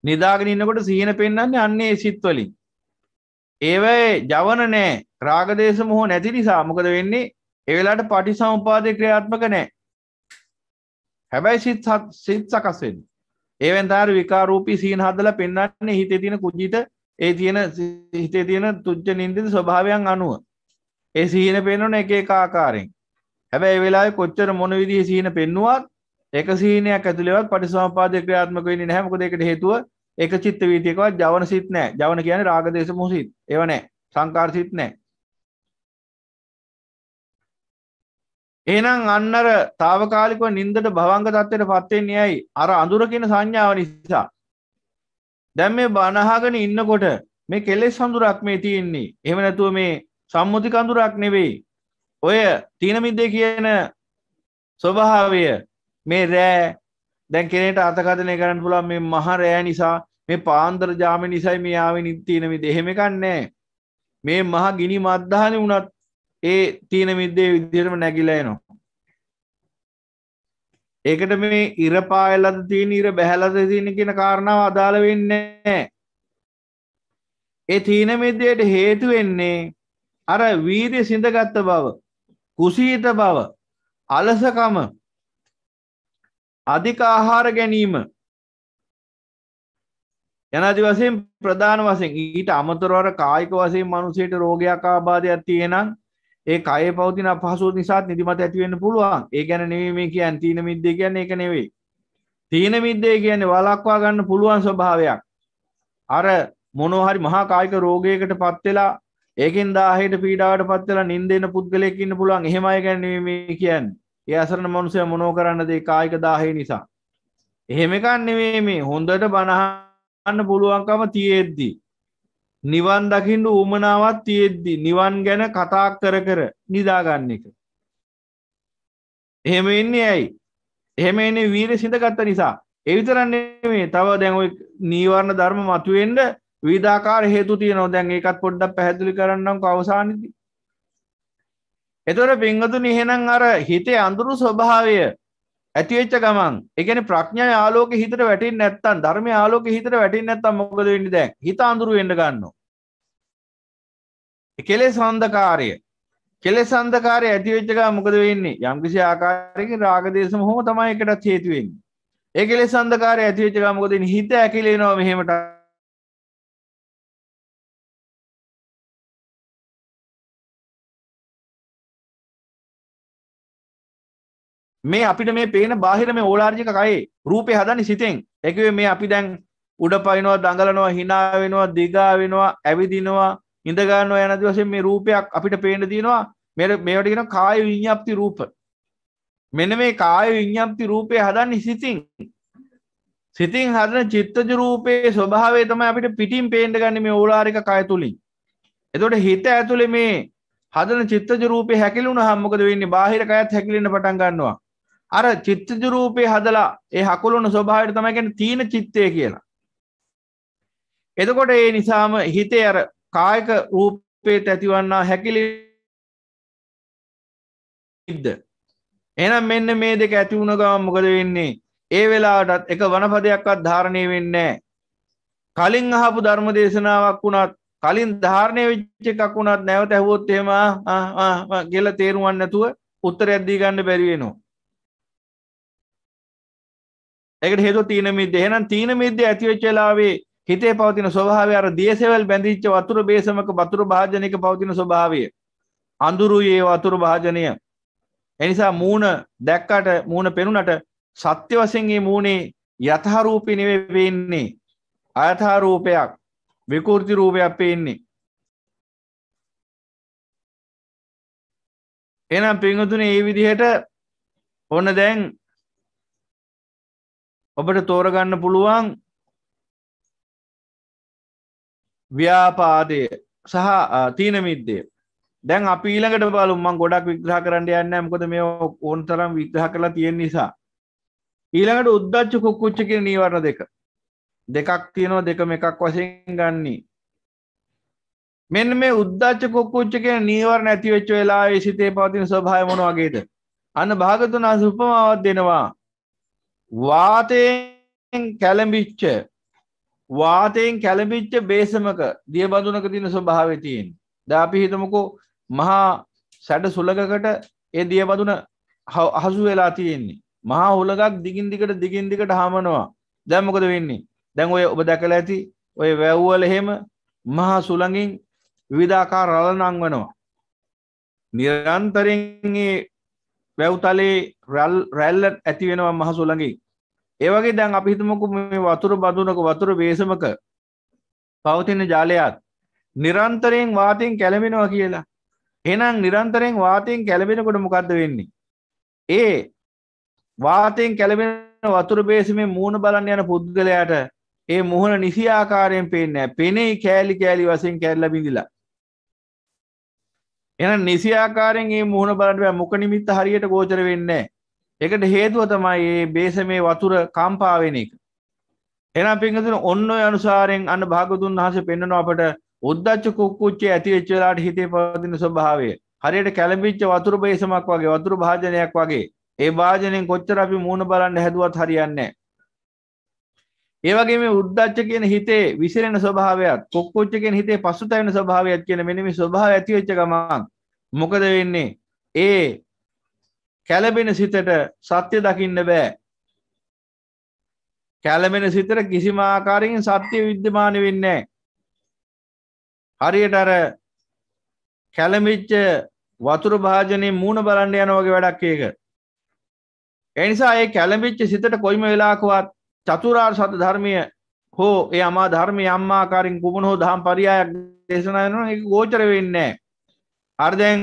නිදාගෙන ඉන්නකොට සීන පෙන්වන්නේ අන්නේ සිත් වලින් ඒවයි ජවන නෑ රාගදේශ මොහ නැති නිසා මොකද වෙන්නේ ඒ වෙලාවට පටිසමුපාදේ ක්‍රියාත්මක නෑ හැබැයි සිත් සිත් සකස් වෙන්නේ ඒවෙන් තමයි විකාරූපී සීන හදලා පෙන්වන්නේ හිතේ තියෙන කුජිත ඒ තියෙන හිතේ තියෙන තුජ්ජ නින්දිත ස්වභාවයන් අනුව ඒ සීන පෙන්වන එක එක ආකාරයෙන් හැබැයි වෙලා කොච්චර මොන විදිහ සීන පෙන්නුවත් එක සීනයක් ඇතුළේවත් පටිසම්පාදේ ක්‍රියාත්මක වෙන්නේ නැහැ මොකද ඒකට හේතුව ඒක චිත්ත වීතියකවත් ජවන සිත් නෑ ජවන කියන රාගදේශ මුසිත් ඒව නෑ සංකාර සිත් නෑ එහෙනම් අන්නර తాවකාලිකව නින්දට භවංග තත්ත්වයට පත් වෙන්නේ ඇයි අර අඳුර කියන සංඥාව නිසා දැන් මේ බණ අහගෙන ඉන්නකොට මේ කෙලෙස් අඳුරක් මේ තියෙන්නේ එහෙම නැතුව මේ සම්මුති කඳුරක් නෙවෙයි ඔය තීන මිද්දේ කියන ස්වභාවය මේ රෑ දැන් කෙනෙට අතකතනය කරන්න පුළන් මේ මහරෑ නිසා මේ පාන්දර ජාම නිසයි මේ යාව නිත්තිනමි දෙහෙම කන්නේ මේ මහ ගිනි මද්දාන වනත් ඒ තීන මිද්දේ විදිරම නැගිලයනවා ඒකට මේ ඉර පායලද තියෙන ඉර බැහැලද තියෙන කියන කාරණාව අදාළ වෙන්නේ ඒ තීන මිද්දයට හේතු වෙන්නේ අර වීර්ය සිඳගත්ත බව කුසීත බව අලසකම අධික ආහාර ගැනීම යනාදි වශයෙන් ප්‍රධාන වශයෙන් ඊට අමතරවර කායික වශයෙන් මිනිසෙට රෝගයක් ආබාධයක් තියෙනම් ඒ කයේ පවතින අපහසු නිසා නිදිමත ඇති වෙන්න පුළුවන්. ඒ ගැන නෙවෙයි මේ කියන්නේ තීන මිද්දේ කියන්නේ ඒක නෙවෙයි. තීන මිද්දේ කියන්නේ වළක්වා ගන්න පුළුවන් ස්වභාවයක්. අර මොනවා හරි මහා කායික රෝගයකටපත් වෙලා ඒකෙන් දාහයට පීඩාවටපත් වෙලා නිින්දෙන පුද්ගලයෙක් ඉන්න පුළුවන්. එහෙම අය ගැන නෙවෙයි මේ කියන්නේ. ඒ අසරණ මනුසය මොනෝ කරන්න දේ කායික දාහය නිසා එහෙම එකන්න නෙවේ මේ හොඳට බණහන්න පුළුවන්කම තියෙද්දී නිවන් දකිින්ට උමනාවත් තියෙද්දි නිවන් ගැන කතා කර කර නිදාගන්න එක එහෙම එන්නේ ඇයි එහෙම එන්නේ වීර සිඳගත්ත නිසා එවිතරන්නේ මේ තව දැන්ඔයි නීවරණ ධර්ම මතුවෙන්ට විධාකාර හේතු තියනෝ දැන් එකත් පොඩ්ඩක් පැහැදිලි කරන්නම් අවසානිදී එතොට පිංහතු නිහෙනම් අර හිතේ අඳුරු ස්වභාවය ඇතිවෙච්ච ගමන් එකන ප්‍රඥ යාලෝක හිතට වැටි නැත්තන් ධර්ම යාලෝක හිතට වැටි නැත්තම් මොකද වෙන්න දැන් හිත අඳුරු වෙන්න ගන්න කෙලෙ සන්ධකාරය කෙලෙ සන්ධකාරය ඇතිවෙච්චක මොකද වෙන්නේ යම්කිසි ආකාරයක රාගදේශම හෝ තමයි එකටත් හේතුවෙන් ඒ කෙලෙ සන්ධකාරය ඇතිවෙච්චක මොකදින් හිත ඇකිලේ නොව මෙහෙමට මේ අපිට මේ පේන බාහිර මේ ඕලාර්ජික කයේ රූපය හදන්නේ සිතෙන්. ඒකේ මේ අපි දැන් උඩ පනිනවා, දඟලනවා, hina වෙනවා, දිගා වෙනවා, ඇවිදිනවා, ඉඳ ගන්නවා යන දි වශයෙන් මේ රූපයක් අපිට පේන්න තියෙනවා. මේ මේවට කියනවා කාය විඤ්ඤාප්ති රූප. මෙන්න මේ කාය විඤ්ඤාප්ති රූපය හදන්නේ සිතින්. සිතින් හදන චිත්තජ රූපයේ ස්වභාවය තමයි අපිට පිටින් පේන්න ගන්න මේ ඕලාරික කය තුලින්. එතකොට හිත ඇතුලේ මේ හදන චිත්තජ රූපේ හැකිලුණාම මොකද වෙන්නේ? බාහිර කයත් හැකිලෙන්න පටන් ගන්නවා. අර චිත්තජරූපය හදලා ඒ හකුළුණු ස්වභාවයට තමයිගැන තියෙන චිත්තය කියලා එතකොට ඒ නිසාම හිතේ අර කායක රූපේත ඇතිවන්නා හැකිලි ඉද්ද එනම් මෙන්න මේ දෙක ඇති වුණ ගම මොකද වෙන්නේ ඒ වෙලාටත් එක වනපදයක්වත් ධාරණය වෙන්නේ කලින් අහපු ධර්ම දේශනාවක් වුණත් කලින් ධාරණය වෙච්ච එකක් වුණත් නැවත ඇහුවොත් එහෙම කියලා තේරුවන් නැතුව උත්තර ඇද්දී ගන්න බැරි වෙනවා ඒකට හේතුව තීන මිද්දේ. එහෙනම් තීන මිද්දේ ඇති වෙච්ච වෙලාවේ හිතේ පවතින ස්වභාවය අර දියසෙවල් බැඳිච්ච වතුර බේසමක වතුර භාජනයක පවතින ස්වභාවය. අඳුරුයේ වතුර භාජනය. එනිසා මූණ දැක්කට මූණ පෙනුනට සත්‍ය වශයෙන් මේ මූණේ යථාරූපී නෙවෙයි වෙන්නේ. අයථාරූපයක් විකෘති රූපයක් පේන්නේ. එනම් පින්වතුනේ මේ විදිහට ඔන්න දැන් ඔබට තෝරගන්න පුළුවන් ව්‍යාපාදය සහ තීනමිද්දේ දැන් අපීලකට බලුම්මන් ගොඩක් විග්‍රහ කරන්න යන්න මොකද මේ ඕන් තරම් විග්‍රහ කරලා තියෙන් නිසා ඊළඟට උද්දච්ච කුක්කුච්ච කියන නීවරණ දෙක දෙකක් තියෙනවා දෙක එකක් වශයෙන් ගන්නේ මෙන්න මේ උද්දච්ච කුක්කුච්ච කියන නීවරණ ඇති වෙච්ච වෙලාවේ සිතේ පවතින ස්වභාවය මොන වගේද අන්න භාගතුනා සුපමාවක් දෙනවා වාතයෙන් කැලඹිච්ච වාතයෙන් කැලඹිච්ච බේසමක දිය බඳුනක තින ස්වභාවතියෙන් ද අපි හිතමකෝ මහා සැඩ සුළගකට ඒ දිය බඳුන අහසු වෙලා තියෙන්නේ මහා හුළගක් දිගින්දිකට දිගින්දිකට හාමනවා දැම්මකද වෙන්නේ දැන් ඔය ඔබ දැකල ඇති ඔය වැැව්වල එහෙම මහා සුළඟින් විධාකා රලනං වනවා නිරන්තරෙන්ගේ වැැව්තලේ රැල් රැල්ල ඇතිවෙනවා මහසුළඟින් ඒවගේ දැන් අපිහිතමකු මේ වතුර බදුනක වතුර වේසමක පවතින ජාලයාත් නිරන්තරයෙන් වාතයෙන් කැලමෙනවා කියලා එනම් නිරන්තරයෙන් වාතයෙන් කැලබෙනකොට මොකක්ද වෙන්නේ ඒ වාතයෙන් කැලබෙන වතුර බේසමේ මූුණ බලන්න යන පුද්ගලයාට ඒ මුහුණ නිසිආකාරයෙන් පෙන්න පෙනෙයි කෑලි කෑලි වසයෙන් කැල්ල බිඳිලා එන නිසියාකාරෙන් ඒ මුහුණ බලට මොක නිමිත්ත හරියට ගෝචර වෙන්න එකට හේතුව තමයි ඒ බේස මේ වතුර කම්පාවෙන එක එන පිංහතුන ඔන්න අනුසාරෙන් අන්න භාගතුන් වහස පෙන්න්නන අපට උද්දච්ච කුක්කුච්චේ ඇතිවෙච්ච වෙලාට හිතේ පවතින ස්වභාවය හරියට කැළඹිච්ච වතුර බේසමක් වගේ වතුර භාජනයක් වගේ ඒ භාජනයෙන් කොච්චර අපි මූණ බලන්න හැදුවත් හරියන්නේ නැහැ ඒවගේ මේ උද්දච්ච කියන හිතේ විසිරෙන ස්වභාවයත් කොක්කොච්ච කියන හිතේ පසුතැවෙන ස්වභාවයත් කියන මෙන්න මේ ස්වභාව ඇති වෙච්ච ගමන් මොකද වෙන්නේ ඒ කැළඹෙන සිතට සත්‍ය දකින්න බෑ කැළඹෙන සිතට කිසිම ආකාරයකින් සත්‍ය විද්‍යමාන වෙන්නේ හරියට අර කැළඹිච්ච වතුර භාජනයේ මූණ බලන්න යන වගේ වැඩක් ඒක ඒ නිසා ඒ කැළඹිච්ච සිතට කොයිම වෙලාවකවත් චතුරාර් සත ධර්මය හෝ ඒ අමා ධර්ම අම්මාකාරින් කුමන හෝ දහම් පරියායක් දේශනායන එක ගෝචර වෙන්නේ අර්දැන්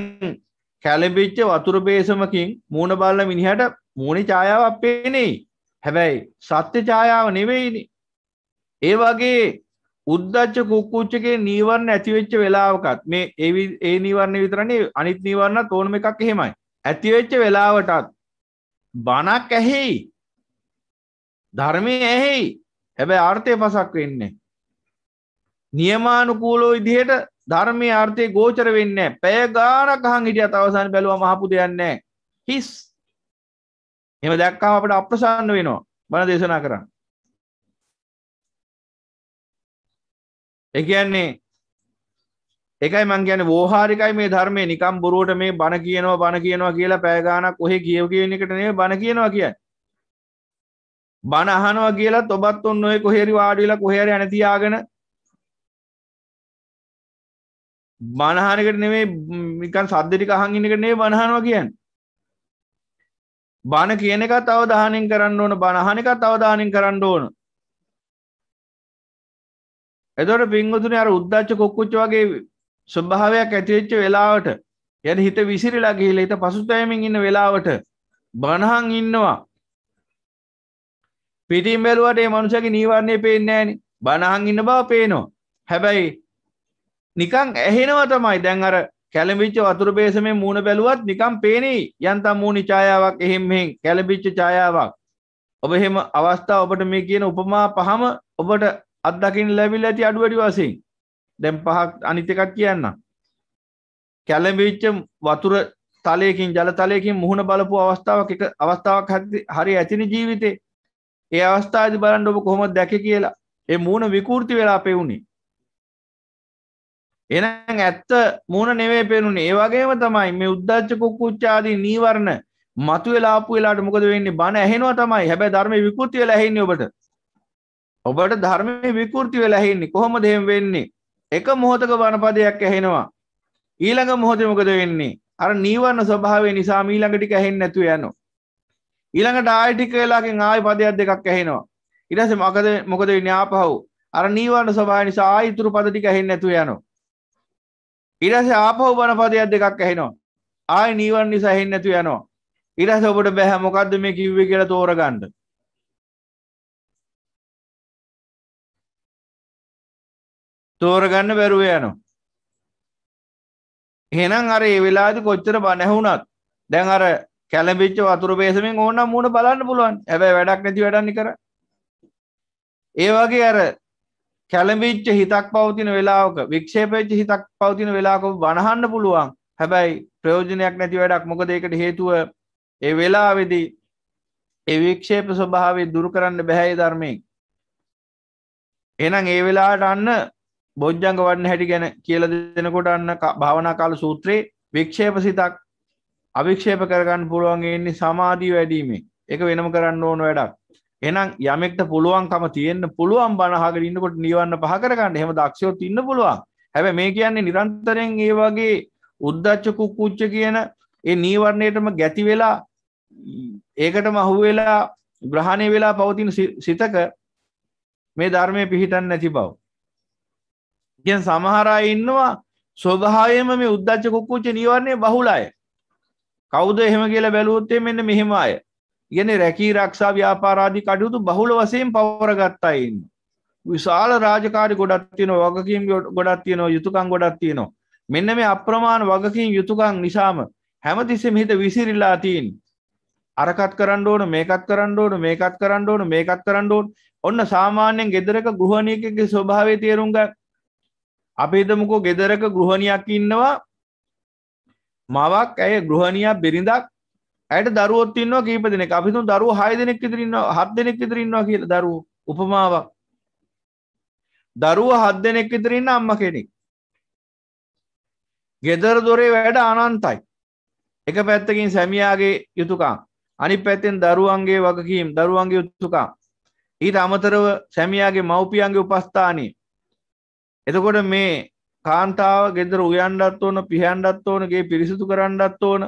කැලබිච්ච වතුර බේසමකින් මූුණ බල්ල මිනිහට මූුණ චායාවක් පේනේ හැබැයි සත්‍ය චායාව නෙවෙයිනි ඒ වගේ උද්දච්ච කුක්කුච්චගේ නීවරණ ඇතිවෙච්ච වෙලාවකත් මේ ඒවි ඒ නීවරණ විතරන්නේ අනිත් නීවරණ තෝනම එකක් එහෙමයි ඇතිවෙච්ච වෙලාවටත් බණක් ඇහෙයි ධර්මය ඇහෙයි හැබැ ආර්ථය පසක් වෙන්නේ. නියමානුකූලෝ ඉදිහයට ධර්මය ආර්ථය ගෝචර වෙන්න පැය ගානක් හං හිටිය අතවසන් බැලුව මහපු දෙයන්නේ හිස් එම දැක්කාම අපට අප්‍රසන්න වෙනවා බණ දේශනා කරන්න. එකයන්නේ එකයි මං ගැන වෝහාරිකයි මේ ධර්මය නිකම් බොරුවට මේ බණ කියනවා බණ කියනවා කියලා පෑගානක් ඔහෙ කියව කියන එකට නේ බණ කියනවා කියන්න බණ අහනවා කියලා ඔබත් ඔන්න ඔය කොහෙරි වාඩිලා කොහෙර ඇනතියාගෙන බණහනකට නෙවේ මිකන් සද්ධටි කහන්ගිනික නේ බණහනවා කියන්න බණ කියන එක තවදාහනින් කරන්න ඕන බණහන එක තවදානින් කරන්න ඕන එතොට පින්ගතුන අර උද්දච්ච කොක්කුච්ච වගේ ස්වභාවයක් ඇතිවෙච්ච වෙලාවට යන හිත විසිරිලා ගිහිල හිත පසුතෑමින් ඉන්න වෙලාවට බණහන් ඉන්නවා පිටින් බැලුවට ඒ මනුෂයාගේ නීවරණය පේන්නේ නැහෙනි. බනහන් ඉන්න බව පේනවා. හැබැයි නිකන් ඇහෙනවා තමයි. දැන් අර කැළඹිච්ච වතුර බේසමේ මූණ බැලුවත් නිකන් පේනේ. යන්තම් මූණි ඡායාවක් එහෙම් මෙහෙම් කැළඹිච්ච ඡායාවක්. ඔබ එහෙම අවස්ථාව ඔබට මේ කියන උපමා පහම ඔබට අත්දකින් ලැබිලා ඇති අඩු වැඩි වශයෙන්. දැන් පහක් අනිත් එකක් කියන්න. කැළඹිච්ච වතුර තලයකින් ජල තලයකින් මුහුණ බලපු අවස්ථාවක් එක අවස්ථාවක් හරි ඇතිනි ජීවිතේ. ඒ අවස්ථාධි බලන්ඩ ඔබ කොහොම දැක කියලා ඒ මූුණ විකෘති වෙලා පෙවුණේ එන ඇත්ත මූුණ නෙවේ පෙනුනේ ඒවගේම තමයි මේ උද්දච්චකොක් කුච්චාදී නීවරණ මතු වෙලාපු වෙලාට මොකද වෙන්නේ බණ ඇහෙනවා තමයි හැබැ ධර්ම විකෘති වෙලා ඇහෙන්නේ ඔබට ඔබට ධර්මය විකෘති වෙලා ඇහෙන්නේ කොහොම දෙහෙම වෙන්නේ එක මොහොතක වනපදයක් ඇහෙනවා ඊළඟ මොහොතේ මොකද වෙන්නේ අර නීවරණ ස්වභාවය නිසා මීළඟ ටික ඇහෙන්නේ නැතුව යනවා ඊළඟට ආයටික වෙලාකින් ආයි පදයක් දෙකක් ඇහෙනවා ඉරස මකද මොකද ඥාපහව් අර නීවරණ ස්වභාවය නිසා ආයතුරු පද ටික ඇහෙන්නේ නැතුව යනවා ඊටස ආපහු බන පදයක් දෙකක් ඇහෙනවා ආයි නීවරණ නිසා ඇහෙන්නේ නැතුව යනවා ඊටස ඔබට බෑ මොකද්ද මේ කිව්වේ කියලා තෝරගන්න තෝරගන්න බැරුව යනවා එහෙනම් අර ඒ වෙලාවේදී කොච්චර බන ඇහුණත් දැන් අර කැලඹිච්ච වතුර පේසමෙන් ඕනම් මූණ බලන්න පුළුවන්. හැබැයි වැඩක් නැති වැඩන්නේ කර. ඒ වගේ අර කැලඹිච්ච හිතක් පවතින වෙලාවක වික්ෂේපච්ච හිතක් පවතින වෙලාවක වනහන්න පුළුවන්. හැබැයි ප්‍රයෝජනයක් නැති වැඩක් මොකද ඒකට හේතුව ඒ වෙලාවේදී ඒ වික්ෂේප ස්වභාවය දුරු කරන්න බැහැ ධර්මයෙන්. එහෙනම් ඒ වෙලාවට අන්න බොජ්ජංග වඩන හැටි ගැන කියලා දෙනකොට අන්න භාවනා කාල සූත්‍රේ වික්ෂේප සිතක් අවික්ෂේප කරගන්න පුළුවන්ගේන්නේ සමාධී වැඩීමේ එක වෙනම කරන්න ඕන වැඩක් එනම් යමෙක්ට පුළුවන්කම තියෙන්න්න පුළුවන් බනහකට ඉන්නකොට නිවන්න පහ කරගන්න හෙම දක්ෂයෝත් ඉන්න පුළුවන් හැබ මේ කියන්නේ නිරන්තරයෙන් ඒ වගේ උද්දච්චකු කුච්ච කියන ඒ නීවරණයටම ගැති වෙලා ඒකට මහු වෙලා ග්‍රහණය වෙලා පවතින සිතක මේ ධර්මය පිහිටන්න නැති බව ගැන් සමහරයි ඉන්නවා ස්වභායම මේ උද්දච්ච කුක්කුච්ච නිවරණය බහුලාය කෞද එහෙම කියලා බැලුවොත්තේ මෙන්න මෙහෙම අය ගෙන රැකී රක්ෂා ව්‍යාපාරාධි කඩයුතු බහුල වසයෙන් පවරගත්තයින්න. විශාල රාජකාරි ගොඩත් තියන වගකින් ගොඩත් තියනවා යුතුකං ගොඩත් තියනවා. මෙන්න මේ අප්‍රමාණ වගකින් යුතුකං නිසාම හැමතිස්සෙම හිත විසිරිල්ලා තියන්. අරකත් කරන්න ඕන මේකත් කරන්න ඕන මේකත් කරන්න ඕන මේකත් කරන්න ඕන ඔන්න සාමාන්‍යයෙන් ගෙදරක ගෘහණියකගේ ස්වභාවය තේරුම් ගන්න. අපි හිතමුකෝ ගෙදරක ගෘහණියක් ඉන්නවා මවක් ඇය ගෘහණිය බිරිඳක් ඇයට දරුවොත්තින්නවා කීප දෙනෙක් අපිතු දරුව හය දෙනෙක් ඉදිරන්න හත් දෙනෙක් ඉදිරන්නවා කියල දරුව උපමාවක් දරුව හත් දෙනෙක් ඉදිරන්න අම්ම කෙනෙක් ගෙදර දොරේ වැඩ අනන්තයි එක පැත්තකින් සැමියාගේ යුතුකාම් අනි පැත්තෙන් දරුවන්ගේ වගකීම් දරුවන්ගේ යුතුකාම් ඊට අමතරව සැමියාගේ මව්පියන්ගේ උපස්ථානී එතකොට මේ කාන්තාව ගෙදර උයන්ඩත් ඕන පිහන්ඩත් ඕනගේ පිරිසිදු කරන්නත් ඕන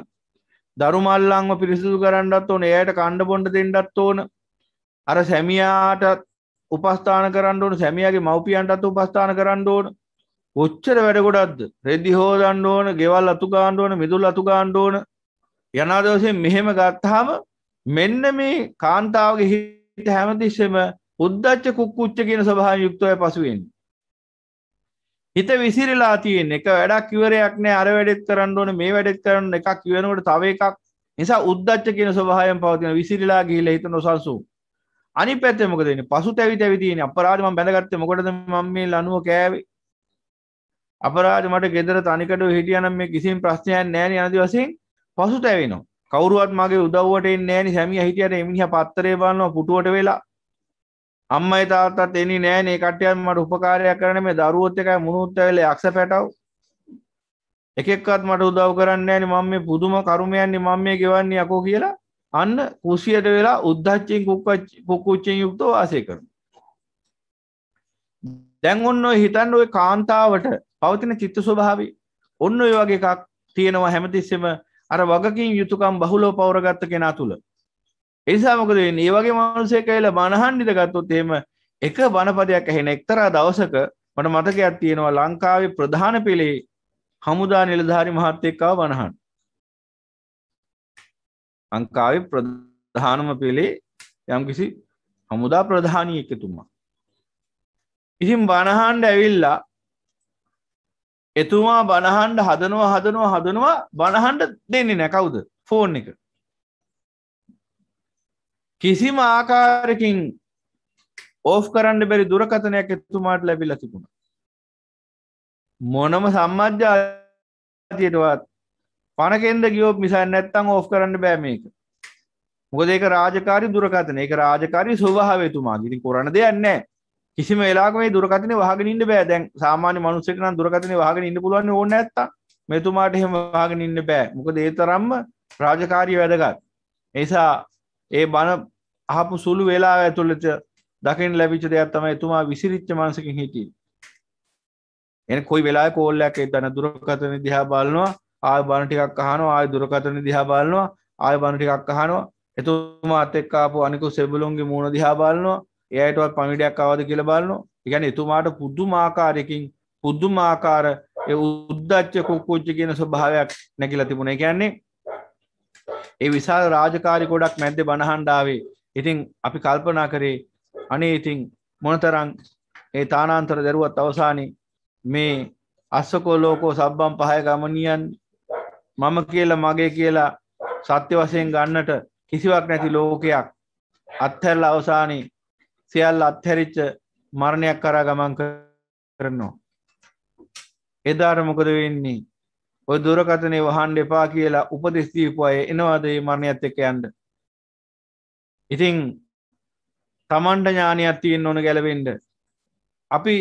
දරුමල්ලංව පිරිසිදු කරන්නත් ඕන එයට කණ්ඩ බොන්ඩ දෙන්නත් ඕන අර සැමියාට උපස්ථාන කරන්න ඕන සැමියගේ මව්පියන්ටත් උපස්ථාන කරන්න ඕන ඔච්චර වැඩකොඩක්ද රෙදි හෝදන්න ඕන ගෙවල් අතුකාණ්ඩ ඕන මිදුල් අතුකාණ්ඩ ඕන යනාදවසෙන් මෙහෙම ගත්තාම මෙන්න මේ කාන්තාවගේ හිට හැමතිස්සෙම උද්දච්ච කුක්කුච්ච කියන සභහා යුක්තවය පසුවෙන්නේ හිත විසිරලා තියෙන් එක වැඩක් කිවරයක් නෑ අර වැඩෙත් කරන්න ඕන මේ වැඩෙත් කරන්න එකක් කිවෙනකොට තව එකක් නිසා උද්දච්ච කියන ස්වභාවයෙන් පවතින විසිරලා ගිහිල්ලා හිත නොසන්සු අනි පැත්තේ මොකද වෙන්නේ පසු තැවි තැවි තියෙන අපරාධ මම බැලගත්තේ මොකටද මම මේ ලනුව කෑවේ අපරාධ මට ගෙදර තනිකඩව හිටියනම් මේ කිසිම ප්‍රශ්නයක් නෑ නේ අනදි වශයෙන් පසු තැවෙනවා කවුරුවත් මගේ උදව්වට එන්නේ නෑනේ සැමියා හිටියට එමිනිහා පත්තරේ බලනවා පුටුවට වෙලා අම්මයි තාත්තත් එන්නේ නෑනේ කට්ටියන් මට උපකාරයක් කරන්න මේ දරුවොත් එකයි මුනුත් ඇවිල්ලා යක්ෂ පැටව එකෙක්වත් මට උදව් කරන්නේ නෑනේ මම මේ පුදුම කර්මයන්නේ මම මේ ගෙවන්නේ යකෝ කියලා අන්න කුසියට වෙලා උද්දච්චයෙන් කුක්කුච්චෙන් යුක්තව වාසය කරනවා දැන් ඔන්න ඔය හිතන්න ඔය කාන්තාවට පවතින චිත්ත ස්වභාවය ඔන්න ඔය වගේ එකක් තියෙනවා හැමතිස්සෙම අර වගකින් යුතුයකම් බහුලව පවරගත්ත කෙනා තුල එනිසා මොකද වෙන්නේ? මේ වගේ මිනිස්සේ කැවිලා බනහන්නිට ගත්තොත් එහෙම එක බනපදයක් ඇහෙන එක්තරා දවසක මට මතකයක් තියෙනවා ලංකාවේ ප්‍රධාන පෙළේ හමුදා නිලධාරි මහත්තයෙක් ආව බනහන්. ලංකාවේ ප්‍රධානම පෙළේ යම්කිසි හමුදා ප්‍රධානී එකතුමා. ඉතින් බනහන්ඩ ඇවිල්ලා එතුමා බනහන්ඩ හදනවා හදනවා හදනවා බනහන්ඩ දෙන්නේ නැ කවුද ෆෝන් එක කිසිම ආකාරකින් ඕෆ් කරන්න බැරි දුරකතනයක් එතුමාට ලැබිල තිබුණ මොනම සම්මජ්ජාතියටවත් පණකෙන්ද ගියෝප මිසන් නැත්තං ඕෆ් කරන්න බෑ මේක මොකද ඒක රාජකාරි දුරකතන ඒක රාජකාරි ස්වභාවයතුමා ගිතින් කොරන්න දෙයන්නෑ කිසිම වෙලාගම දුරකතන වහගෙන ඉන්න බෑ දැන් සාමාන්‍ය මනුස්සෙක් නම් දුරකතන වහගෙන ඉන්න පුළුවන් ඕන නැත්තම් මෙතුමාට එහෙම වහගෙන ඉන්න බෑ මොකද ඒ තරම්ම රාජකාරී වැඩගත් නිසා ඒ බණ අහපු සුළු වෙලා ඇතුළත දකින් ලැබිච්ච දෙයක් තමයි එතුමා විසිරිච්ච මනසකින් හිටියේ. එන කොයි වෙලාවෙ කෝල්ලයක් එතන දුරකථන දිහා බලනවා ආය බණ ටිකක් අහනවා ආය දුරකථන දිහා බලනවා ආය බණ ටිකක් අහනවා එතුමාත් එක්ක ආපු අනිකු සෙබළුන්ගේ මූණ දිහා බලනවා එයාටවත් පණිඩයක් ආවද කියලා බලනවා. ඒ කියන්නේ එතුමාට පුදුමාකාරයකින් පුදුමාකාර ඒ උද්දච්ච කුක්කුච්ච කියන ස්වභාවයක් නැగిලා තිබුණා. ඒ කියන්නේ ඒ විශාල රාජකාරි ගොඩක් මැද්ද බණහන්ඩාවේ ඉතින් අපි කල්පනා කරේ අනේ ඉතිං මොනතරං ඒ තානාන්තර දැරුවත් අවසානි මේ අස්සකෝ ලෝකෝ සබ්බම් පහය ගමනියන් මම කියලා මගේ කියලා සත්‍ය වශයෙන් ගන්නට කිසිවක් නැති ලෝකයක් අත්හැරලා අවසානි සියල්ල අත්හැරිච්ච මරණයක් කරා ගමන් කරනවා එදාට මොකද වෙන්නේ ඔය දුරකතනය වහන්ඩ එපා කියලා උපදෙස්තීපු අය එනවාදේ මරණයත් එක යන්ඩ ඉතිං තමන්ට ඥානයක් තියෙන් ඕන ගැලවෙන්ඩ අපි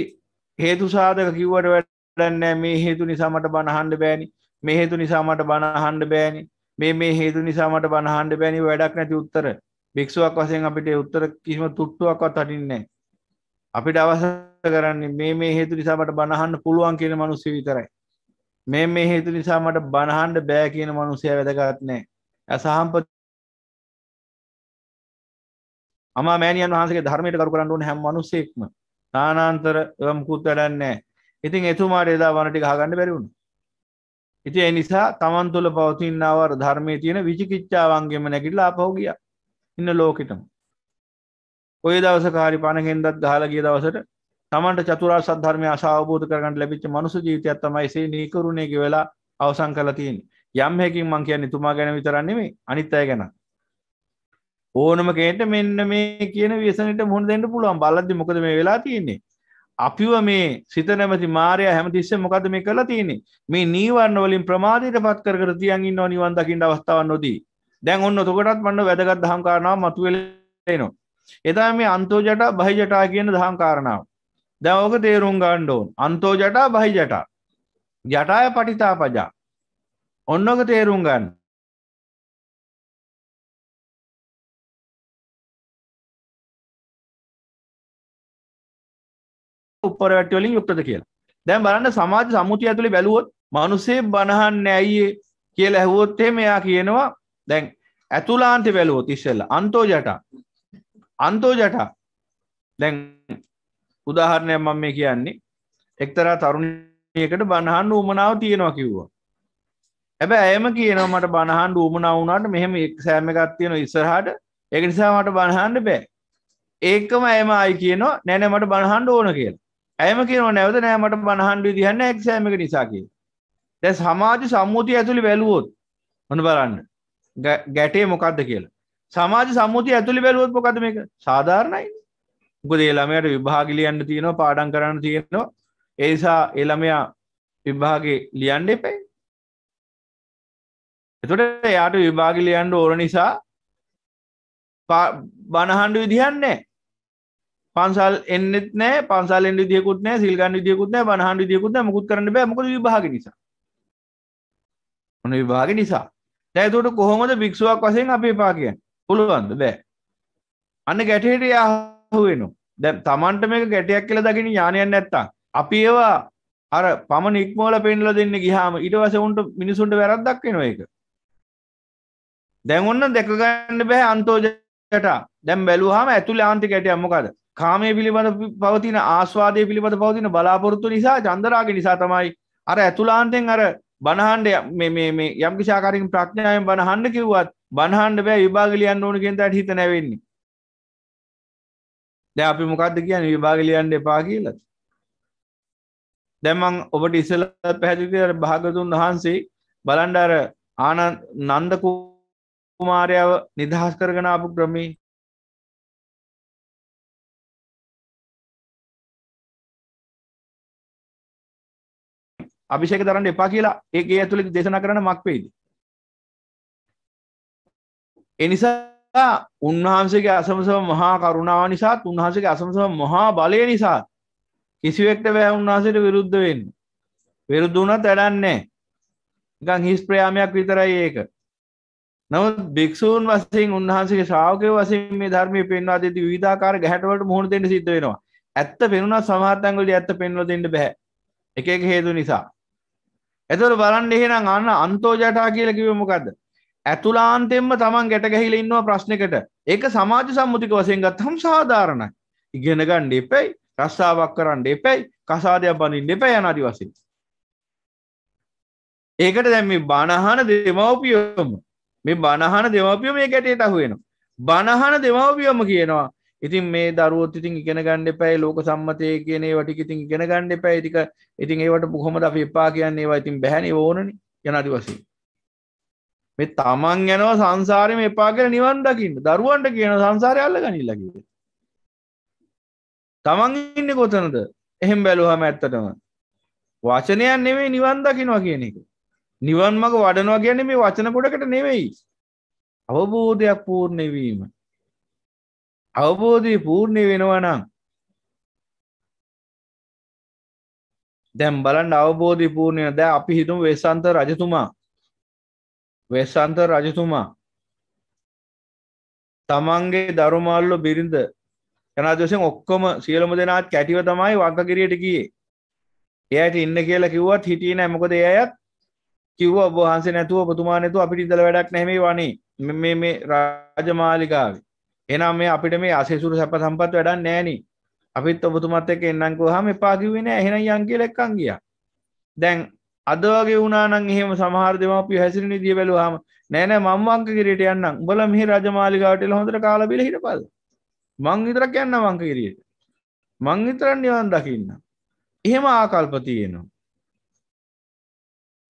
හේතු සාධක කිව්වට වැඩන්නෑ මේ හේතු නිසාමට බණහන්ඩ බෑනි මේ හේතු නිසාමට බණහන්ඩ බෑනි මේ මේ හේතු නිසාමට බණහන්ඩ බෑනි වැඩක් නැති උත්තර භික්ෂුවක් වසයෙන් අපිට උත්තර කිසිම තුට්ටුවක්වත් හටින්නේ අපිට අවස කරන්නේ මේ මේ හේතු නිසාමට බණහන්න පුළුවන් කියෙන මනුස්ස විතරයි මේ මේ හේතු නිසා මට බණහන්ඩ බෑ කියන මනුසය වැදගත්නෑ ඇසහම්ප අම මෑනියන් වහන්සේ ධර්මයට කරු කරන්නඩුවන හැම් මනුසෙක්ම තානාන්තර මුකුත් වැඩන්නේ ඉතින් එතුමාට එදා වනටි හගන්න බැරිවුණු ඉති එනිසා තමන් තුළ පවතින්නවර ධර්මය තියෙන විචිකිච්චාවන්ගේම නැකිටලා අපහෝ ගිය ඉන්න ලෝකෙටම ඔය දවස කාරි පණහෙන්දත් ගහල ගිය දවසට තමන්ට චතුරා සද්ධර්මය අසාවබෝධ කරගන්න ලැබිච්ච මනුස ජීවිතයක් තමයි සේ නීකරුණේ වෙලා අවසන් කරලා තියෙන්නේ යම් හැකින් මං කියන්නේ තුමා ගැන විතරක් නෙමෙයි අනිත් අය ගැන ඕනම කෙනෙක්ට මෙන්න මේ කියන ව්‍යසනයට මුහුණ දෙන්න පුළුවන් බලද්දි මොකද මේ වෙලා තියෙන්නේ අපිව මේ සිත නැමති මාරය හැමතිස්සේ මොකද මේ කරලා තියෙන්නේ මේ නීවරණ වලින් ප්‍රමාදයට පත් කර කර තියන් ඉන්නවා නිවන් දකින්න අවස්ථාවක් නොදී දැන් ඔන්න එතකොටත් මන්න වැදගත් දහම් කාරණාව මතුවෙලා එනවා එදා මේ අන්තෝජට බහිජටා කියන දහම් කාරණාව දැවක තේරුම් ගණ්ඩෝන් අන්තෝ ජටා බහි ජටා ජටාය පටිතා පජා ඔන්නක තේරුම් ගන්න උපරවැටවලින් යුක්තද කියලා දැන් බලන්න සමාජ සමුතිය ඇතුළි බැලුවොත් මනුසේ බණහන්න ඇයියේ කියල ඇහුවොත්තේ මෙයා කියනවා දැන් ඇතුලාන්ති බැලුවොත් ඉස්සෙල්ල අන්තෝ ජටා අන්තෝ ජටා දැන් උදාහරණයක් මම මේ කියන්නේ එක්තරා තරුණයකට බණහන් උමනාව තියෙනවා කිව්වා ඇබැ ඇම කියනවා මට බණහන් උමනා වුණට මෙහෙම සෑම එකක් තියෙන ඉස්සරහට ඒක නිසා මට බණහන්ඩ බෑ ඒකම ඇම අයි කියනවා නැන මට බණහන්ඩ ඕන කියලා ඇම කියනවා නැවත නෑ මට බණහන්ඩ දිහන්න එක්සෑම එක නිසා කිය දැ සමාජ සම්මුතිය ඇතුළි බැලුවොත් හොන බලන්න ගැටේ මොකක්ද කියලා සමාජ සම්මුතිය ඇතුළි බැලුවොත් මොකද මේක සාධාරණයි මොකද ඒ ළමයට විභාග ලියන්න තියෙනවා පාඩම් කරන්න තියෙනවා ඒ නිසා ඒ ළමයා විභාගේ ලියන්න එපයි එතකොට එයාට විභාග ලියන්න ඕන නිසා බණහන්ඩු විදිහන්නේ පන්සල් එන්නෙත් නෑ පන්සල්ෙන් විදිකුත් නෑ සිල්ගන්න විදිකුත් නෑ බණහන්ඩු විදිකුත් මුකුත් කරන්න බෑ මොකද විභාග නිසා ඔන විභාග නිසා දැතුට කොහොමද භික්ෂුවක් වසයෙන් අපි පාකය පුළුවන්ද බෑ අන්න ගැටහිට යා වෙනවා දැ තමන්ට මේක ගැටයක් කියල දකින ඥානයන්න ඇත්තා අපි ඒවා අර පමණ ඉක්මෝල පෙන්ල දෙන්න ගිහාම ඉටවස උන්ට මිනිසුන්ට වැරද්දක් වෙන එක දැන් ඔන්න දෙකගන්න බැහැ අන්තෝජයට දැම් බැලුහම ඇතුළ ආන්ති කැටයක් මොකද කාමය පිළිබඳ පවතින ආස්වාදය පිළිබඳ පවතින බලාපොරොත්තු නිසා චන්දරාග නිසා තමයි අර ඇතුලාන්තෙන් අර බණහන්ඩ යම්කිසාකාරින් ප්‍රඥාවෙන් බණහන්ඩ කිව්වත් බණහන්ඩ බෑ විභාගලියන්න ඕන කෙන්තට හිත නැවෙන්නේ දැ අපි මොකක්ද කියන විභාගලියන්ට එපා කියලද දැමං ඔබට ඉසල පැහැදිලිට භාගතුන් වහන්සේ බලන්ඩර ආන නන්දකු කුමාරයාව නිදහස් කරගෙන අපපු ක්‍රමී අභිෂක දරන්න එපා කියලා ඒ ඇතුළි දේශනා කරන මක් වේද එනිසා උන්වහන්සේගේ අසමසම මහා කරුණාව නිසාත් උන්වහන්සේගේ අසමසම මහා බලය නිසාත් කිසිවෙක්ට බෑ උන්වහන්සේට විරුද්ධ වෙන්න විරුද්ධ වුණත් වැඩන්නේ නිකන් හිස් ප්‍රයාමයක් විතරයි ඒක නමුත් භික්ෂූන් වශයෙන් උන්වහන්සේගේ ශ්‍රාවකය වශයෙන් මේ ධර්මයේ පෙන්වා දෙති විවිධාකාර ගැටවලට මුහුණ දෙන්න සිද්ධ වෙනවා ඇත්ත පෙනුණා සමහරතන් වලදී ඇත්ත පෙන්වලා දෙන්න බෑ එක එක හේතු නිසා එතකොට බලන්න එහෙනම් අන්න අන්තෝජටා කියලා කිව්වේ මොකද්ද ඇතුලාන්තෙන්ම තමන් ගැට ගැහිල ඉන්නවා ප්‍රශ්නකට ඒක සමාජ සම්මුතික වසයෙන් ගත් හම් සාධාරණයි ඉගෙන ගණ්ඩ එපැයි රස්සාාවක් කරන්න එපැයි කසාදයක් බනින් එපැ යනදි වසින් ඒකට දැම් මේ බණහන දෙමවපියෝම මේ බණහන දෙමවපියෝ මේ ගැටේ අහුවෙන බණහන දෙමවපියෝම කියනවා ඉතින් මේ දරුවත් ඉතින් ඉගෙන ගණ්ඩ පැයි ලෝක සම්මතය කියනේ වටි ඉතින් ඉගෙන ගණ්ඩ පැයිතික ඉතින් ඒවට පුහොමද අපි එපා කියන්නේ ඒවා ඉතින් බැහැනි ඕනනි යනදි වසිී මේ තමන් යනවා සංසාරයම එපා කියලා නිවන් දකින්න. දරුවන්ට කියන සංසාරය අල්ල ගනින්න කියලා. තමන් ඉන්නේ කොතනද? එහෙම බැලුවම ඇත්තටම වචනයක් නෙමෙයි නිවන් දකින්නවා කියන එක. නිවන් මඟ වඩනවා කියන්නේ මේ වචන කොටකට නෙමෙයි. අවබෝධයක් පූර්ණ වීම. අවබෝධය පූර්ණ වෙනවා නම් දැන් බලන්න අවබෝධය පූර්ණ වෙන දැන් අපි හිතමු වෙසන්ත රජතුමා වෙසන්ත රජතුමා තමන්ගේ දරුමාල්ලො බිරිඳ ජනාදවසෙන් ඔක්කොම සියලම දෙනාත් කැටිව තමයි වංකගිරියට ගියේ එයට ඉන්න කියලා කිව්වත් හිටිය නෑ මොකද ඒ අයත් කිව්ව ඔබහන්සේ නැතුව ඔබතුමා නැතුව අපිට ඉඳලා වැඩක් නැහැ මේ වනේ මේ මේ රාජමාලිගාවේ එහෙනම් මේ අපිට මේ අසේසුරු සැප සම්පත් වැඩක් නැහැ නේ අපිත් ඔබතුමත් එක්ක එන්නම් කිව්වහම එපා කිව්වේ නෑ එහෙනම් යන් කියලා එක්කන් ගියා දැන් අද වගේ වුණනම් එහෙම සමහර දෙමාපිය හැසිරෙන විදිය බැලුවාම නෑ නෑ මම වංකගිරියට යන්නම්. උඹලා මෙහි රජමාලිගාවට එලා හොඳට කාලා බීලා හිටපල්. මං විතරක් යන්න වංකගිරියට. මං විතරක් නිවන් දකින්න. එහෙම ආකල්ප තියෙනවා.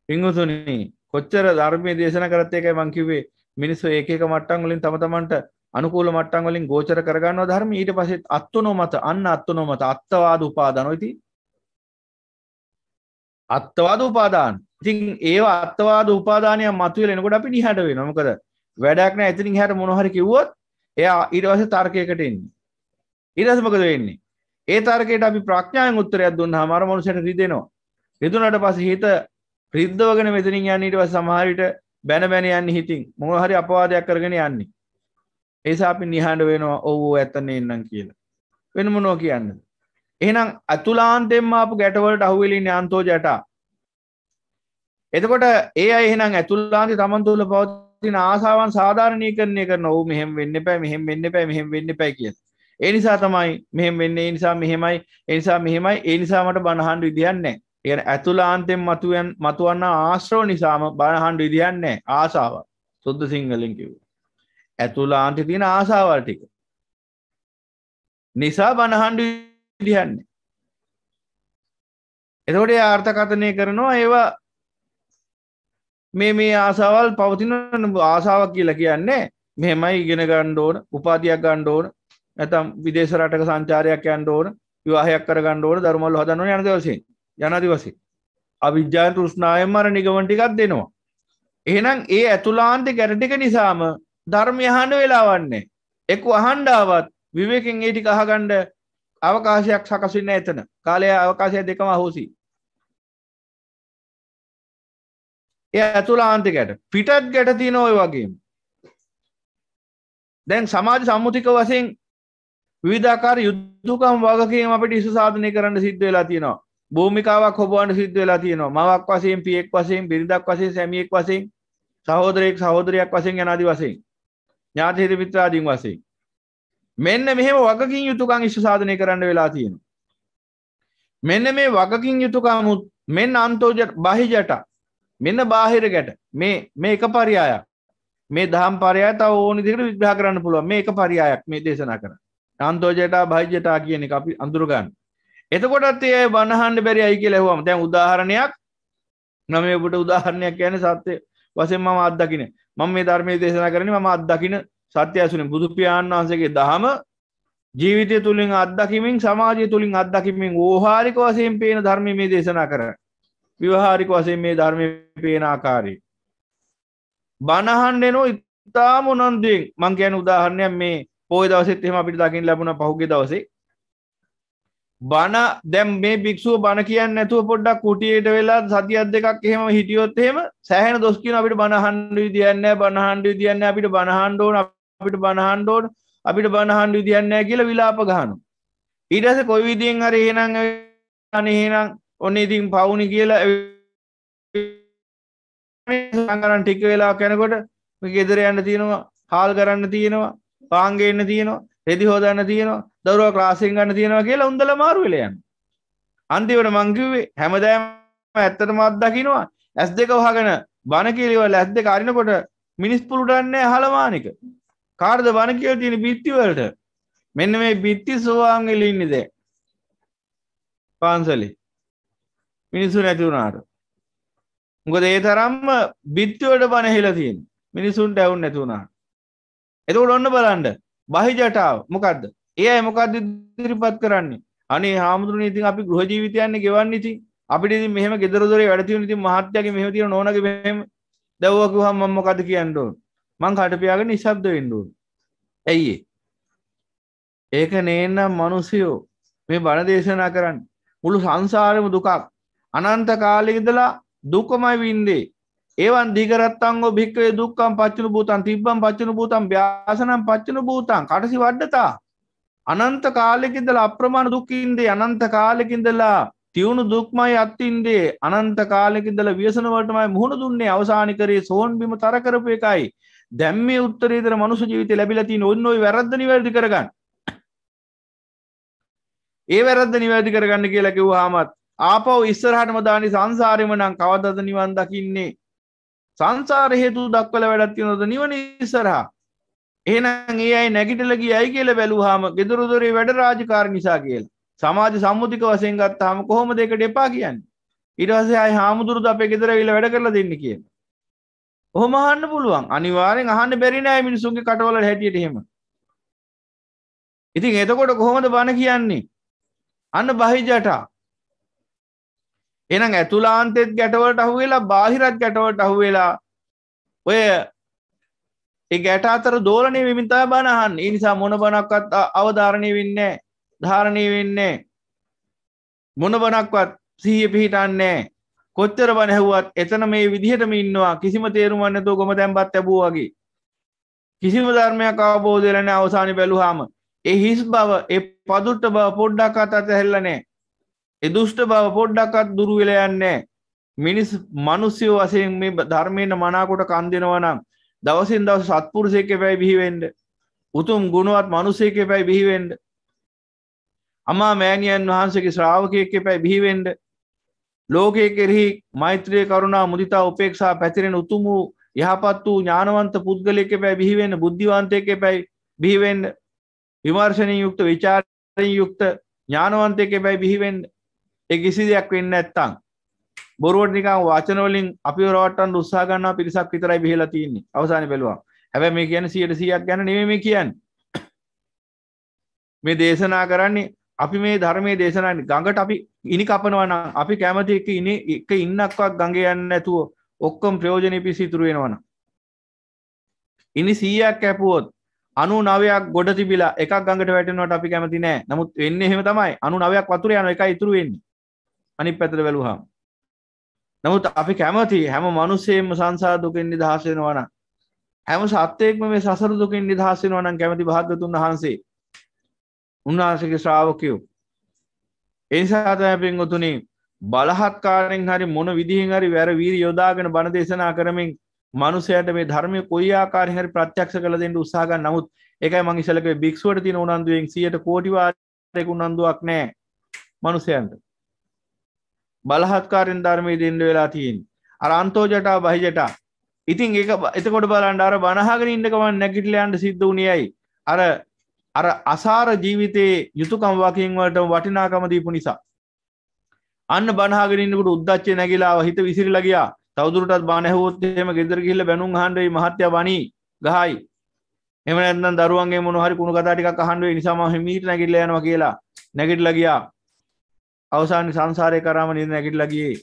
පින්වතුනි කොච්චර ධර්මයේ දේශනා කරත් ඒකයි මං කිව්වේ මිනිස්සු ඒක එක මට්ටම් වලින් තම තමන්ට අනුකූල මට්ටම් වලින් ගෝචර කරගන්නවා ධර්ම ඊට පස්සේ අත්වනෝ මත අන්න අත්වනෝ මත අත්වාද උපාදාන ඔය තියෙන්නේ අත්තවාද උපාදාන ඉතින් ඒවා අත්තවාද උපාදානය මතුවල එනකොට අපි නිහට වෙන මොකද වැඩක් නෑ ඇතිනින් හැට මොනොහරි කිව්වොත් එයා ඊටවස තර්කයකට එන්නේ ඊටස මොකද වෙන්නේ ඒ තර්කයට අපි ප්‍රඥාවෙන් උත්තරයක් දුන්නා මර මනුෂයට රිදෙනවා රිදුනට පස්සේ හිත රිද්දවගෙන මෙතනින් යන්න ඊට පස්සේ සමහර විට බැන බැන යන්නේ හිතින් මොන හරි අපවාදයක් කරගෙන යන්නේ ඒසා අපි නිහඬ වෙනවා ඔව් ඔව් ඇත්තනේ එන්නම් කියලා වෙන මොනවා කියන්නද එහෙනම් ඇතුලාන්තෙන්ම ආපු ගැටවලට අහුවෙලින් යාන්තෝ ජටා එතකොට ඒ අය එහෙනම් ඇතුලාන්තේ තමන් තුළ පවතින ආසාවන් සාධාරණීකරණය කරන ඔව් මෙහෙම වෙන්න එපා මෙහෙම වෙන්න එපා මෙහෙම වෙන්න එපා කියන ඒ නිසා තමයි මෙහෙම වෙන්නේ ඒ නිසා මෙහෙමයි ඒ නිසා මෙහෙමයි ඒ නිසා මට බනහන් විදියක් නැහැ කියන ඇතුලාන්තෙන් මතුවන් මතුවන්න ආශ්‍රෝ නිසාම බණහන්ඩ විදියන්නේ ආසාව සුද්ද සිංහලින් කිව් ඇතුලාන්ති තියෙන ආසාවල් ටික නිසා බණහන්ඩ ලියන්නේ එතකොට ආර්ථකථනය කරනවා ඒවා මේ මේ ආසාවල් පවතින ආසාවක් කියලා කියන්නේ මෙහෙමයි ඉගෙන ගණ්ඩ ඕන උපාතියක් ගණ්ඩ ඕන ඇතම් විදේශ රටක සංචාරයක් යන්ඩ ඕන විවාහයක් කර ගණ්ඩ ඕන ධර්මල් හදන්න යන දවසේ යනදිවසේ අවිද්‍යාන් තෘෂ්ණායම් අර නිගමටිකක් දෙනවා එහෙනම් ඒ ඇතුලාන්ත ගැටටික නිසාම ධර්මය අහන්ඩ වෙලාවන්නේ එක් අහන්ඩාවත් විවේකෙන් ඒටික අහගණ්ඩ අවකාශයක් සකසින්න එතන කාලය අවකාශය දෙකම හෝසි එය ඇතුලාන්තිකයට පිටත් ගැට තියෙන ඔය වගේ දැන් සමාජ සම්මුතික වසයෙන් විධාකාර යුද්ධකම් වගකීම අපට ඉස සාධනය කරන්න සිද්ධ වෙලා තියෙනවා භූමිකාවක් හොබුවන්ට සිද්ධ වෙලා තියෙනවා මවක් වසයෙන් පියෙක් වසයෙන් බිරිදක් වසේ සැමියෙක් වසයෙන් සහෝදරයෙක් සහෝදරයක් වසයෙන් යනාදි වසයෙන් ඥාතිහිර මිත්‍රාදීන් වසයෙන් මෙන්න මෙහෙම වගකින් යුතුකං ඉෂ්ට සාධනය කරන්න වෙලා තියෙන. මෙන්න මේ වගකින් යුතුකමුත් මෙන්න අන්තෝජට බහිජට මෙන්න බාහිර ගැට මේ මේ එක පරියායක් මේ දහම් පරයා තව ඕනි දිකට විග්‍රහ කරන්න පුළුවන් මේ එක පරියායක් මේ දේශනා කර අන්තෝජයටා භහිජටා කියන එක අපි අඳුරගන්න එතකොටත් ඒ බණහන්ඩ බැරි අයි කියලා හුවම දැන් උදාහරණයක් නම ඔබට උදාහරණයක් යන සත්‍යය වසෙන් මම අත්දකින මම මේ ධර්මය දේශනා කරන මම අත්දකින සත්‍ය ඇසුනෙන් බුදුපාණන් වහන්සේගේ දහම ජීවිතය තුළින් අත්දකිමින් සමාජය තුළින් අත්දකිමින් ඕහාරික වසයෙන් පේන ධර්මය මේ දේශනා කර විවහාරික වසයෙන් මේ ධර්මය පේනාකාරී. බණහන්ඩනෝ ඉතා මොනන්දෙන් මංකයන උදාහරණයක් මේ පෝය දවසෙත් එම අපිට දකිින් ලැබුණ පහුගේ දවසේ බණ දැම් මේ භික්ෂුව බණ කියන්න නැතුව පොඩ්ඩක් කුටියට වෙලා සතියත් දෙකක් එහෙම හිටියොත් එහෙම සෑහන දොස්කින අපිට බණහන්ඩ විදියන්න බණහන්ඩ විදියන්න අපිට බණහන්ඩෝන අපිට බණහන්ඩෝට අපිට බණහන්ඩු විදිහන්නෑ කියල විලාප ගහනු ඊටස කොයි විදියෙන් හර ඒනං අනහෙනම් ඔන්න ඉතින් පවුනි කියලා සංගරන් ටික වෙලා කැනකොට ගෙදර යන්න තියෙනවා හාල් කරන්න තියෙනවා පාන්ගේන්න තියෙනවා හෙදි හෝදන්න තියෙනවා දවරෝ ක්‍රාසිෙන් ගන්න තියෙනවා කියලා උන්දල මාරුවලයන් අන්තිවට මංකිවේ හැමදෑම ඇත්තට මත් දකිනවා ඇස් දෙක හගෙන බණ කිරව ලැස් දෙ කාරිනකොට මිනිස් පුරුටන්නේ හලමානික කාර්ද බණ කියව තියෙන බිත්තිවලට මෙන්න මේ බිත්ති සෝවාන්ගෙලින්නේ දැ පාන්සලි මිනිසු නැතිවුණාට මොකද ඒ තරම්ම බිත්තිවට බණ හෙලා තියෙන මිනිසුන්ට ඇවුන් නැතිවුණාට එතකොට ඔන්න බලන්ඩ බහි ජටාව මොකක්ද ඒ අයි මොකක්ද දිරිපත් කරන්නේ අනේ හාමුදුරන ඉතින් අපි ගෘහ ජීවිතයන්න ගෙවන්න ඉතින් අපිට ඉතින් මෙහම ගෙදරදොර වැඩතිවන ඉතින් මහත්්‍යගේ මෙහතිර නොනගේ මෙහම දැව්වකු හම් මොකද කියන්නඩුවන් මං කටපියාගෙන නිශබ්ද වෙන්ඩුවන් ඇයි ඒක නේනම් මනුසියෝ මේ බණ දේශනා කරන්න මුළු සංසාරම දුකක් අනන්ත කාලෙඉදලා දුකමයි වින්දේ ඒවන් දිගරත්තංගෝ භික්වේ දුක්කම් පච්චන භූතන් තිබ්බම් පච්චන භූතන් ්‍යාසනම් පච්චන භූතන් කටසි වඩ්ඩතා අනන්ත කාලෙකිදල අප්‍රමාණ දුකින්දේ අනන්ත කාලෙකින්දලා තිවුණු දුක්මයි අත්තින්දේ අනන්ත කාලෙකිදල වියසනවටමයි මුහුණ දුන්නේ අවසානිකරේ සෝන් බිම තරකරපු එකයි දැම් මේ උත්තරීතර මනුස ජීවිත ලැබිලති ඔන්නොයි වැරද නිවැරදි කරගන්න ඒ වැරද නිවැරදි කරගන්න කියලා කිව් හාමත් ආපව ඉස්සරහටම දානි සංසාරයම නම් කවදද නිවන් දකින්නේ සංසාර හේතු දක්වල වැඩත්ති නොද නිවන ඉස්සරහා එහනම් ඒ අයි නැගිටලගේ ඇයි කියල බැලූහාම ගෙදුරුදුරේ වැඩ රාජකාර නිසා කියලා සමාජ සම්මුතික වසයෙන් ගත්තාම කොහොම දෙකට එපා කියන්න ඉටවසේ අයි හාමුදුරුද අප ගෙදරවිල වැඩ කරලා දෙන්න කියලා ඔහොම අහන්න පුළුවන් අනිවාරෙන් අහන්න බැරි නෑ මිනිසුන්ගේ කටවල හැටියට එහෙම ඉතින් එතකොට කොහොමද බණ කියන්නේ අන්න බහිජටා එනම් ඇතුලාන්තෙත් ගැටවලට අහුවෙලා බාහිරත් ගැටවලට අහුවෙලා ඔය ඒ ගැට අතර දෝලනය විමිතා බණහන් ඒ නිසා මොන බණක්වත් අවධාරණය වෙන්නේ ධාරණය වෙන්නේ මොන බණක්වත් සීය පිහිටන්නේ කොච්චර බනැහුවත් එතන මේ විදිහටම ඉන්නවා කිසිම තේරුමන්නතු ගොම තැන්පත් ඇැබූවාගේ කිසිම ධර්මයක් අවබෝධරන අවසානි බැලුහාම ඒ හිස් බව එ පදුට්ට බව පොඩ්ඩක්කත් අත හෙල්ලනෑ එදුෂ්ට බව පොඩ්ඩක්කත් දුරුවෙලයන්නේ මිනිස් මනුස්්‍යය වසයෙන් මේ ධර්මයට මනාකොට කන් දෙෙනවනම් දවසින් දව සත්පුරුසයක පැයි බිහිවෙන්ඩ උතුම් ගුණුවත් මනුසේක පැයි බිහිවෙන්ඩ අමා මෑණියන් වහන්සේගේ ශ්‍රාවකයක පැයි බිහිවෙන්ඩ ලෝකය කෙරෙහි මෛත්‍රය කරුණා මුදිතා උපේක්ෂා පැතිරෙන උතුම් වූ යහපත් වූ ඥානවන්ත පුද්ගලයක පැයි බිහිවෙන්න බුද්ධිවන්තයක පැයි බිහිවෙන්න විමර්ශනය යුක්ත විචාරයෙන් යුක්ත ඥානවන්තයක පැයි බිහිවෙන් ඒ කිසි දෙයක් වෙන්න ඇත්තං බොරුවට නිකං වචනවලින් අපි රවට්ටන් උත්සා ගන්නවා පිරිසක් විතරයි බිහිලා තියෙන්නේ අවසානයේ බැලුවා හැබැයි මේ කියන්නේ 100ට 100ක් ගැන නෙමෙයි මේ කියන්නේ මේ දේශනා කරන්නේ අපි මේ ධර්මයේ දේශනාන ගඟට අපි ඉනි කපනවා නම් අපි කැමති එක ඉනි එක ඉන්නක්වත් ගඟේ යන්නේ නැතුව ඔක්කොම ප්‍රයෝජනෙ පිසි ඉතුරු වෙනවනම් ඉනි 100ක් කැපුවොත් 99ක් ගොඩ තිබිලා එකක් ගඟට වැටෙනවට අපි කැමති නෑ. නමුත් වෙන්නේ එහෙම තමයි. 99ක් වතුර යන එකයි ඉතුරු වෙන්නේ. අනිත් පැත්තට බැලුවාම. නමුත් අපි කැමති හැම මිනිස්සෙම සංසාර දුකෙන් නිදහස් වෙනවා නම් හැම සත්වයකම මේ සසර දුකෙන් නිදහස් වෙනවා නම් කැමති භාග්‍යතුන් වහන්සේ උන්වහන්සගේ ශ්‍රාවකයෝ. එනිසා තැපෙන් ගොතුනි බලහත්කාරෙන් හරි මොන විදිහෙන් හරි වැර වීර යොදාගෙන බණ දේශනා කරමින් මනුසයට මේ ධර්මය කොයි ආකාර හරි ප්‍රත්‍යක්ෂ කළ දෙන්නට උත්සාහගන්න නමුත් එකයි මං ඉසලක භික්ෂුවට තියෙන උනන්දුවෙන් 100ට කෝටි වාරයක උනන්දුවක් නැහැ මනුසයන්ට බලහත්කාරයෙන් ධර්මයේ දෙන්න වෙලා තියෙන්නේ අර අන්තෝ ජටා බහි ජටා ඉතින් ඒක එතකොට බලන්න අර බනහගෙන ඉන්න ගමන් නැගිටලා යන්න සිද්ධ වුණේ ඇයි අර අර අසාර ජීවිතයේ යුතුකම් වකින්වලට වටිනාකම දීපු නිසා. අන්න බනහාගෙනන්නකට උද්දච්චය නැගලාව හිත විසිරිලගියා තවදුරටත් බානැහෝත්තයම ගෙදර කියල්ල බැනුම් හන්ඩුවයි මහත්‍ය වනී ගහයි එම නැන්න දරුවන්ගේ මොහරි කුණු කතාටික හන්ඩුව නිසාම හිමිට නැගිල්ල යනවා කියලා නැගිට ලගියා අවසාන සංසාරය කරාම නිද නැගිට ලගියේ.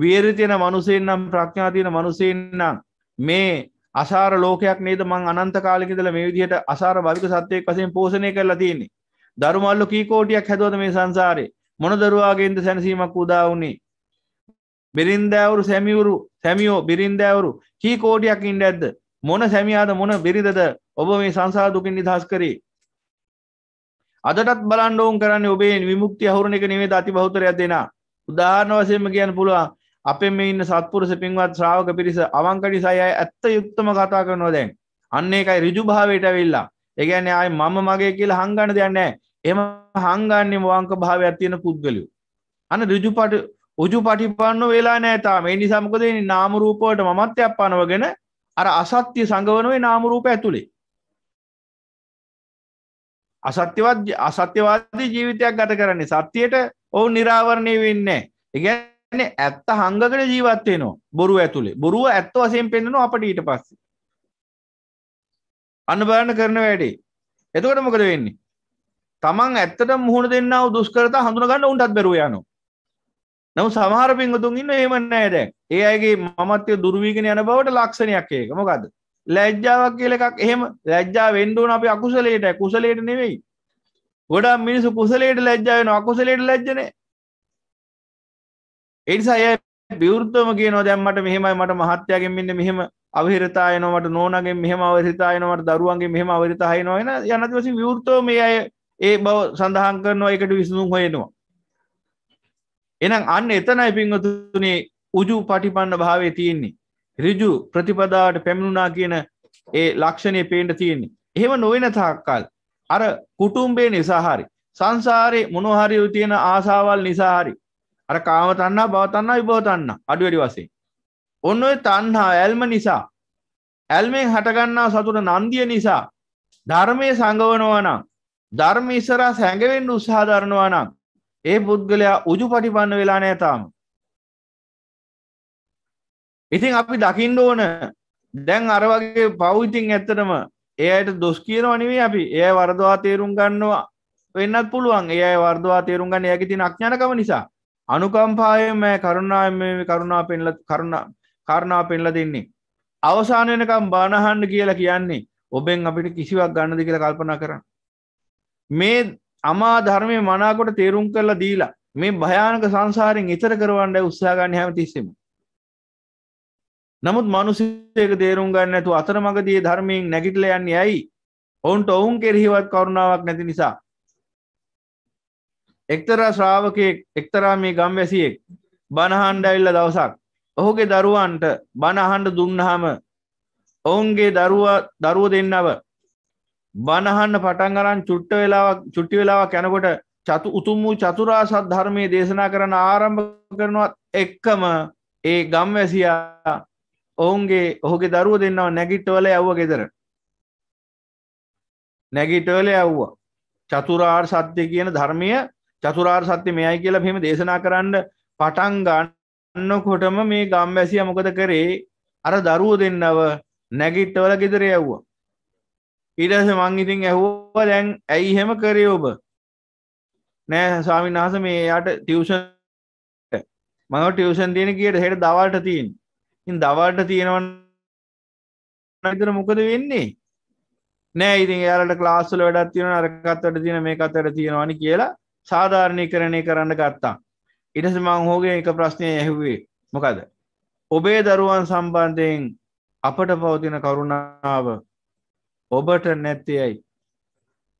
වේරතියන මනුසෙන්න්නම් ප්‍රඥාතියන මනුසෙන්න්නම් මේ අසාර ලෝකයක් නේද මං අනන්ත කාලෙකිදල මේ විදිහට අසාර භවික සත්වයක් වසයෙන් පෝෂණය කරලා තියෙන්නේ දරුමල්ලු කීකෝටියක් හැදවද මේ සංසාරේ මොන දරුවාගේන්ද සැනසීමක් උදා වුණේ බිරින්දෑවරු සැමිවුරු සැමියෝ බිරින්දෑවරු කීකෝටියක් ඉන්ඩ ඇද්ද මොන සැමියාද මොන බිරිදද ඔබ මේ සංසාදුකින් නිදහස් කරේ අදටත් බලන්ඩෝන් කරන්න ඔබේ විමුක්ති හුරණ එක නෙවේ අති බෞතරයක් දෙෙන උදාහරණ වසයම කියන්න පුළුවන් අපේ මේ ඉන්න සත්පුරුෂ පින්වත් ශ්‍රාවක පිරිස අවංක නිසා අය ඇත්ත යුක්තම කතා කරනවා දැන්. අන්න ඒකයි ඍජු භාවයට ඇවිල්ලා. ඒ කියන්නේ ආයි මම මගේ කියලා හංගන්න දෙයක් නැහැ. එහෙම හංගන්නේ වංක භාවයක් තියෙන පුද්ගලයෝ. අන්න ඍජුපට උජුපටිපන්නෝ වෙලා නැහැ තාම. ඒ නිසා මොකද වෙන්නේ? නාම රූප වලට මමත්වයක් පනවගෙන අර අසත්‍ය සංගවන ওই නාම රූප ඇතුලේ. අසත්‍යවත් අසත්‍යවාදී ජීවිතයක් ගත කරන්නේ. සත්‍යයට ඔවුන් निराවරණය වෙන්නේ නැහැ. ඒ කියන්නේ කියන්නේ ඇත්ත හංගකට ජීවත් වෙනවා බොරුව ඇතුලේ. බොරුව ඇත්ත වශයෙන් පෙන්නනවා අපිට ඊට පස්සේ. අන්න බලන්න කරන වැඩේ. එතකොට මොකද වෙන්නේ? Taman ඇත්තටම මුහුණ දෙන්නා වූ දුෂ්කරතා හඳුනා ගන්න උන්ටත් බැරුව යනවා. නමුත් සමහර පින්වතුන් ඉන්න එහෙම නැහැ දැන්. ඒ අයගේ මමත්වය දුරු වීගෙන යන බවට ලක්ෂණයක් ඒක. මොකද්ද? ලැජ්ජාවක් කියලා එකක් එහෙම ලැජ්ජා වෙන්න ඕන අපි අකුසලයට කුසලයට නෙවෙයි. ගොඩාක් මිනිස්සු කුසලයට ලැජ්ජා වෙනවා අකුසලයට ලැජ්ජ නැහැ. එනිසා අය විවෘද්ධම කියනවා දැම්මට මෙහෙමයි මට මහත්්‍යයාගෙන් මෙන්න මෙහෙම අවිහිරතායනොමට නෝනගේ මෙහම අවරිතායනවට දරුවන්ගේ මෙහම අවරිතාය නොන යනතිවස විවෘතෝ මේ අය ඒ බව සඳහන් කරනවා එකට විසඳුම් හොයෙනවා එනම් අන්න එතනයි පින්වතුනේ උජු පටිපන්න භාවය තියෙන්නේ රිජු ප්‍රතිපදාවට පැමිණුනා කියන ඒ ලක්ෂණය පේන්ට තියෙන්නේ එහෙම නොවෙන තාක්කල් අර කුටුම්බේ නිසාහරි සංසාරය මොනොහරියු තියෙන ආසාවල් නිසාහරි අර කාම තණ්හා භව තණ්හා විභව තණ්හා අඩු වැඩි වශයෙන් ඔන්න ඔය තණ්හා ඇල්ම නිසා ඇල්මෙන් හටගන්නා සතුට නන්දිය නිසා ධර්මයේ සංගවනවා නම් ධර්ම ඉස්සරහා සැඟවෙන්න උත්සාහ දරනවා නම් ඒ පුද්ගලයා උජුපටිපන්න වෙලා නැහැ තාම ඉතින් අපි දකින්න ඕන දැන් අර වගේ පව් ඉතින් ඇත්තටම ඒ අයට දොස් කියනවා නෙවෙයි අපි. ඒ අය වරදවා තේරුම් ගන්නවා වෙන්නත් පුළුවන්. ඒ අය වරදවා තේරුම් ගන්න එයාගේ තියෙන අඥානකම නිසා. අනුකම්පායම කරුණාම කරුණා පෙන්ල කරුණ කරණා පෙන්ල දෙන්නේ. අවසානයනකම් බණහන්ඩ කියලා කියන්නේ ඔබෙන් අපිට කිසිවක් ගන්නද කියලා කල්පනා කරන්න. මේ අමා ධර්මය මනාකොට තේරුම් කරලා දීලා මේ භයානක සංසාරෙන් ඉතර කරවන්න උත්සාගන්න හැම තිස්සෙම. නමුත් මනුසික තේරුම් ගන්න ඇතු අතර මගදී ධර්මයෙන් නැගිටල යන්නේ ඇයි ඔවුන්ට ඔවුන් කෙරහිවත් කරුණාවක් නැති නිසා එක්තරා ශ්‍රාවකයෙක් එක්තරා මේ ගම්වැසියෙක් බණහන්ඩඇල්ල දවසක් ඔහුගේ දරුවන්ට බණහන්ඩ දුන්නහම ඔවුන්ගේ දරුවා දරුව දෙන්නව බණහන්න පටන් අරන් චුට්ට වෙලාවක් චුට්ටි වෙලාවක් යැනකොට චතු උතුම් වූ චතුරා සත් ධර්මය දේශනා කරන ආරම්භ කරනවත් එක්කම ඒ ගම්වැසියා ඔවුන්ගේ ඔහුගේ දරුව දෙන්නව නැගිටවල ඇව්ව ගෙදර නැගිටවල ඇව්වා චතුරාර් සත්‍යය කියන ධර්මය චතුරාර් සත්‍ය මෙයයි කියලා හෙම දේශනා කරන්න පටන් ගන්නකොටම මේ ගම්වැසිය මොකද කරේ අර දරුව දෙන්නව නැගිට්ටවල ගෙදර ඇව්වා ඉටස මං ඉතින් ඇහුව දැන් ඇයි හෙම කරේ ඔබ නෑ ස්වාමින් අහස මේ යට ටියවෂන් මඟ ටියවෂන් තියෙන කියට හෙට දවල්ට තියෙන් ඉන් දවල්ට තියෙනවන් ඉතර මොකද වෙන්නේ නෑ ඉතින් යාලට ලාස්සල වැඩත් තියෙන අරකත්වට තියෙන මේ කතට තියෙනවානි කියලා සාධාරණය කරණය කරන්න ගත්තා ඉටස මං හෝගේ එක ප්‍රශ්නය ඇහුවේ මොකද ඔබේ දරුවන් සම්බන්ධයෙන් අපට පවතින කරුණාව ඔබට නැත්තයයි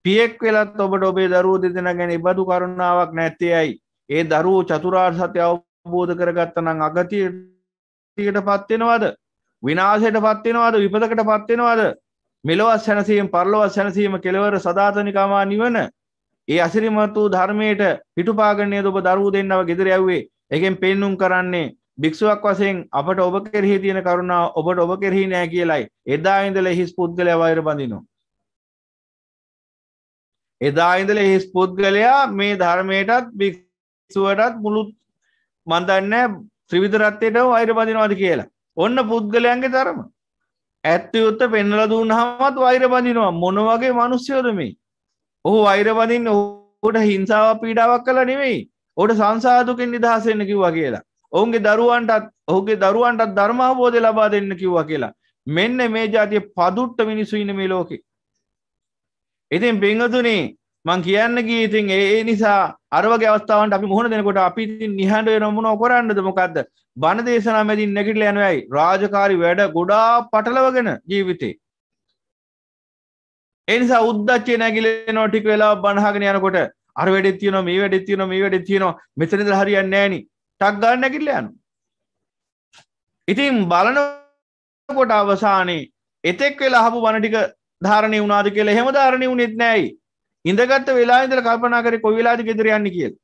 පියෙක් වෙලත් ඔබට ඔබේ දරුව දෙදෙන ගැන ඉබඳු කරුණාවක් නැත්තයයි ඒ දරුව චතුරාර් සත්‍ය අවබෝධ කරගත්තනම් අගතියට පත්වෙනවද විනාසයට පත්වෙනවාද විපදකට පත්වෙනවාද මෙලොවත් සැනසීම පරලොවත් සැනසීම කෙළවර සධාතනිකමා නිවන ඒ අසිරිමත් වූ ධර්මයට හිටුපාගන්නේ ඔබ දරුවෝ දෙන්නව ගෙදර යව්වේ. ඒකෙන් පෙන්눔 කරන්නේ භික්ෂුවක් වශයෙන් අපට ඔබ කෙරෙහි තියෙන කරුණාව ඔබට ඔබ කෙරෙහි නෑ කියලයි. එදා ඉඳලා හිස් පුද්ගලයා වෛර බඳිනවා. එදා ඉඳලා හිස් පුද්ගලයා මේ ධර්මයටත් භික්ෂුවටත් මුළු මන් දන්නේ ත්‍රිවිධ රත්නයට වෛර බඳිනවාද කියලා. ඔන්න පුද්ගලයන්ගේ ධර්ම. ඇත්ත යුත්ත පෙන්වලා දුන්නාමත් වෛර බඳිනවා. මොන වගේ මිනිස්සුද මේ? ඔහු අයිරබනින් ඔහුට හිංසාව පීඩාවක් කළ නෙවෙයි ඕට සංසාධකෙන් නිදහසෙන්න්න කිව්වා කියලා ඔවුන්ගේ දරුවන්ටත් ඔහුගේ දරුවන්ටත් ධර්මාබෝධය ලබා දෙන්න කිව්වා කියලා මෙන්න මේ ජාතිය පදුට්ට මිනිසු ඉන මේ ලෝකෙ ඉතින් පිංහතුනේ මං කියන්න ගීතින් ඒ නිසා අරවගේ අවස්ථාවන්ට අපි මුහුණ දෙනකොට අපි නිහඬ නොමුණ ඔකරන්නද මොකක්ද බණ දේශනා මැදින් නැගිටල යනවයි රාජකාරි වැඩ ගොඩා පටලවගෙන ජීවිතේ එනිසා උද්දච්චේ නැගිලෙනවා ටික වෙලා බණහගෙන යනකොට අර වැඩේ තියෙනවා මේ වැඩේ තියෙනවා මේ වැඩේ තියෙනවා මෙතන ඉඳලා හරියන්නේ නැහෙනි ටක් ගන්න නැගිටලා යනවා ඉතින් බලනකොට අවසානයේ එතෙක් වෙලා අහපු බණ ටික ධාරණේ වුණාද කියලා එහෙම ධාරණේ වුණෙත් නැහැයි ඉඳගත් වෙලාවේ ඉඳලා කල්පනා කරේ කොයි වෙලාවද ගෙදර යන්නේ කියලා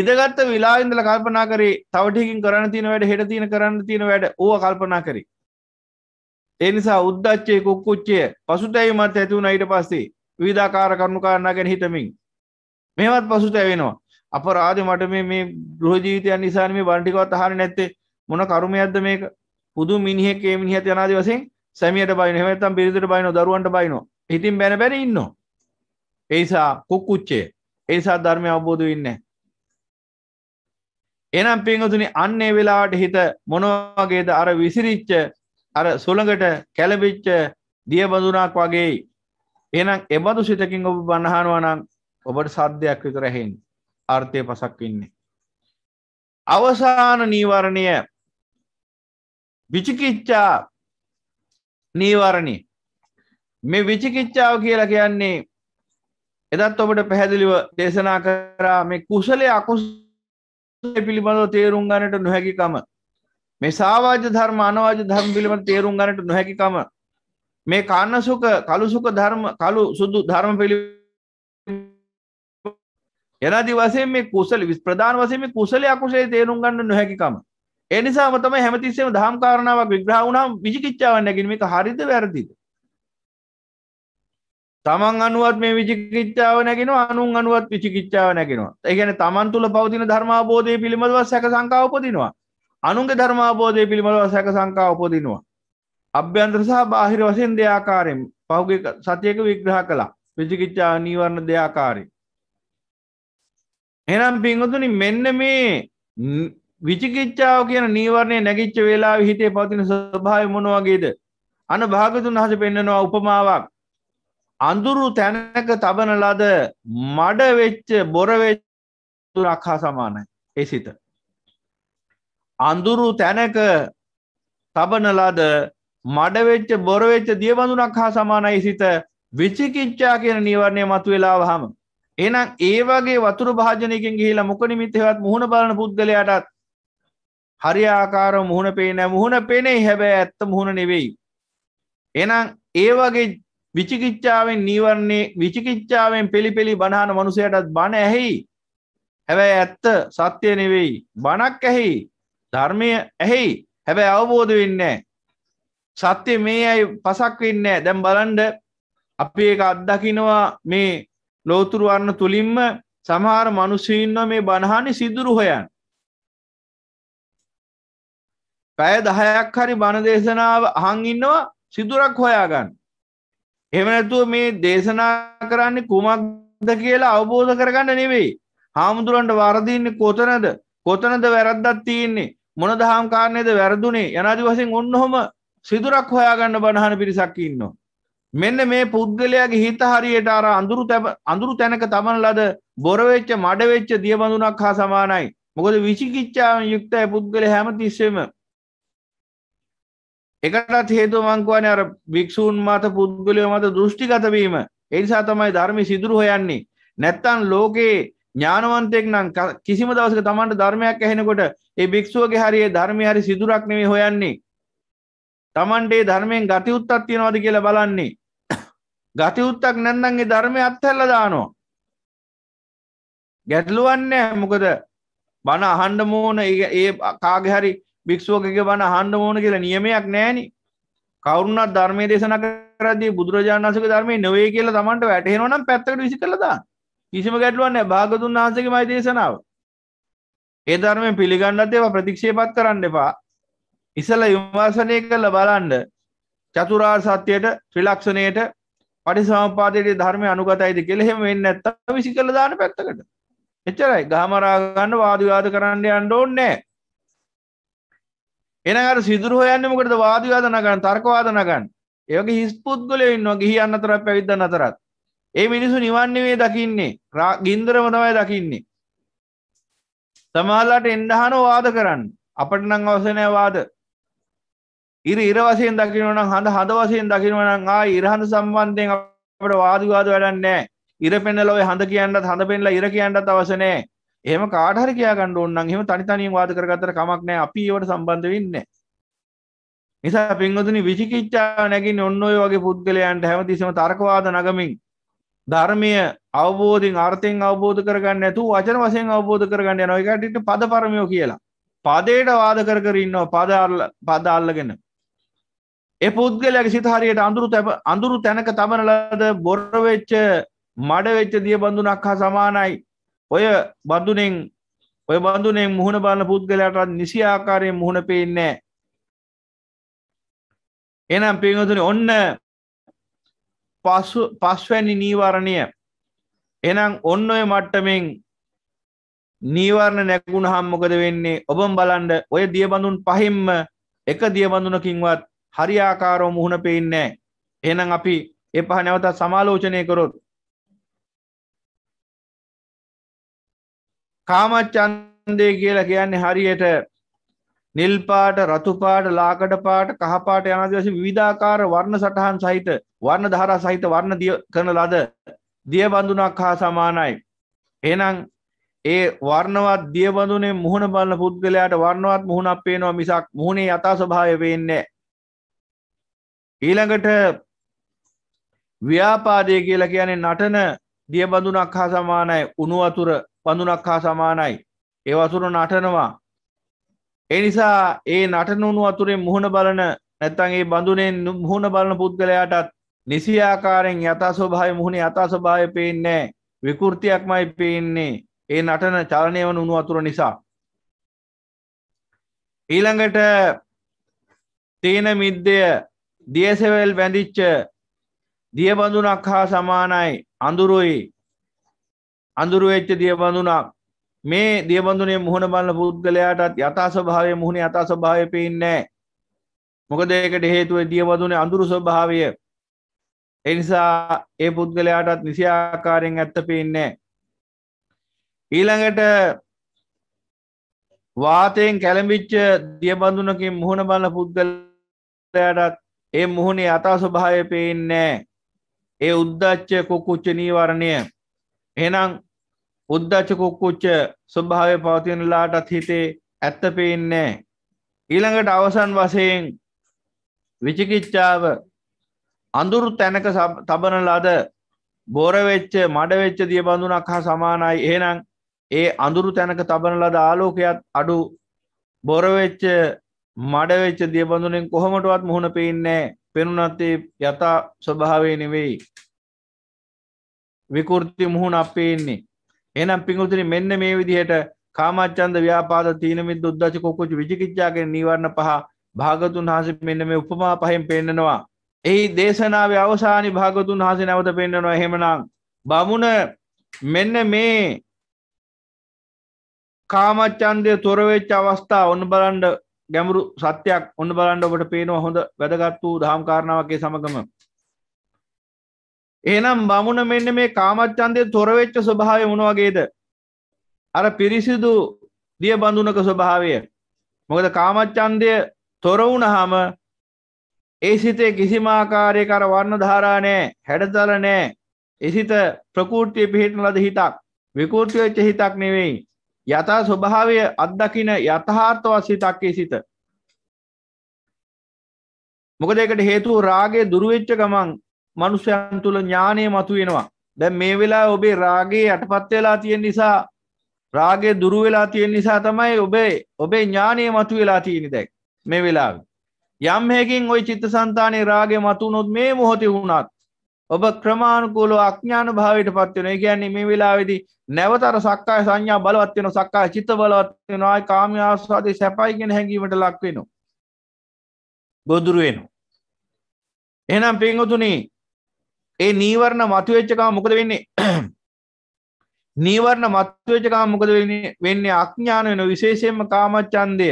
ඉඳගත් වෙලාවේ ඉඳලා කල්පනා කරේ තව ටිකකින් කරන්න තියෙන වැඩ හෙට තියෙන කරන්න තියෙන වැඩ ඕවා කල්පනා කරේ ඒ නිසා උද්දච්චය කුක්කුච්චය පසුතැවීමත් ඇතිවුණ ඊට පස්සේ විධාකාර කරුණු කාරණා ගැන හිතමින් මේවත් පසුතැවෙනවා අපරාධ මට මේ මේ ගෘහ ජීවිතයන් නිසා මේ බණ්ඩිකවත් අහන්නේ නැත්තේ මොන කර්මයක්ද මේක පුදු මිනිහෙක් ඒ මිනිහත් යනාදී වශයෙන් සැමියට බයිනෝ එහෙම නැත්නම් බිරිඳට බයිනෝ දරුවන්ට බයිනෝ ඉතින් බැන බැන ඉන්නවා ඒ නිසා කුක්කුච්චය ඒ නිසා ධර්මය අවබෝධ වෙන්නේ නැහැ එනම් පින්වතුනි අන්නේ වෙලාවට හිත මොනවාගේද අර විසිරිච්ච අර සුළඟට කැළඹිච්ච දිය බඳුනක් වගේ එහෙනම් එබඳු සිතකින් ඔබ බණහනවා නම් ඔබට සද්දයක් විතර ඇහෙන්නේ ආර්ථය පසක් ඉන්නේ අවසාන නීවරණය විචිකිච්ඡා නීවරණය මේ විචිකිච්ඡාව කියලා කියන්නේ එදත් ඔබට පැහැදිලිව දේශනා කරා මේ කුසලයේ අකුසලයේ පිළිබඳව තේරුම් ගන්නට නොහැකිකම මේ සාවාජ්‍ය ධර්ම අනවාජ්‍ය ධර්ම පිළිබඳ තේරුම් ගන්නට නොහැකිකම මේ කන්න සුඛ කළු සුඛ ධර්ම කළු සුදු ධර්ම පිළිබඳ එනදි වශයෙන් මේ කුසල ප්‍රධාන වශයෙන් මේ කුසල අකුසලයේ තේරුම් ගන්න නොහැකිකම ඒ නිසාම තමයි හැමතිස්සෙම දහම් කාරණාවක් විග්‍රහ වුණාම විචිකිච්ඡාවක් නැගින මේක හරිද වැරදිද තමන් අනුවත් මේ විචිකිච්ඡාව නැගෙනවා අනුන් අනුවත් විචිකිච්ඡාව නැගෙනවා ඒ කියන්නේ තමන් තුල පවතින ධර්මාබෝධය පිළිබඳව සැක සංකා උපදිනවා අනුන්ගේ ධර්මාබෝධය පිළිබඳව සැක සංකා උපදිනවා. අභ්‍යන්තර සහ බාහිර වශයෙන් දෙයාකාරයෙන් පහුගේ සතියක විග්‍රහ කළා විචිකිච්චා නීවරණ දෙයාකාරයෙන්. එනම් පින්වතුනි මෙන්න මේ විචිකිච්චාව කියන නීවරණය නැගිච්ච වෙලාවේ හිතේ පවතින ස්වභාවය මොන වගේද? අන භාගතුන් හස පෙන්නනවා උපමාවක්. අඳුරු තැනක තබන ලද මඩ වෙච්ච බොර වෙච්ච තුරක් හා සමානයි. ඒ සිත. අඳුරු තැනක තබනලද මඩවෙච්ච බොරවෙච්ච දියබඳුනක් හා සමානයි සිත විචිකිච්ඡා කියන නිවර්ණය මතු වෙලාව හම. එනම් ඒවගේ වතුර භාජනයකින් ගිහිලා මොක නිමිත්තවත් මුහුණ බලන පුද්ගලයාටත් හරියාකාරව මුහුණ පේන මුහුණ පෙනේ හැබැයි ඇත්ත මුහුණ නෙවෙයි. එනම් ඒවගේ විචිකිච්ඡාවෙන් නීවරණේ විචිකිච්ඡාවෙන් පිළිපෙළි බණහන මනුසයටත් බණ ඇහෙයි. හැබැයි ඇත්ත සත්‍යය නෙවෙයි. බණක් ඇහෙයි. ධර්මය ඇහෙයි හැබැයි අවබෝධ වෙන්නේ සත්‍ය මේ අයි පසක් වෙන්නේ දැම් බලන්ඩ අපි ඒක අත්දකිනවා මේ ලෝතුරුවන්න තුළින්ම සමහර මනුසීන්ව මේ බණහානි සිදුරු හොයන් පැය දහයක් හරි බණදේශනාව අහං ඉන්නවා සිදුරක් හොයාගන්න එමනැතුව මේ දේශනා කරන්නේ කුමක්ද කියලා අවබෝධ කරගන්න නෙවෙයි හාමුදුරන්ට වරදින්නේ කොතනද කොතනද වැරද්දත් තියෙන්නේ මොන දහම් කාරණයද වැරදුනේ යනාදි වසින් ඔන්නහොම සිදුරක් හොයාගන්න බණහන පිරිසක් ඉන්නවා. මෙන්න මේ පුද්ගලයාගේ හිත හරියට අර අඳුරු අඳුරු තැනක තමන ලද බොරවෙච්ච මඩවෙච්ච දියබඳුනක් හා සමානයි. මොකද විචිකිච්චාවෙන් යුක්තයි පුද්ගල හැම තිස්සෙම එකටත් හේතු මංකවන අර භික්‍ෂූන් මත පුද්ගලය මත දෘෂ්ටිගතවීම එනිසා තමයි ධර්මය සිදුරු හොයන්නේ නැත්තන් ලෝකයේ ඥානවන්තයෙක් නම් කිසිම දවසක තමන්ට ධර්මයක් ඇහෙනකොට ඒ භික්ෂුවගේ හරියේ ධර්මය හරි සිදුරක් නෙවෙයි හොයන්නේ. තමන්ට ඒ ධර්මයෙන් ගති උත්තක් තියනවාද කියලා බලන්නේ. ගති උත්තක් නැත්නම් ඒ ධර්මය අත්හැරලා දානවා. ගැටලුවක් නැහැ මොකද බණ අහන්න ඕන ඒ කාගේ හරි භික්ෂුවකගේ බණ අහන්න ඕන කියලා නියමයක් නැහෙනි. කවුරුණත් ධර්මයේ දේශනා කරද්දී බුදුරජාණන් වහන්සේගේ ධර්මයේ නෙවෙයි කියලා Tamanට වැටහෙනවා නම් පැත්තකට විසි කරලා දාන්න. කිසිම ගැටලුවන්න භාගතුන් වහන්සගේ මයි දේශනාව ඒ ධර්මය පිළිගන්නත් ඒවා ප්‍රතික්ෂේපත් කරන්න එපා ඉසල විමර්සනය කරල බලන්ඩ චතුරාර් සත්‍යයට ත්‍රිලක්ෂණයට පඩි සමපාතයට ධර්මය අනුගතයිද කෙළෙහෙම වෙන්න ඇත්ත විසි කළ දාන පැත්තකට එච්චරයි ගාමරාගන්න වාදවාද කරන්න අන්ඩ ඕන්නෑ එනකට සිදුරුව යන්නමකට වාදවාදනගන්න තර්කවාදනගන්න ඒක හිස් පුද්ගලය ඉන්නවා ගිහි අන්නතරත් පැවිද්ධ අතරත් ඒ මිනිසු නිවන්නවේ දකින්නේ ගින්දරම තමයි දකින්නේ සමහල්ලාට එන්ඩහන වාද කරන්න අපට නං අවසනය වාද ඉරි ඉරවසයෙන් දකිනවන හඳ හද වසයෙන් දකිනවන ආ ඉරහඳ සම්බන්ධයෙන් අපට වාදවාද වැඩන්නෑ ඉර පෙන්නල ඔය හඳ කියන්නත් හඳ පෙන්ලා ඉර කියන්නත් අවසනෑ එහම කාටහර කියයාගන්න ඔන්නන් හෙම තනිතනින් වාද කරගතර කමක් නෑ අපි ඒවට සම්බන්ධ වෙන්න නිසා පින්ගතුනි විචිකිච්චා නැගින් ඔන්න ඔය වගේ පුද්ගලයන්ට හැමතිසම තර්කවාද නගමින් ධර්මය අවබෝධින් අර්ථයෙන් අවබෝධ කරගන්න ඇතු වචන වසයෙන් අවබෝධ කරගන්න නොයකටිට පද පරමයෝ කියලා. පදයට වාද කර කරන්නවා පදල්ල පද අල්ලගෙන. එ පුද්ගලයක සිතහරියට අඳුරු තැප අඳුරු තැනක තමනලද බොරවෙච්ච මඩවෙච්ච දිය බඳුනක් හා සමානයි. ඔය බඳුනෙන් ඔය බඳුනෙන් මුහුණ බලන්න පුද්ගලයටත් නිසි ආකාරයෙන් මුහුණ පේන්නේ. එනම් පින්වතුනි ඔන්න පසු පස්වැනි නීවරණය එනම් ඔන්න ඔය මට්ටමෙන් නීවරණ නැගුණ හම්මොකද වෙන්නේ ඔබම් බලන්ඩ ඔය දියබඳුන් පහෙම්ම එක දියබඳුනකින්වත් හරියාකාරෝ මුහුණ පෙයින්නෑ එනම් අපි එ පහ නැවත සමාලෝචනය කරොත් කාමච්චන්දය කියලා කියන්නේ හරියට නිල්පාට රතුපාට ලාකට පාට කහපාට යනදවස විධාකාර වර්ණ සටහන් සහිත වර්ණ ධාරා සහිත වර්ණ කරන ලද දියබඳුනක් හා සමානයි. එහෙනම් ඒ වර්ණවත් දියබඳුනේ මුහුණ බලන පුද්ගලයාට වර්ණවත් මුහුණක් පේනවා මිසක් මුහුණේ යථා ස්වභාවය පේන්නේ ඊළඟට ව්‍යාපාදය කියලා කියන්නේ නටන දියබඳුනක් හා සමානයි උණු වතුර බඳුනක් හා සමානයි. ඒ වතුර නටනවා. ඒ නිසා ඒ නටන උණු වතුරෙන් මුහුණ බලන නැත්තම් ඒ බඳුනේ මුහුණ බලන පුද්ගලයාටත් නිසියාකාරයෙන් යථා ස්වභාවය මුහුණේ යථා ස්වභාවය පේන්නේ විකෘතියක්මයි පේන්නේ ඒ නටන චලනය වන උණු වතුර නිසා ඊළඟට තීන මිද්දය දියසෙවල් වැඳිච්ච දියබඳුනක් හා සමානයි අඳුරුයි අඳුරු වෙච්ච දියබඳුනක් මේ දියබඳුනේ මුහුණ බලන පුද්ගලයාටත් යථා ස්වභාවය මුහුණේ යථා ස්වභාවය පේන්නේ නැහැ මොකද ඒකට හේතුව දියබඳුනේ අඳුරු ස්වභාවය එනිසා ඒ පුද්ගලයාටත් නිසි ආකාරයෙන් ඇත්ත පේන්නේ ඊළඟට වාතයෙන් කැළඹිච්ච දියබඳුනකින් මුහුණ බලන පුද්ගලයාටත් ඒ මුහුණේ අතා ස්වභාවය පේන්නේ ඒ උද්දච්ච කුකුච්ච නීවරණය එහෙනම් උද්දච්ච කුක්කුච්ච ස්වභාවය පවතිනලාටත් හිතේ ඇත්ත පේන්නේ ඊළඟට අවසන් වශයෙන් විචිකිච්ඡාව අඳුරු තැනක තබන ලද බෝරවෙච්ච මඩවෙච්ච දියබඳුනක් හා සමානයි එහෙනම් ඒ අඳුරු තැනක තබන ලද ආලෝකයත් අඩු බොරවෙච්ච මඩවෙච්ච දියබඳුනෙන් කොහොමටවත් මුහුණ පේන්නේ පෙනුනත්තේ යථා ස්වභාවය නෙවෙයි විකෘති මුහුණ අපේන්නේ එහෙනම් පිඟුතුනි මෙන්න මේ විදිහට කාමච්ඡන්ද ව්‍යාපාද තීන මිද්ද උද්ධච්ච කුක්කුච්ච විචිකිච්ඡා කියන නීවරණ පහ භාගතුන් වහන්සේ මෙන්න මේ උපමා පහෙන් පෙන්නනවා එහි දේශනාව අවසානි භාගතුන් හස නැවත පෙන්න්නනවා හෙමනම් බමුණ මෙන්න මේ කාමච්චන්දය තොරවෙච්ච අවස්ථා ඔන්න බලන්ඩ ගැමුරු සත්‍යයක් ඔන්න බලන්ඩ ඔබට පේනවා හොඳ වැදගත් වූ දහම් කාරණාවගේ සමගම එනම් බමුණ මෙන්න මේ කාමච්චන්දය තොරවෙච්ච ස්වභාවය මොනවගේද අර පිරිසිදු දිය බඳුනක ස්වභාවය මොකද කාමච්චන්දය තොර වුණහම ඒ සිතේ කිසිමාකාරය කර වන්න ධාරානෑ හැඩතල නෑ එසිත ප්‍රකෘතිය පිහිටන ලද හිතක් විකෘති වෙච්ච හිතක් නෙවෙයි යථා ස්වභාවය අත්දකින යථාර්ථවත් සිතක් ඒ සිත මොකද ඒකට හේතුව රාගය දුරු වෙච්ච ගමන් මනුෂ්‍යයන් තුල ඥානය මතුවෙනවා දැන් මේ වෙලාවේ ඔබේ රාගය යටපත් වෙලා තියෙන නිසා රාගය දුරු වෙලා තියෙන නිසා තමයි ඔබේ ඔබේ ඥානය මතුවලා තියෙන්නේ දැන් මේ වෙලාවේ යම් හකින් ඔය චිත්ත සන්තානය රාගේ මතුනොත් මේ මොහොති වුණත් ඔබ ක්‍රමාණුකූල අඥාන භාවයට පත්වන කියන්නේ මේ වෙලාවෙදි නැවතර සක්කාය සංඥා බලවත් වෙන සක්කාය චිත බලවත් වෙනවා කාම ආස්වාදේ සැපයිගෙන හැඟීමට ලක් වෙනවා ගොදුරු වෙනවා එහෙනම් පින්වතුනි ඒ නීවරණ මතුවෙච්ච ගමන් මොකද වෙන්නේ නීවරණ මතුවෙච්ච ගමන් මොකද වෙන්නේ වෙන්නේ අඥාන වෙන විශේෂයෙන්ම කාමච්ඡන්දය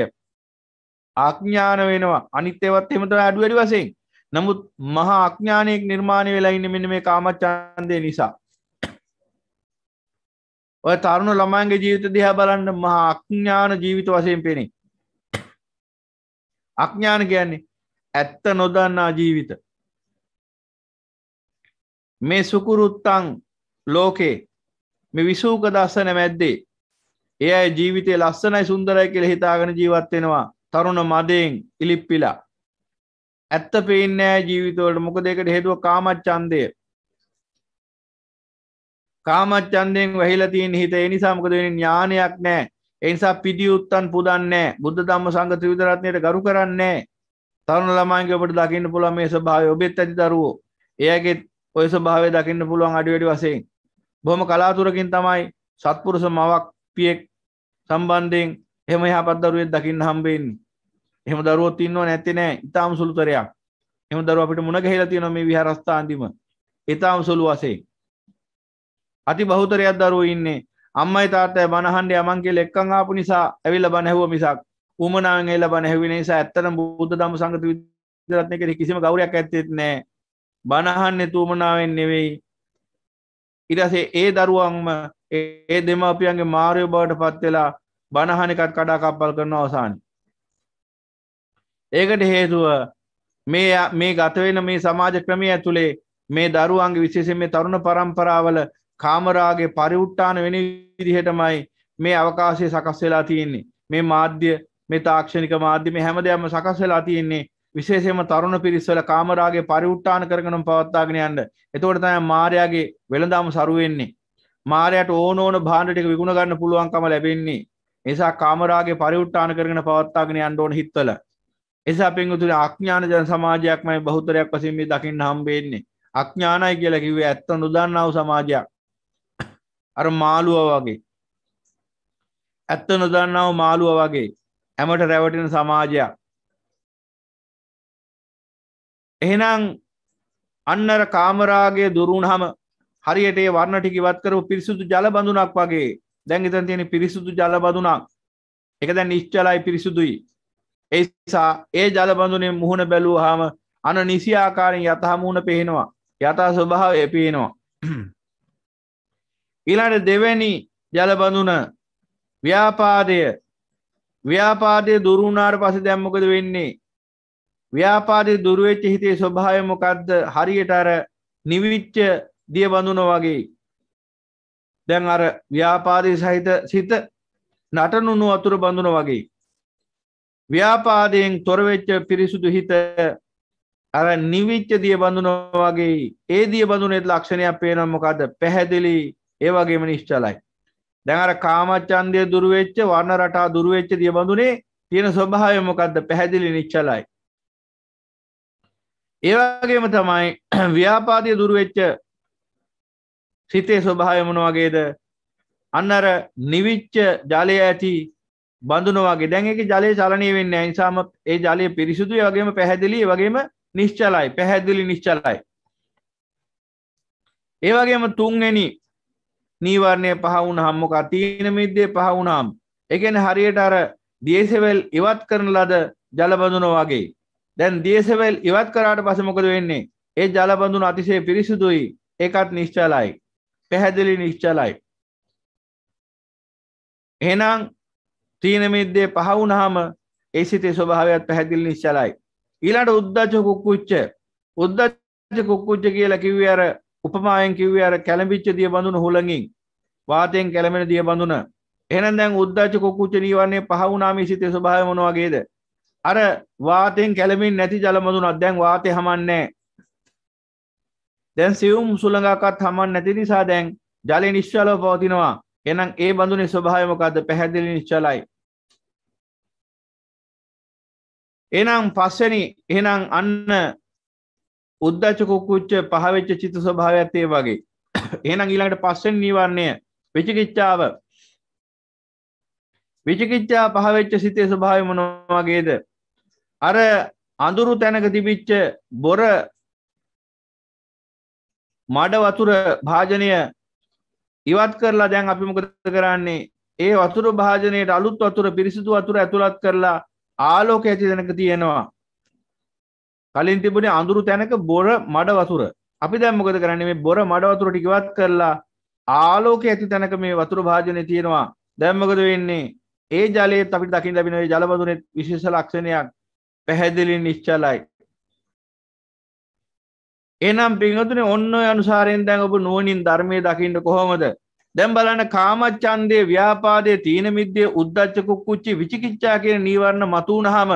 ආඥාන වෙනවා අනිත් ඒවත් එහෙම තමයි අඩු වැඩි වශයෙන්. නමුත් මහා අඥානයක් නිර්මාණය වෙලා ඉන්නේ මෙන්න මේ කාමච්ඡන්දේ නිසා. ඔය තරුණ ළමයින්ගේ ජීවිත දිහා බලන්න මහා අඥාන ජීවිත වශයෙන් පෙනේ. අඥාන කියන්නේ ඇත්ත නොදන්නා ජීවිත. මේ සුකුරුත්තං ලෝකේ මේ විසූක දස්සන මැද්දේ ඒ අය ජීවිතය ලස්සනයි සුන්දරයි කියලා හිතාගෙන ජීවත් වෙනවා තරුණ මදයෙන් ඉලිප්පිලා ඇත්ත පේනෑ ජීවිතවලට මොක දෙකට හේතුව කාමච්චන්දය කාමච්චන්දයෙන් වැහිලතින් හිත එනිසාමකද වෙන ඥානයක් නෑ එනිසා පිදිියුත්තන් පුදන්නේ බුද්ධ දම්ම සංග ත්‍රවිදරත්නයට ගරු කරන්නේ තරුණ ළමයිගපට දකින්න පුළ මේ ස්භාව ඔබෙත් ඇති දරුවෝ එයගෙත් ඔය ස්භාවය දකින්න පුළුවන් අඩිවැඩි වසයෙන් බොහොම කලාතුරකින් තමයි සත්පුරුස මවක් පියෙක් සම්බන්ධයෙන් එහෙම යහපත් දරුවෙක් දකින්න හම්බෙන්නේ එහෙම දරුවොත් ඉන්නව නැත්තේ නෑ ඉතාම සුළුතරයක් එහෙම දරුව අපිට මුණ ගැහිලා තියෙනවා මේ විහාරස්ථාන්දිම ඉතාම සුළු වශයෙන් අති බහුතරයක් දරුවෝ ඉන්නේ අම්මයි තාත්තයි බණ අහන්නේ අමන් කියලා එක්කන් ආපු නිසා ඇවිල්ලා බණ ඇහුව මිසක් උමනාවෙන් ඇවිල්ලා බණ ඇහුවේ නිසා ඇත්තටම බුද්ධ ධම්ම සංගත විද්‍යාත්මක කිසිම ගෞරවයක් ඇත්තේ නෑ බණ අහන්නේ තුමනාවෙන් නෙවෙයි ඊට පස්සේ ඒ දරුවන්ම ඒ දෙමාපියන්ගේ මාරය බවට පත් වෙලා බණහන එකත් කඩාකප්පල් කරන අවසානයේ ඒකට හේතුව මේ මේ ගතවෙන මේ සමාජ ක්‍රමය ඇතුළේ මේ දරුවන්ගේ විශේෂෙන් මේ තරුණ පරම්පරාවල කාමරාගේ පරිවුට්ටාන වෙන විදිහටමයි මේ අවකාශය සකස් වෙලා තියෙන්නේ මේ මාධ්‍ය මේ තාක්ෂණික මාධ්‍ය මේ හැමදේම සකස් වෙලා තියෙන්නේ විශේෂයෙන්ම තරුණ පිරිස්වල කාමරාගේ පරිවුට්ටාන කරගෙනම පවත්වාගෙන යන්න. එතකොට තමයි මාර්යාගේ වෙළඳාම සරු වෙන්නේ. මාර්යාට ඕන ඕන භාණ්ඩ ටික විකුණ ගන්න පුළුවන්කම ලැබෙන්නේ. ඒ නිසා කාමරාගේ පරිවුට්ටාන කරගෙන පවත්වාගෙන යන්න ඕන හිත්වල. එසා පෙන්ගුතුර අඥාන ජන සමාජයක්මයි බහුතරයක් වසින් මේ දකිින් හම්බෙන්නේ අඥානයි කියලා කිවේ ඇත්ත නොදන්නාව සමාජයක් අර මාළුව වගේ ඇත්ත නොදන්නාව මාළුව වගේ ඇමට රැවටෙන සමාජයක් එහෙනම් අන්නර කාමරාගේ දුරුණහම හරියට වර්ණ ටිකිවත් කරපු පිරිසුදු ජලබඳුනක් වගේ දැන් ඉතන් තියෙන පිරිසුදු ජලබඳුනක් එක දැන් නිශ්චලයි පිරිසුදුයි එසා ඒ ජලබඳුනේ මුහුණ බැලූ හාම අන නිසි ආකාරෙන් යතහමුණ පේනවා යතා ස්වභාවය පේනවා ඊළඟට දෙවැනි ජලබඳුන ව්‍යාපාදය ව්‍යාපාදය දුරුුණාට පස දැම්මකද වෙන්නේ ව්‍යාපාදය දුරුවවෙච්ච හිතේ ස්වභාවය මොකක්ද හරියට අර නිවිච්ච දිය බඳුන වගේ දැන් අර ව්‍යාපාදය සහිත සිත නටනුණු අතුර බඳුන වගේ ව්‍යාපාදයෙන් තොරවෙච්ච පිරිසුදු හිත අර නිවිච්ච දිය බඳුන වගේ ඒ දිය බඳුනෙත් ලක්ෂණයක් පේනවා මොකද පැහැදිලි ඒ වගේම නිශ්චලයි දැන් අර කාමච්ඡන්දය දුරු වෙච්ච වර්ණ රටා දුරු වෙච්ච දිය බඳුනේ තියෙන ස්වභාවය මොකද්ද පැහැදිලි නිශ්චලයි ඒ වගේම තමයි ව්‍යාපාදය දුරු වෙච්ච සිතේ ස්වභාවය මොන වගේද අන්න අර නිවිච්ච ජලය ඇති බඳුනවාගේ දැන් එක ජලය චලනය වෙන්න නිසාම ඒ ජලය පිරිසුදුයි වගේම පැහැදිලි වගේම නිශ්චලයි පැහැදිලි නිශ්චලයි. ඒවගේම තුන්ගනි නීවරණය පහ වුණහම් මොකක් තීන මිද්දේ පහ වුණම් එකන හරියට අර දියසෙවල් ඉවත් කරන ලද ජලබඳුන වගේ දැන් දියසෙවල් ඉවත් කරාට පසමොකද වෙන්නේ ඒ ජලබඳුන අතිශය පිරිසුදුයි ඒකත් නිශ්චලයි පැහැදිලි නිශ්චලයි. එහෙනම් තීනමිද්දේ පහ වුණාම ඒ සිතේ ස්වභාවයත් පැහැදිලි නිශ්චලයි. ඊළඟ උද්දච්ච කුක්කුච්ච උද්දච්ච කුක්කුච්ච කියලා කිව්වේ අර උපමායෙන් කිව්වේ අර කැළඹිච්ච දිය බඳුන හුළඟින් වාතයෙන් කැළමෙන දිය බඳුන. එහෙනම් දැන් උද්දච්ච කුක්කුච්ච නීවරණය පහ වුණාම ඒ සිතේ ස්වභාවය මොන වගේද? අර වාතයෙන් කැළමෙන්නේ නැති ජල බඳුනක් දැන් වාතය හමන්නේ දැන් සියුම් සුළඟක්වත් හමන්නේ නැති නිසා දැන් ජලය නිශ්චලව පවතිනවා. එනම් ඒ බඳුනේ ස්වභාවය මොකද්ද පැහැදිලි නිශ්චලයි එනම් පස්වෙනි එහෙනම් අන්න උද්දච්ච කුක්කුච්ච පහවෙච්ච චිත්ත ස්වභාවයත් ඒ වගේ එහෙනම් ඊළඟට පස්වෙනි නිවර්ණය විචිකිච්ඡාව විචිකිච්ඡා පහවෙච්ච සිතේ ස්වභාවය මොන වගේද අර අඳුරු තැනක තිබිච්ච බොර මඩ වතුර භාජනය ඉවත් කරලා දැන් අපි මොකද කරන්නේ ඒ වතුර භාජනයට අලුත් වතුර පිරිසිදු වතුර ඇතුළත් කරලා ආලෝක ඇති දැනක තියෙනවා කලින් තිබුණේ අඳුරු තැනක බොර මඩ වතුර අපි දැන් මොකද කරන්නේ මේ බොර මඩ වතුර ටික ඉවත් කරලා ආලෝක ඇති තැනක මේ වතුර භාජනය තියෙනවා දැන් මොකද වෙන්නේ ඒ ජලයේත් අපිට දකින්න ලැබෙන ඒ ජල වතුරේ විශේෂ ලක්ෂණයක් පැහැදිලි නිශ්චලයි එනම් පිංහතුන ඔන්න අනුසාරයෙන් දැන් ඔබ නුවනින් ධර්මය දකිට කොහොමද දැම් බලන්න කාමච්චන්දය ව්‍යාපාදය තීන මිද්‍යය උද්දච්චකුක්කුච්චි විචිකිච්චා කියෙන නීවරණ මතුුණහම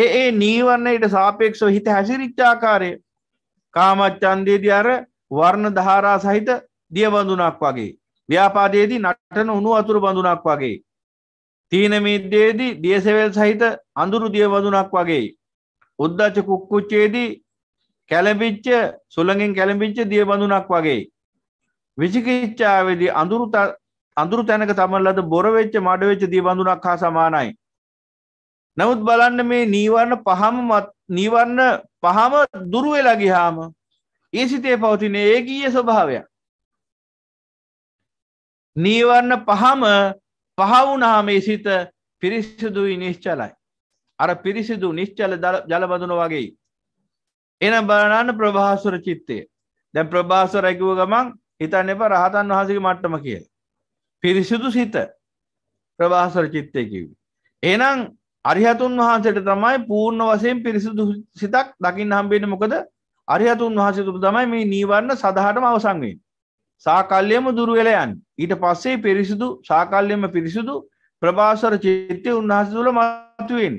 ඒ ඒ නීවරණයට සාපේක්ෂව හිත හැසිරිච්චාකාරය කාමච්චන්දේදී අර වර්ණ දහරා සහිත දිය බඳුනක් වගේ ව්‍යාපාදයේදී නටන උුණු අතුරු බඳුනක් වගේ තීන මිද්‍යයේදී දියසෙවල් සහිත අඳුරු දිය බඳුනක් වගේ උද්දච්ච කුක්කුච්චේදී කැළඹිච්ච සුළඟින් කැළඹිච්ච දිය බඳුනක් වගේ. විචිකිච්ඡාවේදී අඳුරු අඳුරු තැනක තමන් ලද බොර වෙච්ච මඩ වෙච්ච දිය බඳුනක් හා සමානයි. නමුත් බලන්න මේ නීවරණ පහම නීවරණ පහම දුරු වෙලා ගියාම ඒ සිතේ පවතින ඒකීය ස්වභාවයක්. නීවරණ පහම පහ වුණාම ඒ සිත පිරිසිදුයි නිශ්චලයි. අර පිරිසිදු නිශ්චල ජලබඳුන වගේ එනම් බලන්න ප්‍රභාසුර චිත්තය දැන් ප්‍රභාසුර ඇකිව ගමන් හිතන්න එප රහතන් වහසගේ මට්ටම කියල. පිරිසිුදු සිත ප්‍රභාසර චිත්තය කිව. එනම් අරිහතුන් වහන්සට තමයි පූර්ණ වසයෙන් පිරිසිදු සිතක් දකිින් හම්බෙන මොකද අරිහතුන් වහසතුරු තමයි මේ නීවරණ සඳහටම අවසංවෙන්. සාකල්්‍යයම දුරුවෙලයන් ඊට පස්සේ පිරිසිදු සාකල්්‍යයම පිරිසිුදු ප්‍රභාසර චිත්තය උන්හස තුළ මත්තුවෙන්.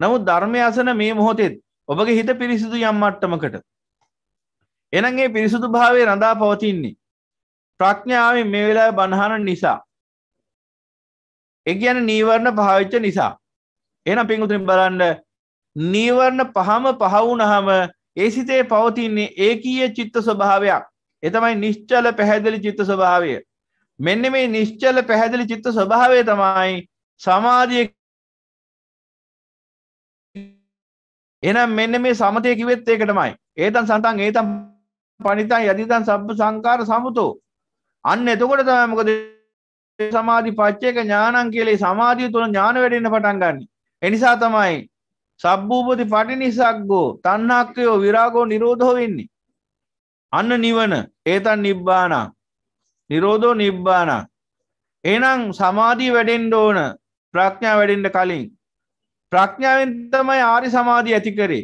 නමුත් ධර්මය අසන මේ මොහොතෙත් ඔබගේ හිත පිරිසිදු යම් මට්ටමකට එනගේ පිරිසුදු භාවේ රඳා පවතින්නේ ප්‍රඥාවෙන් මේ වෙලා බණහන නිසා එකගැන නීවරණ පාවිච්ච නිසා එන පිංගුතුරින් බලන්න නීවරණ පහම පහවුනහම ඒ සිතේ පවතින්නේ ඒ කියය චිත්ත ස්වභාවයක් එතමයි නිශ්චල පැහැදිලි චිත්ත ස්වභාවය මෙන්න මේ නිශ්චල පැහැදිලි චිත්ත ස්වභාවය තමයි සමාධිය එහෙනම් මෙන්න මේ සමතය කිව්වෙත් ඒකටමයි. ඒතන් සතන් ඒතන් පණිතන් යදිතන් සබ්බ සංකාර සමුතෝ. අන්න එතකොට තමයි මොකද සමාධි පච්චේක ඥානං කියලා සමාධිය තුන ඥාන වැඩෙන්න පටන් ගන්න. ඒ නිසා තමයි සබ්බූපති පටිනිසග්ගෝ තණ්හක්කයෝ විරාගෝ නිරෝධෝ වෙන්නේ. අන්න නිවන ඒතන් නිබ්බානං නිරෝධෝ නිබ්බානං. එහෙනම් සමාධිය වැඩෙන්න ඕන ප්‍රඥා වැඩෙන්න කලින් ප්‍රඥාවෙන් තමයි ආරි සමාධිය ඇති කරේ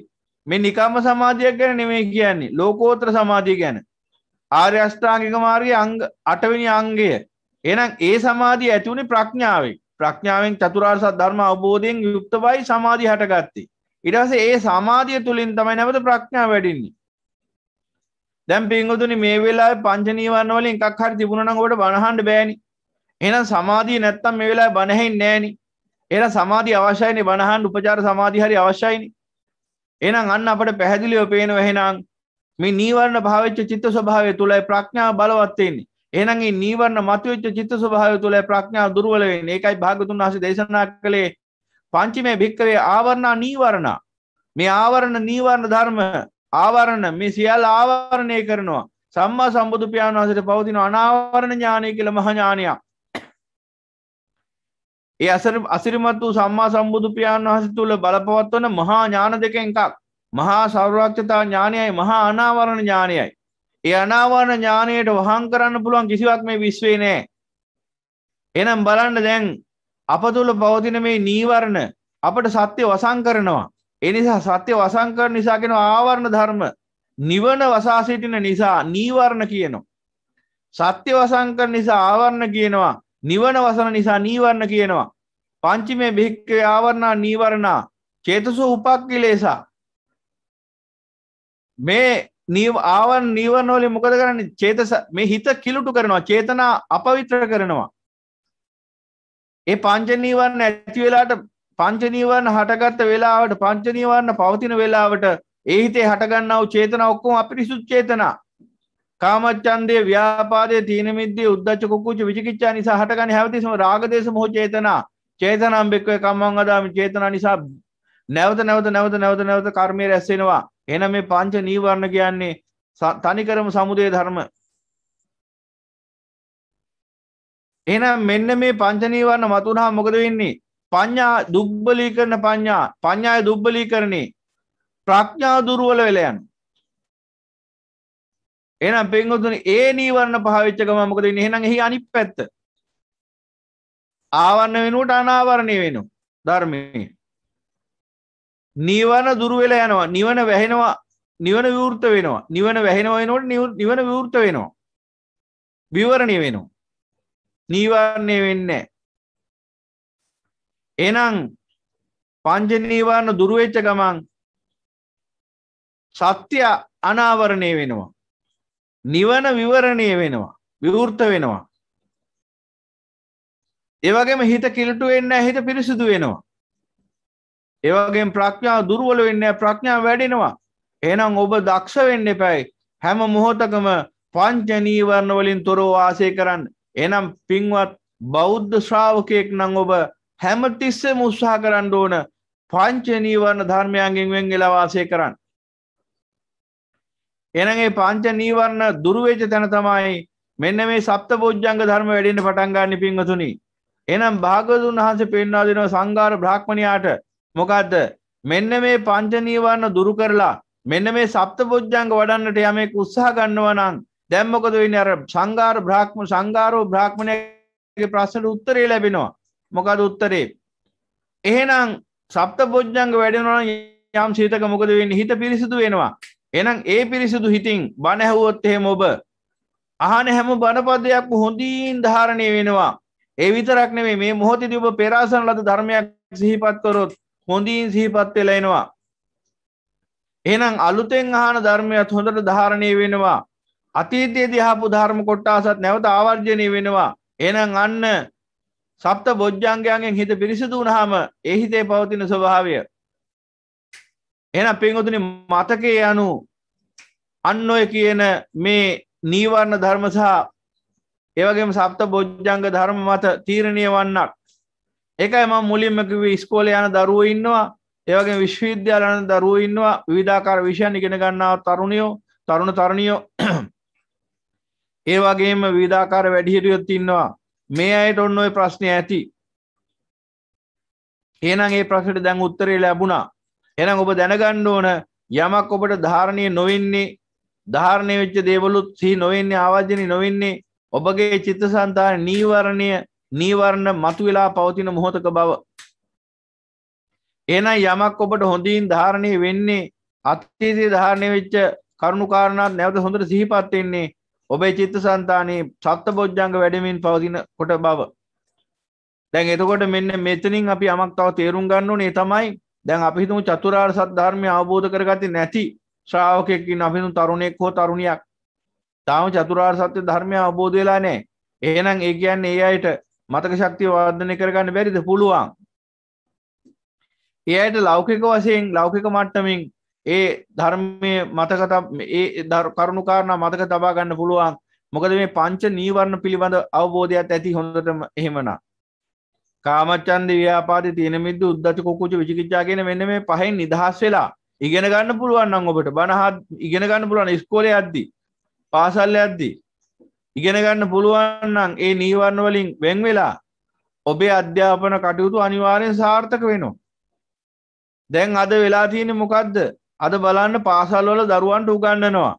මේ නිකම්ම සමාධියක් ගැන නෙමෙයි කියන්නේ ලෝකෝත්තර සමාධිය ගැන ආර්ය අෂ්ටාංගික මාර්ගයේ අංග 8 වෙනි අංගය එහෙනම් ඒ සමාධිය ඇති උනේ ප්‍රඥාවෙන් ප්‍රඥාවෙන් චතුරාර්ය සත්‍ය ධර්ම අවබෝධයෙන් යුක්තවයි සමාධිය හැටගත්තේ ඊට පස්සේ ඒ සමාධිය තුලින් තමයි නැවත ප්‍රඥාව වැඩින්නේ දැන් පින්වතුනි මේ වෙලාවේ පංච නීවරණ වලින් එකක් හරි තිබුණා නම් ඔබට බණහන්න බෑනේ එහෙනම් සමාධිය නැත්තම් මේ වෙලාවේ බණ ඇහෙන්නේ නෑනේ එන සමාධී අවශ්‍යයින බණහන් උපචාර සමාධිහරි අවශ්‍යයිනි එනම් අන්න අපට පැහැදිලිව පේන වෙහෙනම් මේ නීවරණ භාවිච්ච චිත්ත ස්වභාවය තුළයි ප්‍රඥාව බලවත්වෙන්නේ එනගේ නීවරණ මතුවෙච්ච චිත්ත ස්වභාවය තුළ ප්‍රඥාව දුර්වල වෙන්නේ ඒකයි භාගතුන් වහන්සේ දේශනා කළේ පංචමේ භික්කවේ ආවරණා නීවරණ මේ ආවරණ නීවරණ ධර්ම ආවරණ මේ සියල්ල ආවරණය කරනවා සම්මා සම්බුදු පියාණන් වහන්සේට පවතින අනාවරණ ඥානය කියලා මහා ඥානයක් ඒ අසර අසිරිමත් වූ සම්මා සම්බුදු පියාණන් වහන්සේ තුල බලපවත්වන මහා ඥාන දෙකෙන් එකක් මහා සෞරක්ෂතා ඥානයයි මහා අනාවරණ ඥානයයි. ඒ අනාවරණ ඥානයට වහං කරන්න පුළුවන් කිසිවක් මේ විශ්වේ නෑ. එනම් බලන්න දැන් අප තුල පවතින මේ නීවරණ අපට සත්‍ය වසං කරනවා. ඒ නිසා සත්‍ය වසං කරන නිසා කියන ආවරණ ධර්ම නිවන වසා සිටින නිසා නීවරණ කියනවා. සත්‍ය වසං කරන නිසා ආවරණ කියනවා. නිවන වසන නිසා නීවරණ කියනවා. පංචිමේ බිහික්කේ ආවරණා නීවරණා චේතසෝ උපක්කිලේසා. මේ ආවන් නීවරණවලින් මොකද කරන්නේ? චේතස මේ හිත කිලුටු කරනවා. චේතනා අපවිත්‍ර කරනවා. ඒ පංච නීවරණ ඇති වෙලාට පංච නීවරණ හටගත්ත වෙලාවට පංච නීවරණ පවතින වෙලාවට ඒ හිතේ හටගන්නා වූ චේතනා ඔක්කොම අපිරිසුදු චේතනා. කාමච්චන්දය ව්‍යාපාදය තීනමිද්දී උද්දච්ච කුච්ච විචිකිච්චා නිසා හටගන හැවතිම රාගදේශ මහ චේතනා චේතනම් බෙක්වේ කම්මං අදාම චේතනා නිසා නැවත නැවත නැවත නැවත නැවත කර්මය රැස්සෙනවා එන මේ පංච නීවරණ කියන්නේ තනිකරම සමුදය ධර්ම එනම් මෙන්න මේ පංචනීවරණ මතුනා මොකද වෙන්නේ පඤ්ඥා දුබ්බලී කරන පඤ්ඥා පඤ්ඥාය දුබ්බලී කරන්නේ ප්‍රඥා දුරුවල වෙලයන් එනම් පෙන්ගොතුන ඒ නීවරණ පහවිච්චකම මොකද එහෙනම් එහි අනි පැත්ත ආවන්න වෙනුවට අනාවරණය වෙනු ධර්මය නිවන දුරුවෙලා යනවා නිවන වැහෙනවා නිවන විවෘත වෙනවා නිවන වැහෙනවා වෙනකොට නිවන විවෘත වෙනවා විවරණය වෙනවා නීවරණය වෙන්නේ එහෙනම් පංච නීවරණ දුරුවෙච්ච ගමන් සත්‍ය අනාවරණය වෙනවා නිවන විවරණය වෙනවා විවෘත වෙනවා ඒවගේම හිත කිලටු වෙන්න හිත පිරිසිදු වෙනවා ඒවගේ ප්‍රඥාව දුර්වල වෙන්න ප්‍රඥාව වැඩෙනවා එනම් ඔබ දක්ෂ වෙන්න එපැයි හැම මොහොතකම පංචනීවරණ වලින් තොරෝ වාසය කරන්න එනම් පින්වත් බෞද්ධ ශ්‍රාවකයෙක් නම් ඔබ හැමතිස්සෙම උත්සාහ කරන්න ඕන පංචනීවරණ ධර්මයන්ගෙන් වෙන් වෙලා වාසය කරන්න එනගේ පංච නීවරණ දුරුවේච තැන තමයි මෙන්න මේ සප්ත බෝජ්ජංග ධර්ම වැඩෙන්ට පටන්ගන්න පින්වතුනි. එනම් භාගදුන් වහන්සේ පෙන්වා දෙනවා සංගාර බ්‍රහ්මණයාට මොකක්ද මෙන්න මේ පංචනීවරණ දුරු කරලා මෙන්න මේ සප්ත බොජ්ජංග වඩන්නට යමෙක් උත්සාහ ගන්නවා නම් දැන් මොකද වෙන්නේ අර සංගාර බ්‍රාහ්ම සංගාරෝ බ්‍රාහ්මණයාගේ ප්‍රශ්නට උත්තරේ ලැබෙනවා මොකද උත්තරේ එහෙනම් සප්ත බොජ්ජංග වැඩෙනවා නම් යම් සීතක මොකද වෙන්නේ හිත පිරිසිදු වෙනවා එනම් ඒ පිරිසිදු හිතින් බණැහුවොත් එහෙම ඔබ අහන හැම බණපදයක් හොඳින් ධාරණය වෙනවා ඒ විතරක් නෙවේ මේ මොහොතදී ඔබ පෙරාසන ලද ධර්මයක් සිහිපත් කරොත් හොඳින් සිහිපත් වෙලා එනවා එහෙනම් අලුතෙන් අහන ධර්මයක් හොඳට ධාරණය වෙනවා අතීතයේදී අහපු ධර්ම කොටසත් නැවත ආවර්ජනය වෙනවා එහෙනම් අන්න සප්ත බොජ්ජංගයන්ගෙන් හිත පිරිසිදු වුණාම ඒ හිතේ පවතින ස්වභාවය එන පින්වතුනි මතකේ යනු අන්න ඔය කියන මේ නීවරණ ධර්ම සහ ඒවගේම සප්ත බොජ්ජංග ධර්ම මත තීරණය වන්නක් ඒකයි මම මුලින්ම කිව්වේ ඉස්කෝලේ යන දරුවෝ ඉන්නවා ඒවගේ විශ්වවිද්‍යාල යන දරුවෝ ඉන්නවා විවිධාකාර විෂයන් ඉගෙන ගන්නා තරුණියෝ තරුණ තරුණියෝ ඒ වගේම විවිධාකාර වැඩිහිටියොත් ඉන්නවා මේ අයට ඔන්න ඔය ප්‍රශ්නය ඇති එහෙනම් ඒ ප්‍රශ්නට දැන් උත්තරේ ලැබුණා එනම් ඔබ දැනගන්න ඕන යමක් ඔබට ධාරණය නොවෙන්නේ ධාරණය වෙච්ච දේවලුත් සිහි නොවෙන්නේ ආවර්ජනය නොවෙන්නේ ඔබගේ චිත්තසංතාන නීවරණය නීවරණ මතුවෙලා පවතින මොහොතක බව එනම් යමක් ඔබට හොඳින් ධාරණය වෙන්නේ අතීතයේ ධාරණය වෙච්ච කරුණු කාරණාත් නැවත හොඳට සිහිපත් වෙන්නේ ඔබේ චිත්තසංතානයේ සත්බොජ්ජංග වැඩමින් පවතින කොට බව. දැන් එතකොට මෙන්න මෙතනින් අපි යමක් තව තේරුම් ගන්න ඕනේ තමයි දැන් අපි හිතමු චතුරාර්ය සත්‍ය ධර්මය අවබෝධ කරගත්තේ නැති ශ්‍රාවකයෙක් ඉන්න අපි හිතමු තරුණයෙක් හෝ තරුණියක් තාම චතුරාර්ය සත්‍ය ධර්මය අවබෝධ වෙලා නැහැ. එහෙනම් ඒ කියන්නේ ඒ අයට මතක ශක්තිය වර්ධනය කරගන්න බැරිද? පුළුවන්. ඒ අයට ලෞකික වශයෙන් ලෞකික මට්ටමින් ඒ ධර්මයේ මතක ඒ කරුණු කාරණා මතක තබා ගන්න පුළුවන්. මොකද මේ පංච නීවරණ පිළිබඳ අවබෝධයක් ඇති හොඳටම එහෙමනම් කාමච්චන්ද ව්‍යාපාති තියෙන මිද උද්දච කොකුච විචිකිච්චා කියෙන මෙන්න මේ පහෙන් නිදහස් වෙලා ඉගෙන ගන්න පුළුවන් නම් ඔබට බණහත් ඉගෙන ගන්න පුළුවන් ස්කෝලේ අද්දි පාසල්ල අද්දි ඉගෙන ගන්න පුළුවන්නම් ඒ නීවරණ වලින් වෙන් වෙලා ඔබේ අධ්‍යාපන කටයුතු අනිවාරයෙන් සාර්ථක වෙනවා දැන් අද වෙලා තියෙන මොකක්ද අද බලන්න පාසල්වල දරුවන්ට උගන්නනවා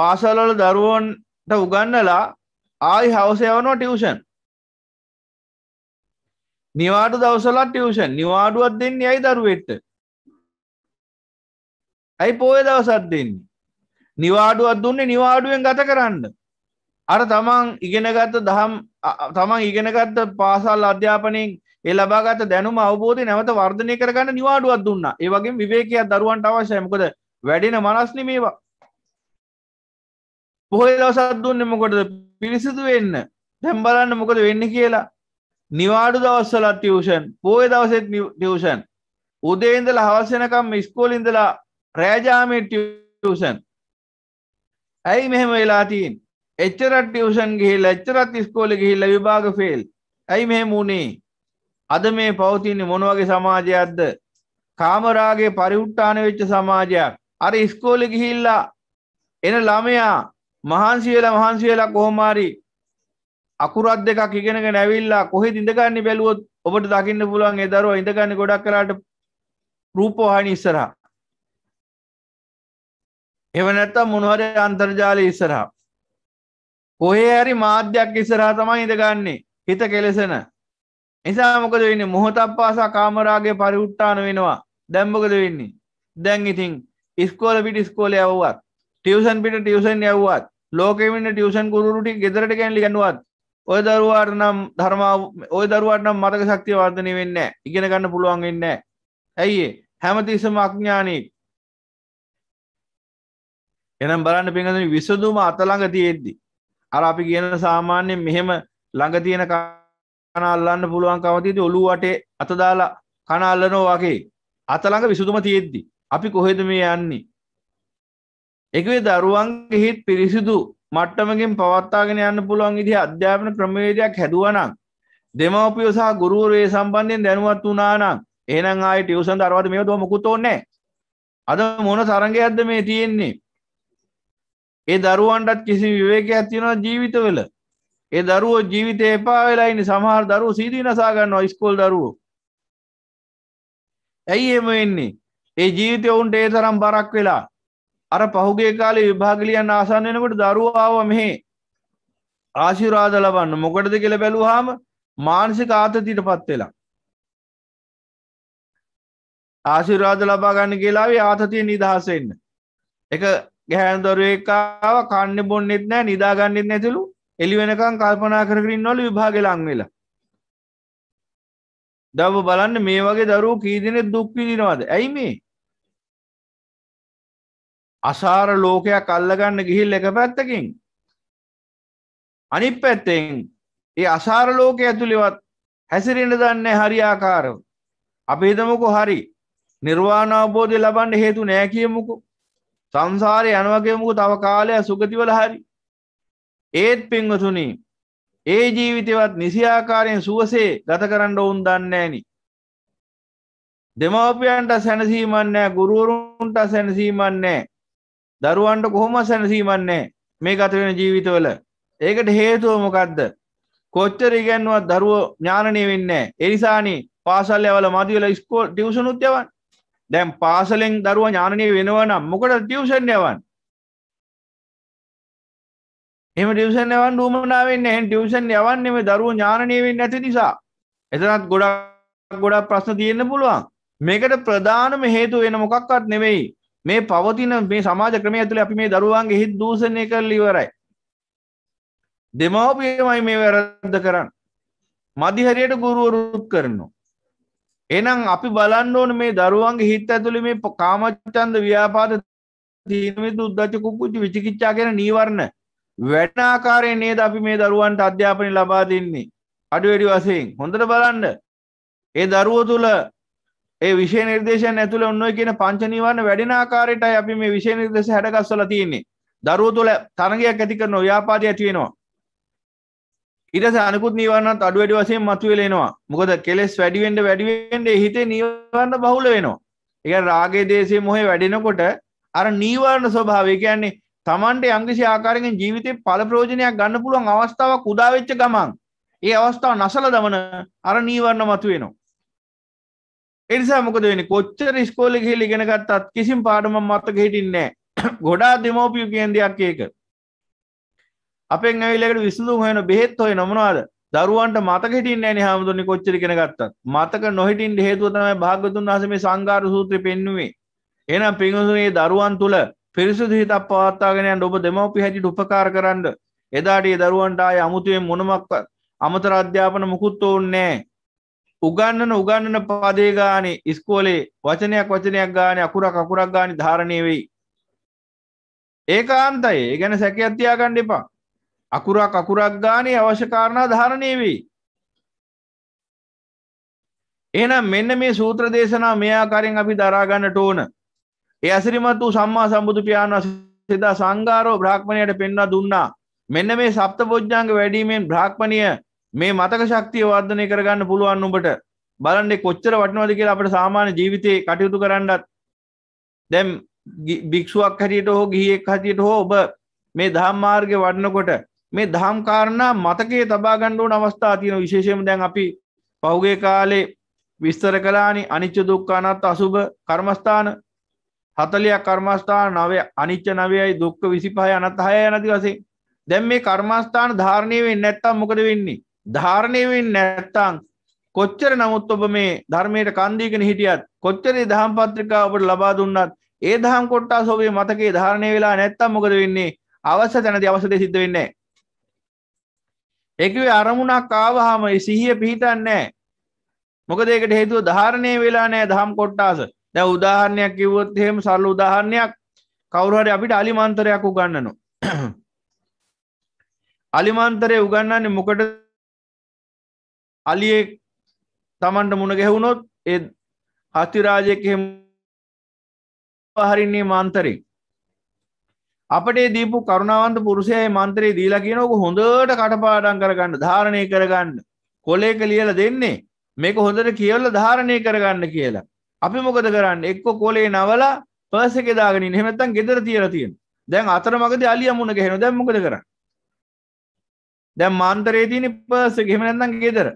පාසල්වල දරුවන්ට උගන්නලා ආයි හවස යවනවා ටියුෂන් නිවාඩු දවසලත් ටියෂන් නිවාඩුවත් දෙන්න යයි දරුවෙට ඇයි පෝය දවසත් දෙන්නේ නිවාඩුවත් දුන්නේ නිවාඩුවෙන් ගත කරන්න අර තමන් ඉගෙනගත්ත දහම් තමන් ඉගෙනගත්ත පාසල් අධ්‍යාපනයෙන් ඒ ලබාගත දැනුම අවබෝධය නැවත වර්ධනය කරගන්න නිවාඩුවත් දුන්න ඒ වගේ විවේකයක් දරුවන්ට අවශ්‍යයමකොද වැඩෙන මනස්න මේවා පොහේ දවසත් දුන්නේ මොකොටද පිරිසිදු වෙන්න දැම්බලන්න මොකද වෙන්න කියලා නිවාඩු දවස්සලත් ටියෂන් පෝය දවසෙත් ටියෂන් උදේන්දල හවස්සෙනකම් ස්කෝලින්දලා රෑජාමේ ටියෂන් ඇයි මෙහෙම වෙලාතිීන් එච්චරට ටියෂන් ගිහිල් එච්චරත් ස්කෝල ගිහිල්ල විභාග ෆෙල් ඇයි මෙහෙම වුණේ අද මේ පවතින්නේ මොනවගේ සමාජයක්ද කාමරාගේ පරිවුට්ටාන වෙච්ච සමාජයක් අර ස්කෝලි ගිහිල්ලා එන ළමයා මහන්සිවෙලා මහන්සිවෙලා කොහොමාරී අකුරත් දෙකක් ඉගෙනක නැවිල්ලා කොහෙ ඉඳගන්න බැලුවොත් ඔබට දකින්න පුළුවන් ඒ දරුව ඉඳගන්න ගොඩක් කලාට රූපවාහිනි ඉස්සරහා එව නැත්තම් මොනවර අන්තර්ජාලය ඉස්සරහා කොහේ හරි මාධ්‍යයක් ඉස්සරහා තමයි ඉඳගන්නේ හිත කෙලෙසන නිසා මොකද වෙන්නේ මොහොතක් පාසා කාමරාගේ පරිඋට්ටාන වෙනවා දැන් මොකද වෙන්නේ දැන් ඉතින් ඉස්කෝල පිට ඉස්කෝල යවුවත් ටියවසන් පිට ටියවසන් යවුවත් ලෝකෙමන්න ටියවසන් ගුරුටි ගෙදරට කැන්ලි ගනුවත් ඔය දරුවාට නම් ධර්ම ඔය දරුවට නම් මතක ශක්තිය වර්ධනය වෙන්න ඉගෙන ගන්න පුළුවන් වෙන්න ඇයි හැමතිස්සම අඥානයෙක් එනම් බලන්න පිහඳන විසඳුම අතළඟ තියෙද්දි අර අපි කියන සාමාන්‍යයෙන් මෙහෙම ළඟ තියෙන කනල්ලන්න පුළුවන් කවතිද ඔළුවට අතදාලා කනල්ලනෝ වගේ අතළඟ විසුතුම තියෙද්දි අපි කොහෙද මේ යන්නේ එකවේ දරුවන්ගේ හිත් පිරිසිදු මට්ටමකින් පවත්තාගෙන යන්න පුළුවන් ඉදි අධ්‍යාපන ක්‍රමවේදයක් හැදුවනම් දෙමවපිය සහ ගුරුවරේ සම්බන්ධයෙන් දැනුවත් වනානම් එහනම් ආය ටියවසන් දරවද මේ දෝ මොකුත් ඕන්නෑ අද මොන සරගයක්ද මේ තියෙන්නේ ඒ දරුවන්ටත් කිසි විවේකයක් තියෙනවා ජීවිතවල ඒ දරුවෝ ජීවිතය එපා වෙලායින්න සමහර දරුව සීදී නසාගන්නවා ඉස්කෝල් දරුවෝ ඇයි එම වෙන්නේ ඒ ජීවිතය ඔවුන්ට ඒ තරම් බරක් වෙලා අර පහුගේ කාලේ විභාගලියන් ආසන්න වෙනකොට දරුවාව මෙහේ ආශිරාද ලබන්න මොකටද කියල බැලූහාම මානසික ආතතිට පත් වෙලා ආශිරාද ලබා ගන්න කියලාවේ ආතතිය නිදහසෙන්න එක ගැහැන් දොරුවකාව කන්න බොන්නෙත් නෑ නිදාගන්නෙත් නැතිලු එලි වෙනකම් කල්පනා කරගරින් නොල විභාගලං වෙලා දව බලන්න මේ වගේ දරුවූ කීදිනෙ දුක්විදිනවාද ඇයි මේ අසාර ලෝකයක් අල්ලගන්න ගිහිල් එක පැත්තකින් අනිත් පැත්තෙන් ඒ අසාර ලෝක ඇතුළෙවත් හැසිරෙන දන්නේ හරියාකාරව අපි හිතමුකෝ හරි නිර්වාණ අවබෝධය ලබන්න හේතු නෑ කියමුකෝ සංසාරේ යනවා කියමුකෝ තව කාලයක් සුගතිවල හරි ඒත් පින්වතුනි ඒ ජීවිතේවත් නිසි ආකාරයෙන් සුවසේ ගත කරන්න ඕන් දන්නේ නෑනි දෙමව්පියන්ට සැනසීමක් නෑ ගුරුවරුන්ට සැනසීමක් නෑ දරුවන්ට කොහොම සැනසීමන්නේ මේ ගත වෙන ජීවිතවල ඒකට හේතුව මොකක්ද කොච්චර ඉගැන්නුවත් දරුව ඥානනය වෙන්නේ එනිසානි පාසල් යවල මදිවල ස්කෝල් ටියුෂනුත් යවන් දැන් පාසලෙන් දරුව ඥානනය වෙනවනම් මොකටද ටියුෂන් යවන්නේ එම ටියවසන් යවන් රූමනාවෙන් එහෙන් ටියවසන් යවන්නේ මේ දරුව ඥානනයවෙන් නැති නිසා එතනත් ගොඩක් ගොඩක් ප්‍රශ්න තියෙන්න පුළුවන් මේකට ප්‍රධානම හේතු වෙන මොකක්වත් නෙවෙයි මේ පවතින මේ සමාජ ක්‍රමය ඇතුළේ අපි මේ දරුවන්ගේ හිත් දූෂණය කරලා ඉවරයි. දෙමව්පියමයි මේ වැරද්ද කරන්නේ. මදි හරියට ගුරුවරුත් කරනවා. එහෙනම් අපි බලන්න ඕන මේ දරුවන්ගේ හිත ඇතුළේ මේ කාමච්ඡන්ද ව්‍යාපාද තීනමිත උද්දච්ච කුක්කුච්ච විචිකිච්ඡා කියන නීවරණ වැඩ ආකාරයෙන් නේද අපි මේ දරුවන්ට අධ්‍යාපනය ලබා දෙන්නේ අඩු වැඩි වශයෙන් හොඳට බලන්න ඒ දරුවෝ තුල ඒ විශෂය නිර්දේශයන් ඇතුළ ඔන්නො කියන පංචනීවන්න වැඩිනාකාරයටයි අපි මේ විශෂය නිර්දේශ හැඩගස්වල තියෙන්නේ දරුව තුළ තරගයක් ඇති කරන ව්‍යාපාති ඇතිවෙනවා ඉරස අනකුත් නිවන්නත් අඩු වැඩි වසයෙන් මතුවෙලෙනවා මොකද කෙලෙස් වැඩිවෙන්ඩ වැඩිවෙන්ඩ හිතේ නිවන්න බහුල වෙනවා එක රාගේ දේශය මොහේ වැඩෙනකොට අර නීවරණ ස්වභාවය කියන්නේ තමන්ට යංගසි ආකාරයෙන් ජීවිතය පල ප්‍රෝජනයක් ගන්න පුළුවන් අවස්ථාවක් උදාවෙච්ච ගමන් ඒ අවස්ථාව නසල දමන අර නීවරණ මතුවෙනවා එනිසා මොකද වෙන කොච්චර ස්කෝලි හිල් ඉගෙනගත්තත් කිසිම් පාඩම මත්තක හිටින්නේ ගොඩා දෙමෝපියු කියෙන් දෙයක් ඒක අපේ ඇවිලකට විසඳු හයන බෙත් හොය නොමනවාද දරුවන්ට මතක හිටින්නේ න හාමුදුරනි කොච්චර කෙනගත්තත් මතක නොහිටින් හේතුව තමයි භාගතුන් වහසම සංගාර සූත්‍රය පෙන්නුවේ එනම් පිංහසුනේ දරුවන් තුළ පිරිසුදු හිතක් පවත්තාගෙනයන් ඔබ දෙමවපි හැටිට උපකාර කරන්න එදාටේ දරුවන්ට ආය අමුතුවෙන් මොනමක්වත් අමතර අධ්‍යාපන මුකුත් ඕන්නෑ උගන්නන උගන්නන පදේ ගානේ ඉස්කෝලේ වචනයක් වචනයක් ගානේ අකුරක් අකුරක් ගානේ ධාරණය වෙයි. ඒකාන්තයි. ඒ ගැන සැකයක් තියාගන්න එපා. අකුරක් අකුරක් ගානේ අවශ්‍ය කාරණා ධාරණය වෙයි. එහෙනම් මෙන්න මේ සූත්‍ර දේශනා මේ ආකාරයෙන් අපි දරා ගන්නට ඕන. ඒ අසිරිමත් වූ සම්මා සම්බුදු පියාණන් සදා සංඝාරෝ බ්‍රාහ්මණයට පෙන්වා දුන්නා. මෙන්න මේ සප්තබොජ්ජංග වැඩිමෙන් බ්‍රාහ්මණීය මේ මතක ශක්තිය වර්ධනය කරගන්න පුළුවන් උඹට බලන්නේ කොච්චර වටිනවද කියලා අපිට සාමාන්‍ය ජීවිතේ කටයුතු කරන්නත් දැන් භික්ෂුවක් හැටියට හෝ ගිහියෙක් හැටියට හෝ ඔබ මේ දහම් මාර්ගයේ වඩනකොට මේ දහම් කාරණා මතකයේ තබා ගන්න ඕන අවස්ථා තියෙනවා විශේෂයෙන්ම දැන් අපි පහුගිය කාලේ විස්තර කළානි අනිච්ච දුක්ඛ අනාත්ම අසුභ කර්මස්ථාන 40ක් කර්මස්ථාන 9 අනිච්ච 9යි දුක්ඛ 25යි අනාත්ම 6යි යන දිවසේ දැන් මේ කර්මස්ථාන ධාරණය වෙන්නේ නැත්තම් මොකද වෙන්නේ ධාරණය වෙන් නැත්තං කොච්චර නමුත් ඔබ මේ ධර්මයට කන්දීගෙන හිටියත් කොච්චරේ දහම් පත්‍රිකා ඔබට ලබා දුන්නත් ඒ දහම් කොට්ටා සෝගේ මතකේ ධාරණය වෙලා නැත්තම් මොකද වෙන්නේ අවශ්‍ය තැනදී අවශ්‍ය දේ සිද්ධ වෙන්නේ ඒකේ අරමුණක් ආවහම ඒ සිහිය පිහිටන්නේ මොකද ඒකට හේතුව ධාරණය වෙලා නැහැ දහම් කොට්ටාස දැන් උදාහරණයක් කිව්වොත් එහෙම සරල උදාහරණයක් කවුරු හරි අපිට අලිමන්තරයක් උගන්වනවා අලිමන්තරේ උගන්වන්නේ මොකටද අලියේ තමන්ට මුණ ගැහුණොත් ඒ හතිරාජයක හරින්නේ මන්තරෙක් අපට දීපු කරුණාවන්ත පුරුෂයයි මන්ත්‍රයේ දීලා කියනක හොඳට කටපාඩම් කරගන්න ධාරණය කරගන්න කොලේක ලියල දෙන්නේ මේක හොඳට කියවල ධාරණය කරගන්න කියලා අපි මොකද කරන්න එක්ක කොලේ නවලා පර්සකෙදාගෙන හෙමත්තන් ගෙදර තියර තියෙන දැන් අතර මගද අලිය මුණ ගෙහෙන දැම්මකද කරන්න දැම් මන්තරේතින පස ගෙම නැදන් ගෙදර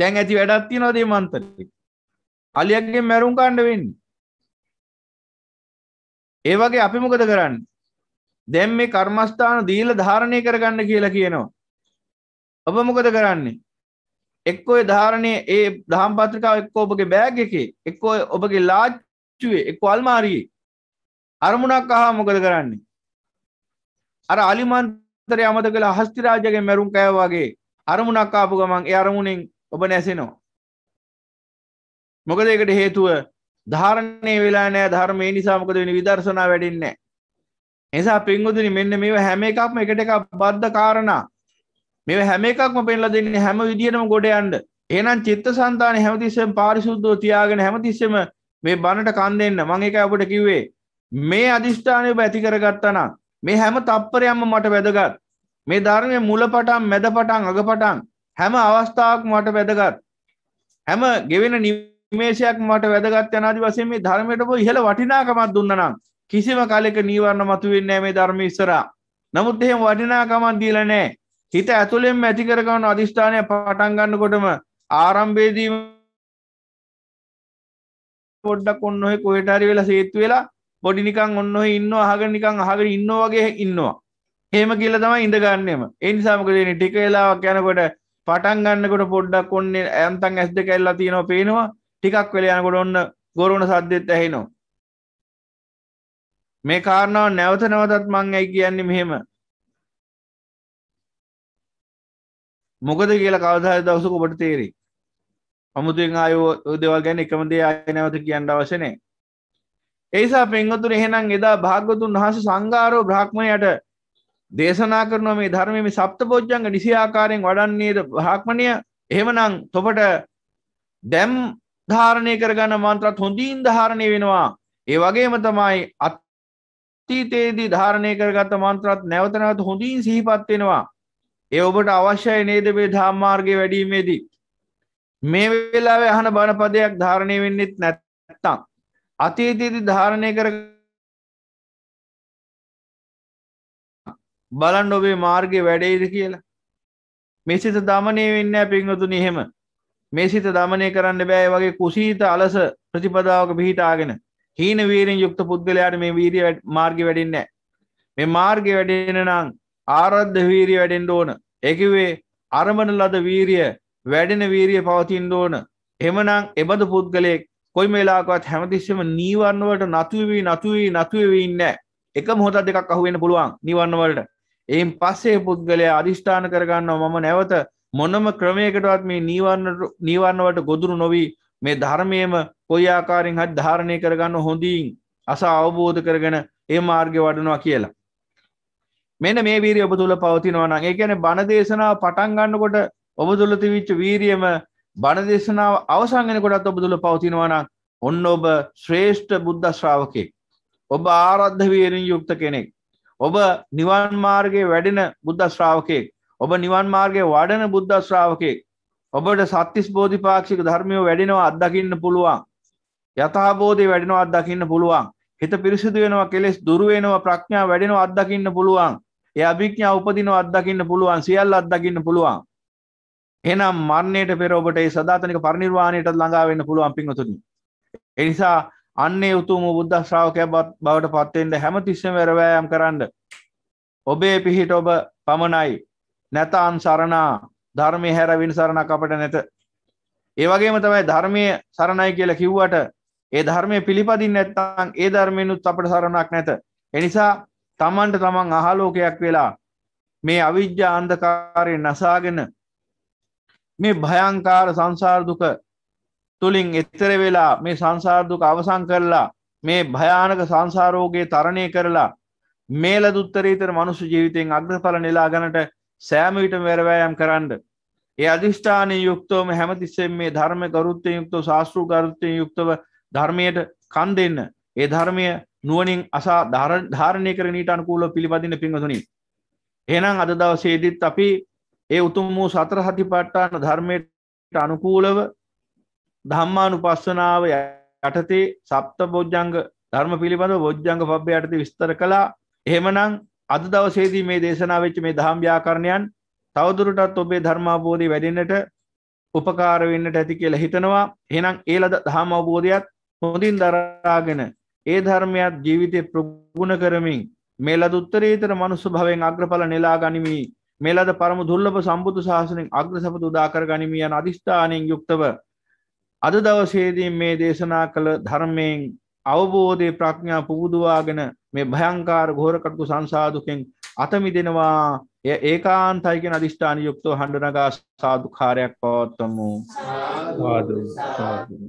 දැන් ඇති වැඩත්ති නොදේ මන්තර අලියක්ගේ මැරුම් කාණ්ඩ වෙන්න ඒ වගේ අපි මොකද කරන්න දැම් මේ කර්මස්ථාන දීල ධාරණය කරගන්න කියලා කියනවා ඔබ මොකද කරන්නේ එක්කෝ ධාරණය ඒ දහම් පත්‍රිකාව එක්කෝ ඔබගේ බෑග එක එක්කෝ ඔබගේ ලාච්චුවේ එක් අල්මාරයේ අරමුණක් අහා මොකද කරන්නේ අර අලිමන්ත අන්තර අමත කළ හස්තිරාජගේ මැරුම් කෑ වගේ අරමුණක් ආපු ගමන් ඒ අරමුණෙන් ඔබ නැසෙනවා. මොකද ඒකට හේතුව ධාරණය වෙලා නෑ ධර්මය නිසා මොකද වෙන විදර්ශනා වැඩින්නේ. එසා පින්ගුදුනි මෙන්න මේ හැම එකක්ම එකට එකක් බද්ධ කාරණා මේ හැම එකක්ම පෙන්ලා දෙන්නේ හැම විදිහටම ගොඩ යන්න. එහෙනම් චිත්තසංතානෙ හැමතිස්සෙම පාරිශුද්ධව තියාගෙන හැමතිස්සෙම මේ බණට කන් දෙන්න. මම ඒකයි ඔබට කිව්වේ. මේ අදිෂ්ඨානය ඔබ ඇති කරගත්තා නම් මේ හැම තප්පරයක්ම මට වැදගත්. මේ ධර්මයේ මුලපටන් මැදපටන් අගපටන් හැම අවස්ථාවක් මට වැදගත්. හැම ගෙවෙන නිමේෂයක් මට වැදගත් යන ආදි වශයෙන් මේ ධර්මයට පො ඉහළ වටිනාකමක් දුන්නා නම් කිසිම කාලයක නීවරණ මතුවෙන්නේ නැහැ මේ ධර්මයේ ඉස්සරහා. නමුත් එහෙම වටිනාකමක් දීලා නැහැ. හිත ඇතුළෙන්ම ඇති කරගන්න අධිෂ්ඨානය පටන් ගන්නකොටම ආරම්භයේදීම පොඩ්ඩක් ඔන්න ඔය කොහෙට හරි වෙලා සේතු වෙලා පොඩි නිකං ඔන්න ඉන්න අහග නිකං අහගෙන ඉන්න වගේ ඉන්නවා හෙම කියල තමයි ඉඳගන්නෙම එනිසාමකරන ටික වෙලාවක් යනකොට පටන් ගන්නකොට පොඩ්ඩක් ඔන්න ඇන්තන් ඇස් දෙක ඇල්ලා තියෙනවා පේනවා ටිකක් වෙල යනකොට ඔන්න ගොරුණ සද්දෙත් ඇහෙනවා මේ කාරණාව නැවත නවතත් මං ඇයි කියන්නේ මෙහෙම මොකද කියලා කවදාහරි දවසක ඔබට තේරෙයි අමුතුවෙන් ආයෝ දේවල් ගැන එකම දේ ආයෙ නැවත කියන්න අවශ්‍ය නැහැ ඒසා පෙන්වතුර එහෙනම් එදා භාගතුන් වහස සංගාරෝ බ්‍රහ්මණයට දේශනා කරන මේ ධර්මයම සප්ත පෝජ්ජන්ග නිසි ආකාරයෙන් වඩන්නේද භාක්මණය එහෙමනම් තොපට දැම් ධාරණය කරගන්න මන්ත්‍රත් හොඳීන් ධාරණය වෙනවා ඒ වගේම තමයි අත්තීතයේදී ධාරණය කරගත මන්ත්‍රත් නැවතනවත් හොඳින් සිහිපත් වෙනවා ඒ ඔබට අවශ්‍යයි නේද මේ ධාම්මාර්ගය වැඩීමේදී මේ වෙලාවේ අහන බණපදයක් ධාරණය වෙන්නෙත් නැත් අතීතයේදී ධාරණය කර බලන්න ඔබේ මාර්ගය වැඩයිද කියලා මේ සිත දමනය වෙන්න පින්වතුන එහෙම මේ සිත දමනය කරන්න බෑ වගේ කුසීත අලස ප්‍රතිපදාවක පිහිටාගෙන හීන වීරෙන් යුක්ත පුද්ගලයාට මේ වීරිය මාර්ගය වැඩින්නේ මේ මාර්ගය වැඩෙන නම් ආරද්ධ වීරිය වැඩෙන්න ඕන එකවේ අරමණ ලද වීරිය වැඩෙන වීරිය පවතින්න ඕන එමනම් එබඳු පුද්ගලයෙක් කොයි වෙලාකත් හැමතිස්සම නීවරණවට නතුවී නතුවී නතුවවෙන්න එක මොහොත දෙකක් අහුවෙන පුළුවන් නිවන්නවලට එයින් පස්සේ පුද්ගලයා අධිෂ්ඨාන කරගන්නවා මම නැවත මොනම ක්‍රමයකටවත් මේ නීවන්නවට ගොදුරු නොවී මේ ධර්මයම කොයි ආකාරෙන් හත් ධාරණය කරගන්න හොඳින් අස අවබෝධ කරගෙන ඒ මාර්ගය වඩනවා කියලා. මෙන මේ වීරිය ඔබ තුළ පවතිනවා නම් ඒ කියන්නේ බණ දේශනාව පටන් ගන්නකොට ඔබ තුළ තිබිච්ච වීරියම බණ දේශනාව අවසංගෙන කොටත් ඔබ තුළ පවතිනවනම් ඔන්න ඔබ ශ්‍රේෂ්ඨ බුද්ධ ශ්‍රාවකෙක්. ඔබ ආරද්ධ වීරෙන් යුක්ත කෙනෙක්. ඔබ නිවන් මාර්ගයේ වැඩෙන බුද්ධ ශ්‍රාවකෙක්. ඔබ නිවන් මාර්ගයේ වඩන බුද්ධ ශ්‍රාවකෙක්. ඔබට සත්‍තිස් බෝධිපාක්ෂික ධර්මය වැඩෙනවා අත්දකින්න පුළුවන්. යථාබෝධය වැඩෙනවා අත්දකින්න පුළුවන්. හිත පිරිසිදු වෙනවා කෙලෙස් දුරු වෙනවා ප්‍රඥා වැඩෙනවා අත්දකින්න පුළුවන්. ඒ අභිඥා උපදිනවා අත්දකින්න පුළුවන්. සියල්ල අත්දකින්න පුළුවන්. එහෙනම් මරණයට පෙර ඔබට ඒ සදාතනික පරිනිර්වාණයට ළඟා වෙන්න පුළුවන් පින්වතුනි. ඒ නිසා අන්නේ උතුම් බුද්ධ ශ්‍රාවකයා බවට පත් වෙන්න හැමතිස්සෙම වැරවැයම් කරන්න. ඔබේ පිහිට ඔබ පමණයි. නැතාන් සරණා ධර්මයේ හැර වින සරණක් අපට නැත. ඒ වගේම තමයි ධර්මයේ සරණයි කියලා කිව්වට ඒ ධර්මයේ පිළිපදින්නේ නැත්නම් ඒ ධර්මෙනුත් අපට සරණක් නැත. ඒ නිසා Tamanට Taman අහලෝකයක් වෙලා මේ අවිජ්ජා අන්ධකාරයෙන් නසාගෙන මේ භයංකාර සංසාර්දුක තුළින් එතර වෙලා මේ සංසාර්දුක අවසං කරලා මේ භයානක සංසාරෝගේ තරණය කරලා මේල දුත්තරීතර මනුසු ජීවිතයෙන් අග්‍රඵල නිලා ගනට සෑමවිට වැරවෑයම් කරන්න. ඒ අධිෂ්ඨානය යුක්තවම හැමතිස්සෙන් මේ ධර්ම ගරුත්තය යුක්තව ශාස්තෘ ගරුත්තය යුක්තව ධර්මයට කන් දෙන්න. ඒ ධර්මය නුවනින් අසා ධාරණය කරනීට අනුකූල පිළිබඳන්න පින්වතුනි. එනම් අද දවසේදත් අපි ඒ උතුම් වූ සතර හතිපට්ටාන ධර්මයට අනුකූලව ධම්මානු පස්සනාව යටතේ සප්ත බොජ්ජංග ධර්ම පිළිබඳ බොජ්ජංග පබ්බ යටති විස්තර කළා එහෙමනං අද දවසේදී මේ දේශනාවච්ච මේ දහම් ්‍යාකරණයන් තවදුරටත් ඔබේ ධර්මාබෝධය වැඩෙන්න්නට උපකාර වෙන්නට ඇති කියලා හිතනවා එහෙනම් ඒ ලද දහම අවබෝධයත් හොඳින් දරාගෙන ඒ ධර්මයක් ජීවිතය ප්‍රගුණ කරමින් මේ ලදුත්තරීතර මනුස්ස භවෙන් අග්‍රඵල නෙලා ගනිමී මේලද පරම දුර්ලභ සම්බුදු ශාසනයෙන් අග්‍ර සපත උදාකර ගනිමිය යන අධිෂ්ඨානයෙන් යුක්තව අද දවසේදී මේ දේශනා කළ ධර්මයෙන් අවබෝධය ප්‍රඥා පුබුදුවාගෙන මේ භයංකාර ගෝරකටකු සංසාධකෙන් අතමිදෙනවා එය ඒකාන්තයි කියන අධිෂ්ඨාන යුක්තව හඬනගා සාදුකාරයක් පවත්වමු සාදු